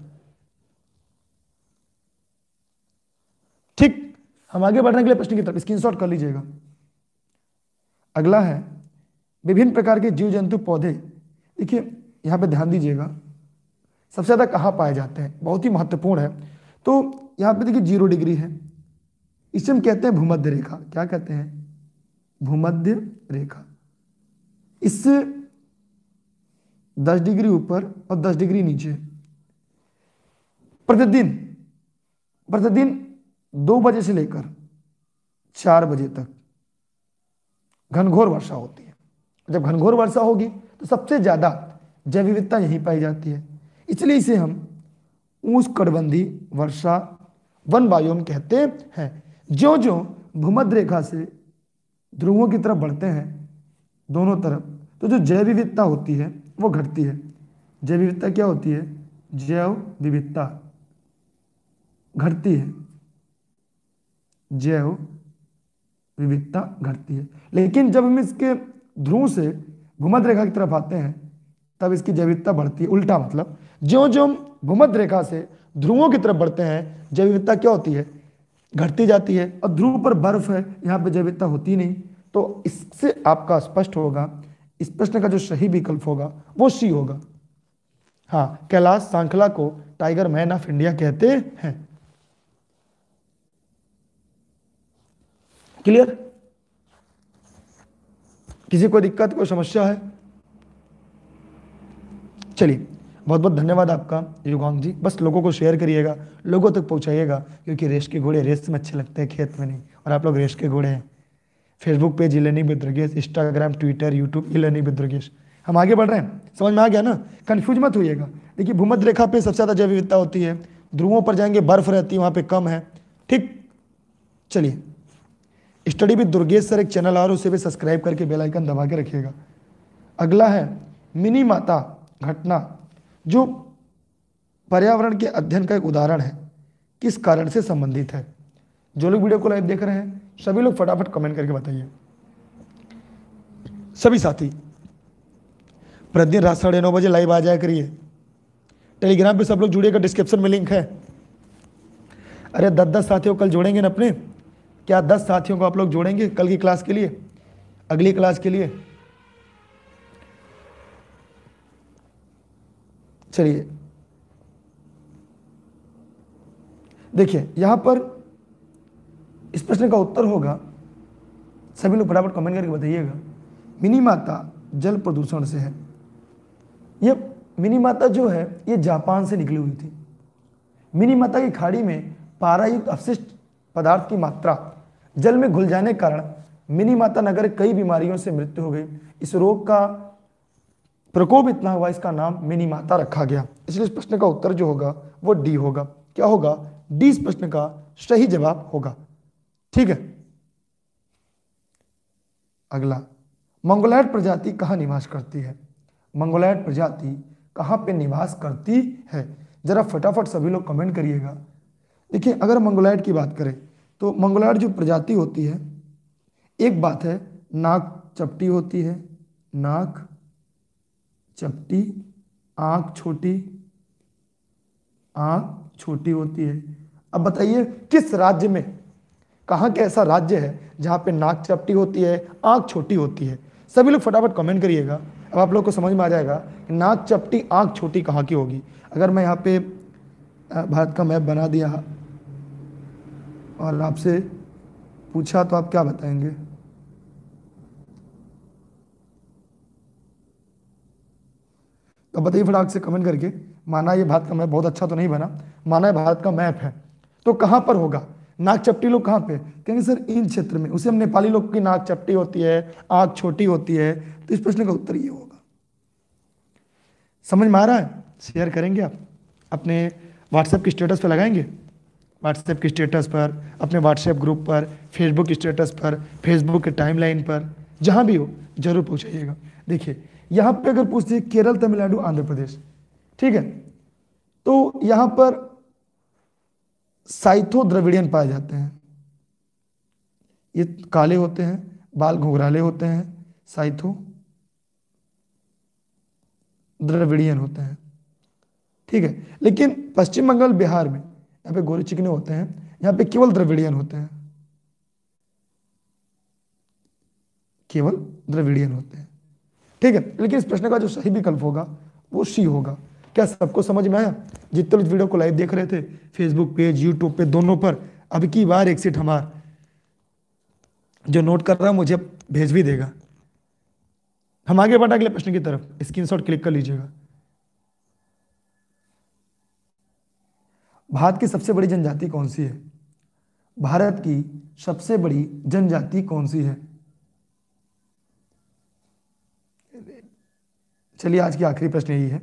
ठीक हम आगे बढ़ रहे हैं अगले प्रश्न की तरफ स्क्रीनशॉट कर लीजिएगा अगला है विभिन्न प्रकार के जीव जंतु पौधे देखिए यहां पे ध्यान दीजिएगा सबसे ज़्यादा कहाँ पाए जाते हैं बहुत ही महत्वपूर्ण है तो यहां पे देखिए जीरो डिग्री है इसे हम कहते हैं भूमध्य रेखा क्या कहते हैं भूमध्य रेखा इससे 10 डिग्री ऊपर और 10 डिग्री नीचे प्रतिदिन प्रतिदिन दो बजे से लेकर चार बजे तक घनघोर वर्षा होती है जब घनघोर वर्षा होगी तो सबसे ज़्यादा जैव विविधता यहीं पाई जाती है इसलिए इसे हम कटबंधी वर्षा वन बायोम कहते हैं जो जो भूमध्य रेखा से ध्रुवों की तरफ बढ़ते हैं दोनों तरफ तो जो जैव विविधता होती है वो घटती है जैव विविधता क्या होती है जैव विविधता घटती है जैव विविधता घटती है लेकिन जब हम इसके ध्रुव से भूमध्य रेखा की तरफ आते हैं तब इसकी जैविकता बढ़ती है उल्टा मतलब ज्यो जो हम भूमध्य रेखा से ध्रुवों की तरफ बढ़ते हैं जैविकता क्या होती है घटती जाती है और ध्रुव पर बर्फ है यहाँ पे जैविकता होती नहीं तो इससे आपका स्पष्ट होगा इस प्रश्न का जो सही विकल्प होगा वो सी होगा हाँ कैलाश सांखला को टाइगर मैन ऑफ इंडिया कहते हैं क्लियर किसी को दिक्कत कोई समस्या है चलिए बहुत बहुत धन्यवाद आपका युगोंग जी बस लोगों को शेयर करिएगा लोगों तक पहुँचाइएगा क्योंकि रेस के घोड़े रेस में अच्छे लगते हैं खेत में नहीं और आप लोग रेस के घोड़े हैं Facebook page e learning with Durgesh Instagram Twitter YouTube e learning with Durgesh हम आगे बढ़ रहे हैं समझ में आ गया ना कन्फ्यूज मत होइएगा देखिए भूमध्य रेखा पे सबसे ज़्यादा जैव विविधता होती है ध्रुवों पर जाएंगे बर्फ रहती है वहाँ पे कम है ठीक चलिए स्टडी विद दुर्गेश सर एक चैनल और उसे भी सब्सक्राइब करके बेल आइकन दबा के रखिएगा अगला है मिनी माता घटना जो पर्यावरण के अध्ययन का एक उदाहरण है किस कारण से संबंधित है जो लोग वीडियो को लाइव देख रहे हैं सभी लोग फटाफट कमेंट करके बताइए सभी साथी प्रतिदिन रात साढ़े नौ बजे लाइव आ जाया करिए टेलीग्राम पे सब लोग जुड़िएगा डिस्क्रिप्शन में लिंक है अरे दस दस साथियों कल जोड़ेंगे ना अपने क्या दस साथियों को आप लोग जोड़ेंगे कल की क्लास के लिए अगली क्लास के लिए चलिए देखिए यहां पर इस प्रश्न का उत्तर होगा सभी लोग फटाफट कमेंट करके बताइएगा मिनी माता जल प्रदूषण से है यह मिनी माता जो है यह जापान से निकली हुई थी मिनी माता की खाड़ी में पारायुक्त अवशिष्ट पदार्थ की मात्रा जल में घुल जाने के कारण मिनी माता नगर कई बीमारियों से मृत्यु हो गई इस रोग का प्रकोप इतना हुआ इसका नाम मिनी माता रखा गया इसलिए इस प्रश्न का उत्तर जो होगा वो डी होगा क्या होगा डी इस प्रश्न का सही जवाब होगा ठीक है अगला मंगोलाइट प्रजाति कहाँ निवास करती है मंगोलाइट प्रजाति कहाँ पे निवास करती है जरा फटाफट सभी लोग कमेंट करिएगा देखिए अगर मंगोलाइट की बात करें तो मंगोलाइट जो प्रजाति होती है एक बात है नाक चपटी होती है नाक चपटी आँख छोटी आंख छोटी होती है अब बताइए किस राज्य में कहाँ के ऐसा राज्य है जहाँ पे नाक चपटी होती है आँख छोटी होती है सभी लोग फटाफट कमेंट करिएगा अब आप लोग को समझ में आ जाएगा कि नाक चपटी आँख छोटी कहाँ की होगी अगर मैं यहाँ पे भारत का मैप बना दिया और आपसे पूछा तो आप क्या बताएंगे अब बताइए फटाक से कमेंट करके माना ये भारत का मैप बहुत अच्छा तो नहीं बना माना ये भारत का मैप है तो कहाँ पर होगा नाग चपटी लोग कहाँ पे कहेंगे सर इन क्षेत्र में उसे हम नेपाली लोग की नाक चपटी होती है आँख छोटी होती है तो इस प्रश्न का उत्तर ये होगा समझ में आ रहा है शेयर करेंगे आप अपने व्हाट्सएप के स्टेटस पर लगाएंगे व्हाट्सएप के स्टेटस पर अपने व्हाट्सएप ग्रुप पर फेसबुक स्टेटस पर फेसबुक के टाइमलाइन पर जहाँ भी हो जरूर पहुँचाइएगा देखिए यहां पे अगर पूछते हैं केरल तमिलनाडु आंध्र प्रदेश ठीक है तो यहां पर साइथो द्रविडियन पाए जाते हैं ये काले होते हैं बाल घुघराले होते हैं साइथो द्रविडियन होते हैं ठीक है लेकिन पश्चिम बंगाल बिहार में यहां पे गोरे चिकने होते हैं यहां पे केवल द्रविडियन होते हैं केवल द्रविडियन होते हैं ठीक है लेकिन इस प्रश्न का जो सही विकल्प होगा वो सी होगा क्या सबको समझ में आया जितने लोग वीडियो को लाइव देख रहे थे फेसबुक पेज यूट्यूब पे दोनों पर अब की बार एक सीट हमार जो नोट कर रहा मुझे भेज भी देगा हम आगे बढ़ा अगले प्रश्न की तरफ स्क्रीनशॉट क्लिक कर लीजिएगा भारत की सबसे बड़ी जनजाति कौन सी है भारत की सबसे बड़ी जनजाति कौन सी है चलिए आज की आखिरी प्रश्न यही है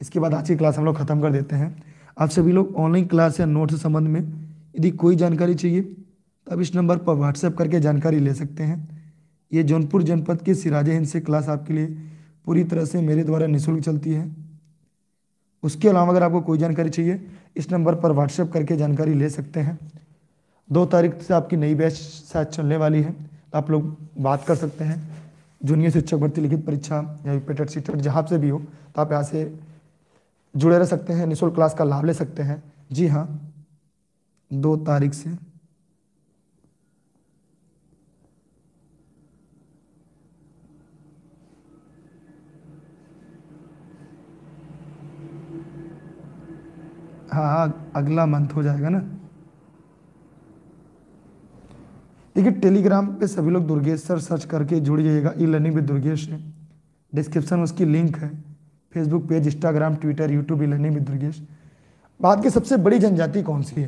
इसके बाद आज की क्लास हम लोग खत्म कर देते हैं आप सभी लोग ऑनलाइन क्लास या नोट संबंध में यदि कोई जानकारी चाहिए तो आप इस नंबर पर व्हाट्सएप करके जानकारी ले सकते हैं ये जौनपुर जनपद के सिराजे हिंद से क्लास आपके लिए पूरी तरह से मेरे द्वारा निःशुल्क चलती है उसके अलावा अगर आपको कोई जानकारी चाहिए इस नंबर पर व्हाट्सएप करके जानकारी ले सकते हैं दो तारीख से आपकी नई बैच शायद चलने वाली है आप लोग बात कर सकते हैं जूनियर शिक्षक भर्ती लिखित परीक्षा या पेटेट सीटेट जहाँ से भी हो तो आप यहाँ से जुड़े रह सकते हैं निःशुल्क क्लास का लाभ ले सकते हैं जी हाँ दो तारीख से हाँ अगला मंथ हो जाएगा ना देखिए टेलीग्राम पे सभी लोग दुर्गेश सर सर्च करके जुड़ जाइएगा ई लर्निंग विद दुर्गेश है डिस्क्रिप्शन में उसकी लिंक है Facebook page Instagram Twitter YouTube e learning with Durgesh Bharat की सबसे बड़ी जनजाति कौन सी है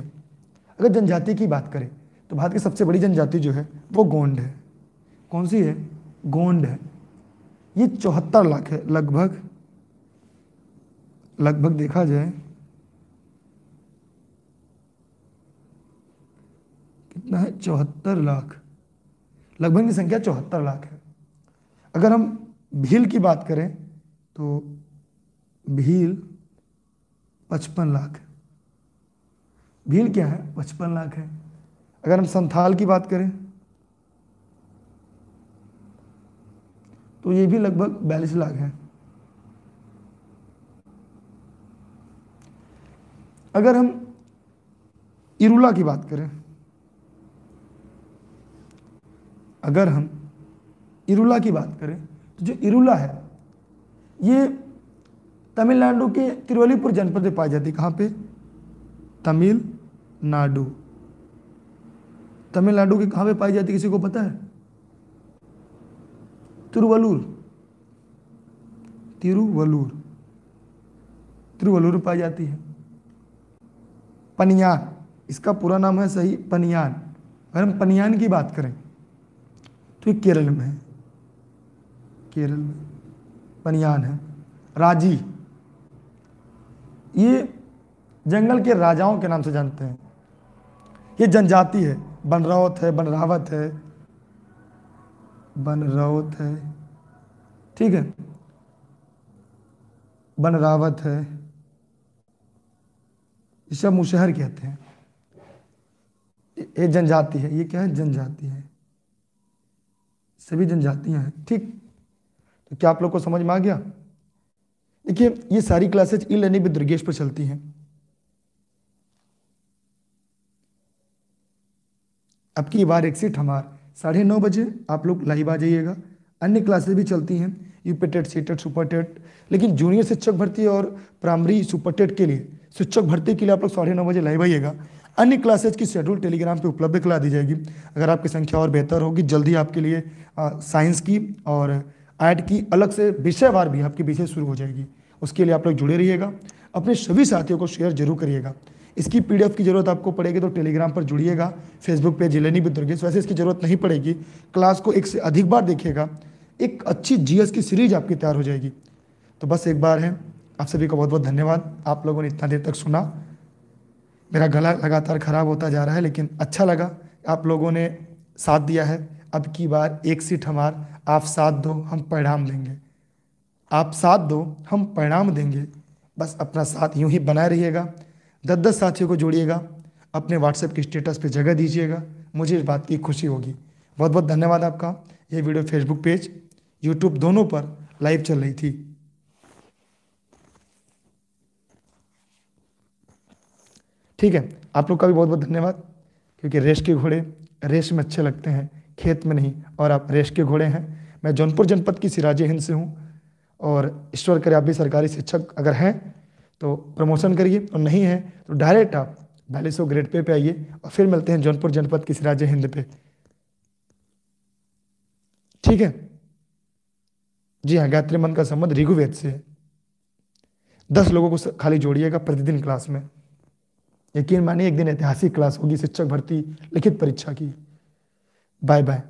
अगर जनजाति की बात करें तो भारत की सबसे बड़ी जनजाति जो है वो गोंड है कौन सी है गोंड है ये चौहत्तर लाख है लगभग लगभग देखा जाए कितना है चौहत्तर लाख लगभग की संख्या चौहत्तर लाख है अगर हम भील की बात करें तो भील पचपन लाख है भील क्या है पचपन लाख है अगर हम संथाल की बात करें तो ये भी लगभग बयालीस लाख है अगर हम इरुला की बात करें अगर हम इरुला की बात करें तो जो इरुला है ये तमिलनाडु के तिरुवलीपुर जनपद में पाई जाती है कहाँ पे तमिलनाडु तमिलनाडु के कहाँ पे पाई जाती किसी को पता है तिरुवलूर तिरुवलूर तिरुवलूर पाई जाती है पनियान इसका पूरा नाम है सही पनियान अगर हम पनियान की बात करें तो ये केरल में है केरल में बनियान है राजी ये जंगल के राजाओं के नाम से जानते हैं ये जनजाति है बनरौत है बनरावत है बनरौत है ठीक है बनरावत है इसे मुशहर कहते हैं ये जनजाति है ये क्या है जनजाति है सभी जनजातियां हैं ठीक तो क्या आप लोग को समझ में आ गया देखिए ये सारी classes e learning with Durgesh पर चलती हैं अब की बार एक सीट हमार साढ़े नौ बजे आप लोग लाइव आ जाइएगा अन्य क्लासेज भी चलती हैं UP TET TET C TET super TET लेकिन जूनियर शिक्षक भर्ती और प्राइमरी सुपर टेट के लिए शिक्षक भर्ती के लिए आप लोग साढ़े नौ बजे लाइव आइएगा अन्य क्लासेज की शेड्यूल टेलीग्राम पे उपलब्ध करा दी जाएगी अगर आपकी संख्या और बेहतर होगी जल्दी आपके लिए साइंस की और आर्ट की अलग से विषयवार भी आपकी विषय शुरू हो जाएगी उसके लिए आप लोग जुड़े रहिएगा अपने सभी साथियों को शेयर जरूर करिएगा इसकी पीडीएफ की जरूरत आपको पड़ेगी तो टेलीग्राम पर जुड़िएगा फेसबुक पे जिलेनी भी दुर्गेश वैसे इसकी जरूरत नहीं पड़ेगी क्लास को एक से अधिक बार देखिएगा एक अच्छी जीएस की सीरीज आपकी तैयार हो जाएगी तो बस एक बार है आप सभी का बहुत बहुत धन्यवाद आप लोगों ने इतना देर तक सुना मेरा गला लगातार ख़राब होता जा रहा है लेकिन अच्छा लगा आप लोगों ने साथ दिया है अब की बार एक सीट हमार आप साथ दो हम परिणाम देंगे आप साथ दो हम परिणाम देंगे बस अपना साथ यूं ही बनाए रहिएगा दस दस साथियों को जोड़िएगा अपने व्हाट्सएप के स्टेटस पे जगह दीजिएगा मुझे इस बात की खुशी होगी बहुत बहुत धन्यवाद आपका ये वीडियो फेसबुक पेज यूट्यूब दोनों पर लाइव चल रही थी ठीक है आप लोग का भी बहुत बहुत धन्यवाद क्योंकि रेस के घोड़े रेस में अच्छे लगते हैं खेत में नहीं और आप रेस के घोड़े हैं मैं जौनपुर जनपद की सिराजे हिंद से हूँ और ईश्वर करे आप भी सरकारी शिक्षक अगर हैं तो प्रमोशन करिए और नहीं है तो डायरेक्ट आप बयालीस सौ ग्रेड पे पे आइए और फिर मिलते हैं जौनपुर जनपद की सिराज हिंद पे ठीक है जी हाँ गायत्री मन का संबंध ऋगुवेद से है दस लोगों को खाली जोड़िएगा प्रतिदिन क्लास में यकीन मानिए एक दिन ऐतिहासिक क्लास होगी शिक्षक भर्ती लिखित परीक्षा की बाय बाय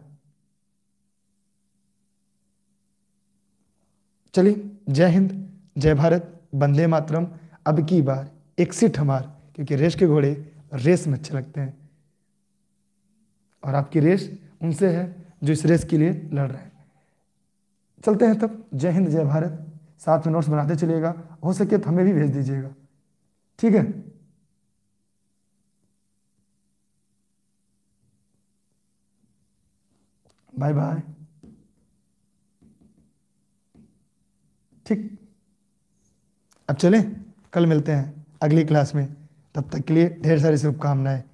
चलिए जय हिंद जय भारत बंदे मातरम अब की बार एक सीट हमार क्योंकि रेस के घोड़े रेस में अच्छे लगते हैं और आपकी रेस उनसे है जो इस रेस के लिए लड़ रहे हैं चलते हैं तब जय हिंद जय भारत साथ में नोट्स बनाते चलिएगा हो सके तो हमें भी भेज दीजिएगा ठीक है बाय बाय ठीक अब चलें कल मिलते हैं अगली क्लास में तब तक के लिए ढेर सारी शुभकामनाएं